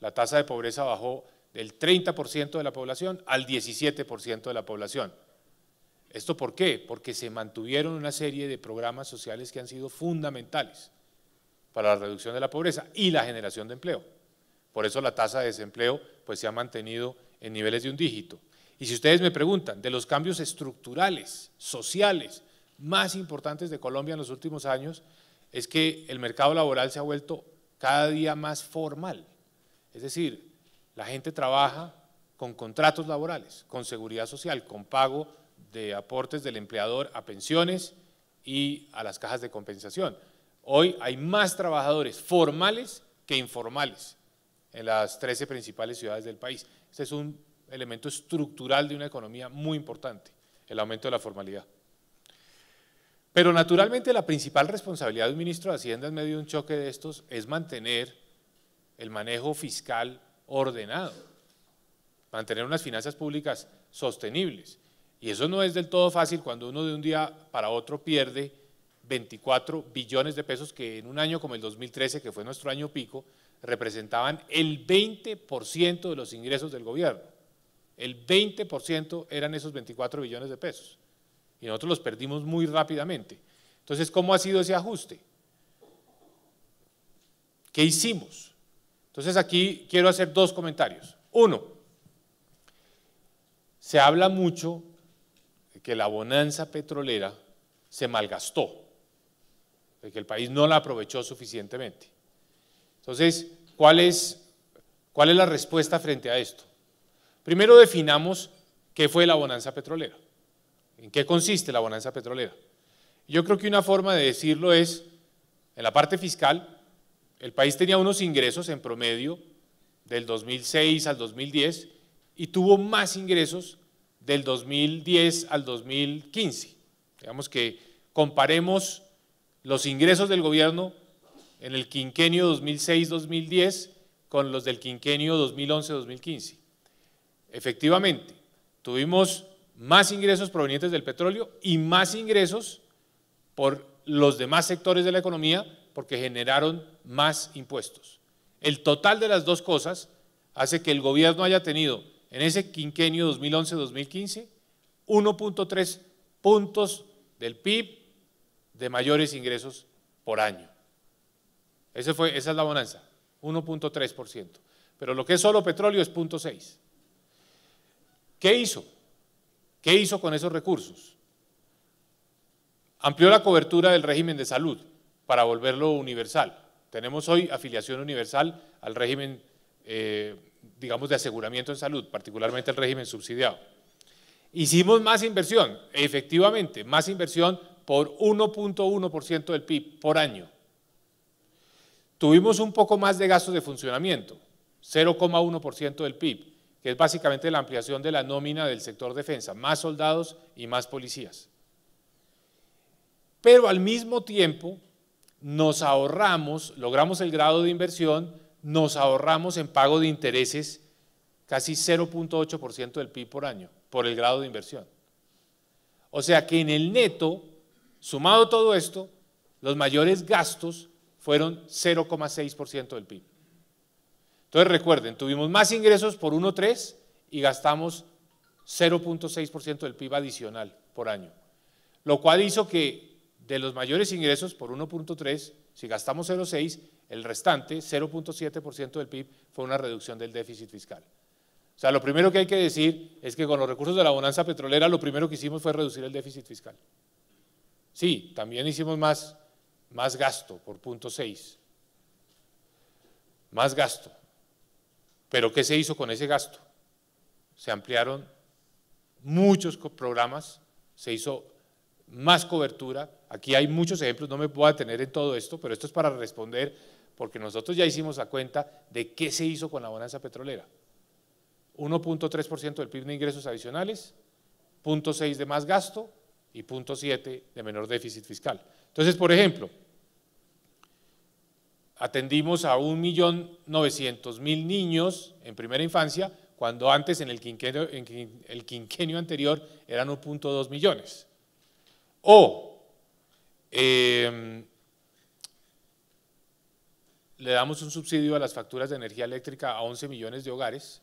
H: La tasa de pobreza bajó del 30% de la población al 17% de la población. ¿Esto por qué? Porque se mantuvieron una serie de programas sociales que han sido fundamentales para la reducción de la pobreza y la generación de empleo. Por eso la tasa de desempleo pues, se ha mantenido en niveles de un dígito. Y si ustedes me preguntan de los cambios estructurales, sociales, más importantes de Colombia en los últimos años, es que el mercado laboral se ha vuelto cada día más formal. Es decir, la gente trabaja con contratos laborales, con seguridad social, con pago de aportes del empleador a pensiones y a las cajas de compensación. Hoy hay más trabajadores formales que informales en las 13 principales ciudades del país. Este es un elemento estructural de una economía muy importante, el aumento de la formalidad. Pero naturalmente la principal responsabilidad de un ministro de Hacienda en medio de un choque de estos es mantener el manejo fiscal ordenado, mantener unas finanzas públicas sostenibles. Y eso no es del todo fácil cuando uno de un día para otro pierde 24 billones de pesos que en un año como el 2013, que fue nuestro año pico, representaban el 20% de los ingresos del gobierno. El 20% eran esos 24 billones de pesos. Y nosotros los perdimos muy rápidamente. Entonces, ¿cómo ha sido ese ajuste? ¿Qué hicimos? Entonces, aquí quiero hacer dos comentarios. Uno, se habla mucho de que la bonanza petrolera se malgastó, de que el país no la aprovechó suficientemente. Entonces, ¿cuál es, la respuesta frente a esto? Primero definamos qué fue la bonanza petrolera. ¿En qué consiste la bonanza petrolera? Yo creo que una forma de decirlo es, en la parte fiscal, el país tenía unos ingresos en promedio del 2006 al 2010 y tuvo más ingresos del 2010 al 2015. Digamos que comparemos los ingresos del gobierno en el quinquenio 2006-2010 con los del quinquenio 2011-2015. Efectivamente, tuvimos más ingresos provenientes del petróleo y más ingresos por los demás sectores de la economía porque generaron más impuestos. El total de las dos cosas hace que el gobierno haya tenido en ese quinquenio 2011-2015 1.3 puntos del PIB de mayores ingresos por año. Ese fue, esa es la bonanza, 1.3%. Pero lo que es solo petróleo es 0.6%. ¿Qué hizo? ¿Qué hizo con esos recursos? Amplió la cobertura del régimen de salud para volverlo universal. Tenemos hoy afiliación universal al régimen, eh, digamos, de aseguramiento en salud, particularmente el régimen subsidiado. Hicimos más inversión, efectivamente, más inversión por 1.1% del PIB por año. Tuvimos un poco más de gastos de funcionamiento, 0,1% del PIB, que es básicamente la ampliación de la nómina del sector defensa, más soldados y más policías. Pero al mismo tiempo nos ahorramos, logramos el grado de inversión, nos ahorramos en pago de intereses casi 0.8% del PIB por año, por el grado de inversión. O sea que en el neto, sumado todo esto, los mayores gastos fueron 0,6% del PIB. Entonces recuerden, tuvimos más ingresos por 1,3 y gastamos 0,6% del PIB adicional por año, lo cual hizo que de los mayores ingresos por 1,3, si gastamos 0,6, el restante, 0,7% del PIB, fue una reducción del déficit fiscal. O sea, lo primero que hay que decir es que con los recursos de la bonanza petrolera lo primero que hicimos fue reducir el déficit fiscal. Sí, también hicimos más más gasto por punto 6. Más gasto. Pero ¿qué se hizo con ese gasto? Se ampliaron muchos programas, se hizo más cobertura. Aquí hay muchos ejemplos, no me puedo tener en todo esto, pero esto es para responder, porque nosotros ya hicimos la cuenta de qué se hizo con la bonanza petrolera. 1.3% del PIB de ingresos adicionales, 0.6 de más gasto y 0.7 de menor déficit fiscal. Entonces, por ejemplo, atendimos a 1.900.000 niños en primera infancia, cuando antes en el quinquenio, en el quinquenio anterior eran 1.2 millones. O em, le damos un subsidio a las facturas de energía eléctrica a 11 millones de hogares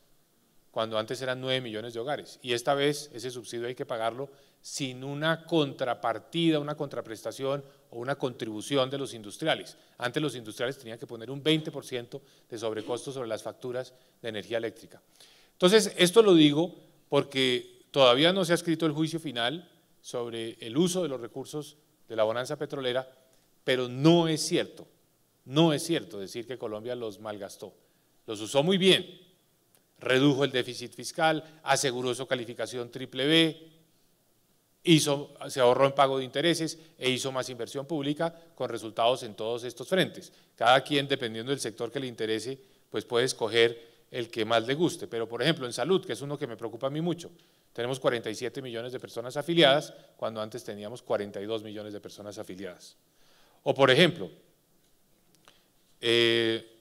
H: cuando antes eran 9 millones de hogares. Y esta vez ese subsidio hay que pagarlo sin una contrapartida, una contraprestación o una contribución de los industriales. Antes los industriales tenían que poner un 20% de sobrecosto sobre las facturas de energía eléctrica. Entonces, esto lo digo porque todavía no se ha escrito el juicio final sobre el uso de los recursos de la bonanza petrolera, pero no es cierto, no es cierto decir que Colombia los malgastó. Los usó muy bien, redujo el déficit fiscal, aseguró su calificación triple B, hizo, se ahorró en pago de intereses e hizo más inversión pública con resultados en todos estos frentes. Cada quien, dependiendo del sector que le interese, pues puede escoger el que más le guste. Pero, por ejemplo, en salud, que es uno que me preocupa a mí mucho, tenemos 47 millones de personas afiliadas cuando antes teníamos 42 millones de personas afiliadas. O, por ejemplo, eh,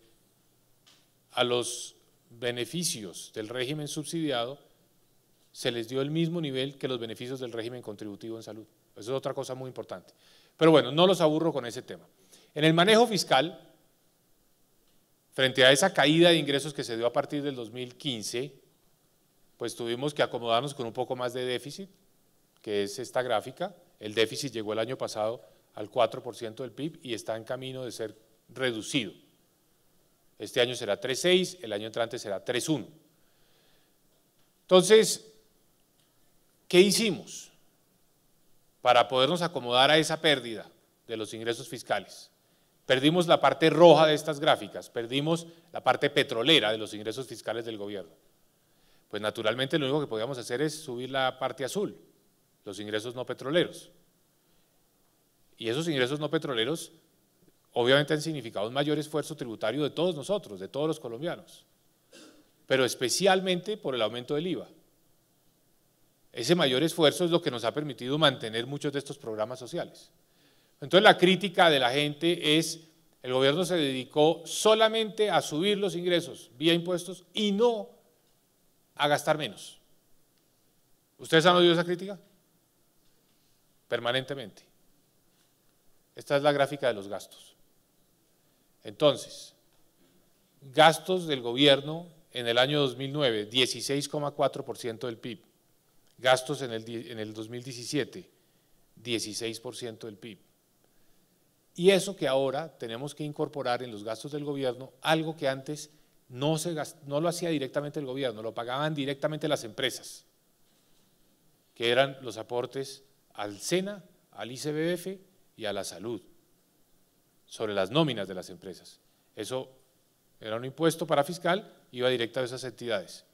H: a los beneficios del régimen subsidiado se les dio el mismo nivel que los beneficios del régimen contributivo en salud. Eso es otra cosa muy importante. Pero bueno, no los aburro con ese tema. En el manejo fiscal, frente a esa caída de ingresos que se dio a partir del 2015, pues tuvimos que acomodarnos con un poco más de déficit, que es esta gráfica. El déficit llegó el año pasado al 4% del PIB y está en camino de ser reducido. Este año será 3.6, el año entrante será 3.1. Entonces, ¿qué hicimos para podernos acomodar a esa pérdida de los ingresos fiscales? Perdimos la parte roja de estas gráficas, perdimos la parte petrolera de los ingresos fiscales del gobierno. Pues naturalmente lo único que podíamos hacer es subir la parte azul, los ingresos no petroleros. Y esos ingresos no petroleros obviamente han significado un mayor esfuerzo tributario de todos nosotros, de todos los colombianos, pero especialmente por el aumento del IVA. Ese mayor esfuerzo es lo que nos ha permitido mantener muchos de estos programas sociales. Entonces la crítica de la gente es, el gobierno se dedicó solamente a subir los ingresos vía impuestos y no a gastar menos. ¿Ustedes han oído esa crítica? Permanentemente. Esta es la gráfica de los gastos. Entonces, gastos del gobierno en el año 2009, 16,4% del PIB. Gastos en el, 2017, 16% del PIB. Y eso que ahora tenemos que incorporar en los gastos del gobierno, algo que antes no, no lo hacía directamente el gobierno, lo pagaban directamente las empresas, que eran los aportes al SENA, al ICBF y a la salud sobre las nóminas de las empresas. Eso era un impuesto para fiscal, iba directo a esas entidades.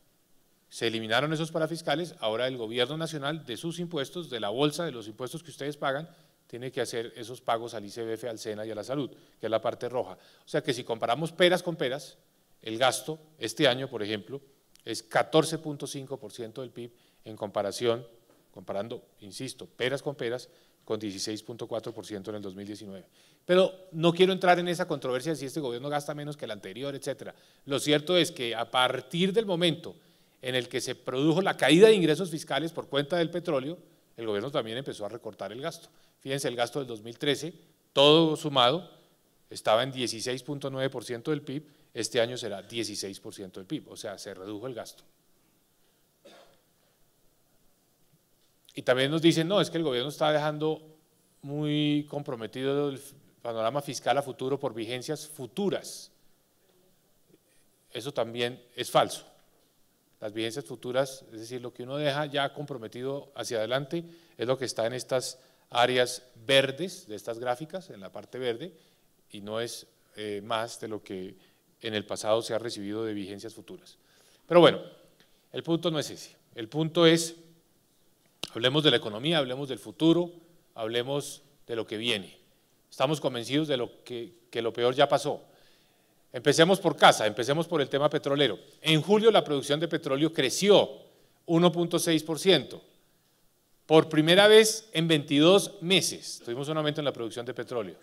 H: Se eliminaron esos para fiscales, ahora el gobierno nacional de sus impuestos, de la bolsa, de los impuestos que ustedes pagan, tiene que hacer esos pagos al ICBF, al SENA y a la salud, que es la parte roja. O sea que si comparamos peras con peras, el gasto este año, por ejemplo, es 14.5% del PIB en comparación, comparando, insisto, peras con peras, con 16.4% en el 2019. Pero no quiero entrar en esa controversia si este gobierno gasta menos que el anterior, etcétera. Lo cierto es que a partir del momento en el que se produjo la caída de ingresos fiscales por cuenta del petróleo, el gobierno también empezó a recortar el gasto. Fíjense, el gasto del 2013, todo sumado, estaba en 16.9% del PIB, este año será 16% del PIB, o sea, se redujo el gasto. Y también nos dicen, no, es que el gobierno está dejando muy comprometido el panorama fiscal a futuro por vigencias futuras. Eso también es falso. Las vigencias futuras, es decir, lo que uno deja ya comprometido hacia adelante, es lo que está en estas áreas verdes de estas gráficas, en la parte verde, y no es eh, más de lo que en el pasado se ha recibido de vigencias futuras. Pero bueno, el punto no es ese. El punto es Hablemos de la economía, hablemos del futuro, hablemos de lo que viene. Estamos convencidos de lo que, que lo peor ya pasó. Empecemos por casa, empecemos por el tema petrolero. En julio la producción de petróleo creció 1.6%, por primera vez en 22 meses. Tuvimos un aumento en la producción de petróleo.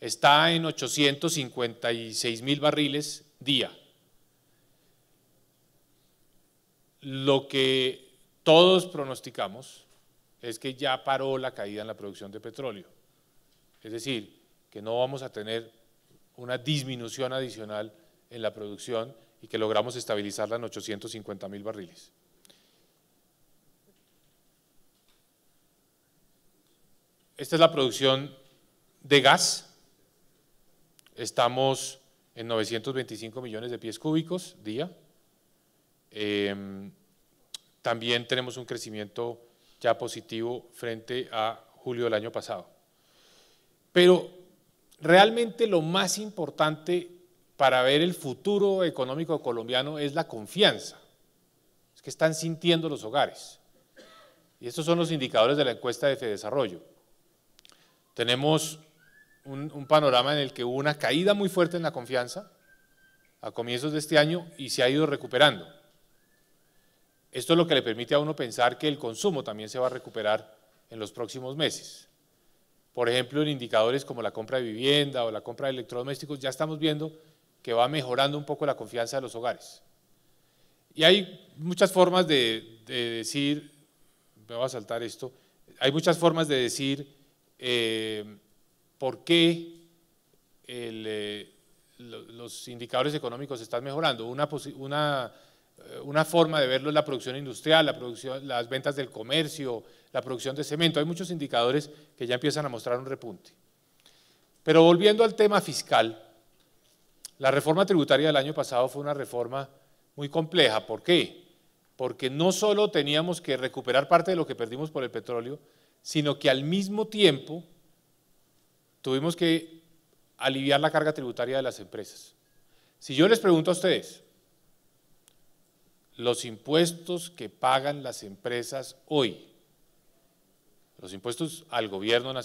H: Está en 856 mil barriles día. Lo que todos pronosticamos es que ya paró la caída en la producción de petróleo. Es decir, que no vamos a tener una disminución adicional en la producción y que logramos estabilizarla en 850 mil barriles. Esta es la producción de gas. Estamos en 925 millones de pies cúbicos día. Em, también tenemos un crecimiento ya positivo frente a julio del año pasado. Pero realmente lo más importante para ver el futuro económico colombiano es la confianza es que están sintiendo los hogares. Y estos son los indicadores de la encuesta de Fedesarrollo. Tenemos un, un, panorama en el que hubo una caída muy fuerte en la confianza a comienzos de este año y se ha ido recuperando. Esto es lo que le permite a uno pensar que el consumo también se va a recuperar en los próximos meses. Por ejemplo, en indicadores como la compra de vivienda o la compra de electrodomésticos, ya estamos viendo que va mejorando un poco la confianza de los hogares. Y hay muchas formas de, decir, me voy a saltar esto, hay muchas formas de decir eh, por qué eh, los indicadores económicos están mejorando. Una, una eh, una forma de verlo es la producción industrial, las ventas del comercio, la producción de cemento. Hay muchos indicadores que ya empiezan a mostrar un repunte. Pero volviendo al tema fiscal, la reforma tributaria del año pasado fue una reforma muy compleja. ¿Por qué? Porque no solo teníamos que recuperar parte de lo que perdimos por el petróleo, sino que al mismo tiempo tuvimos que aliviar la carga tributaria de las empresas. Si yo les pregunto a ustedes, los impuestos que pagan las empresas hoy, los impuestos al gobierno nacional.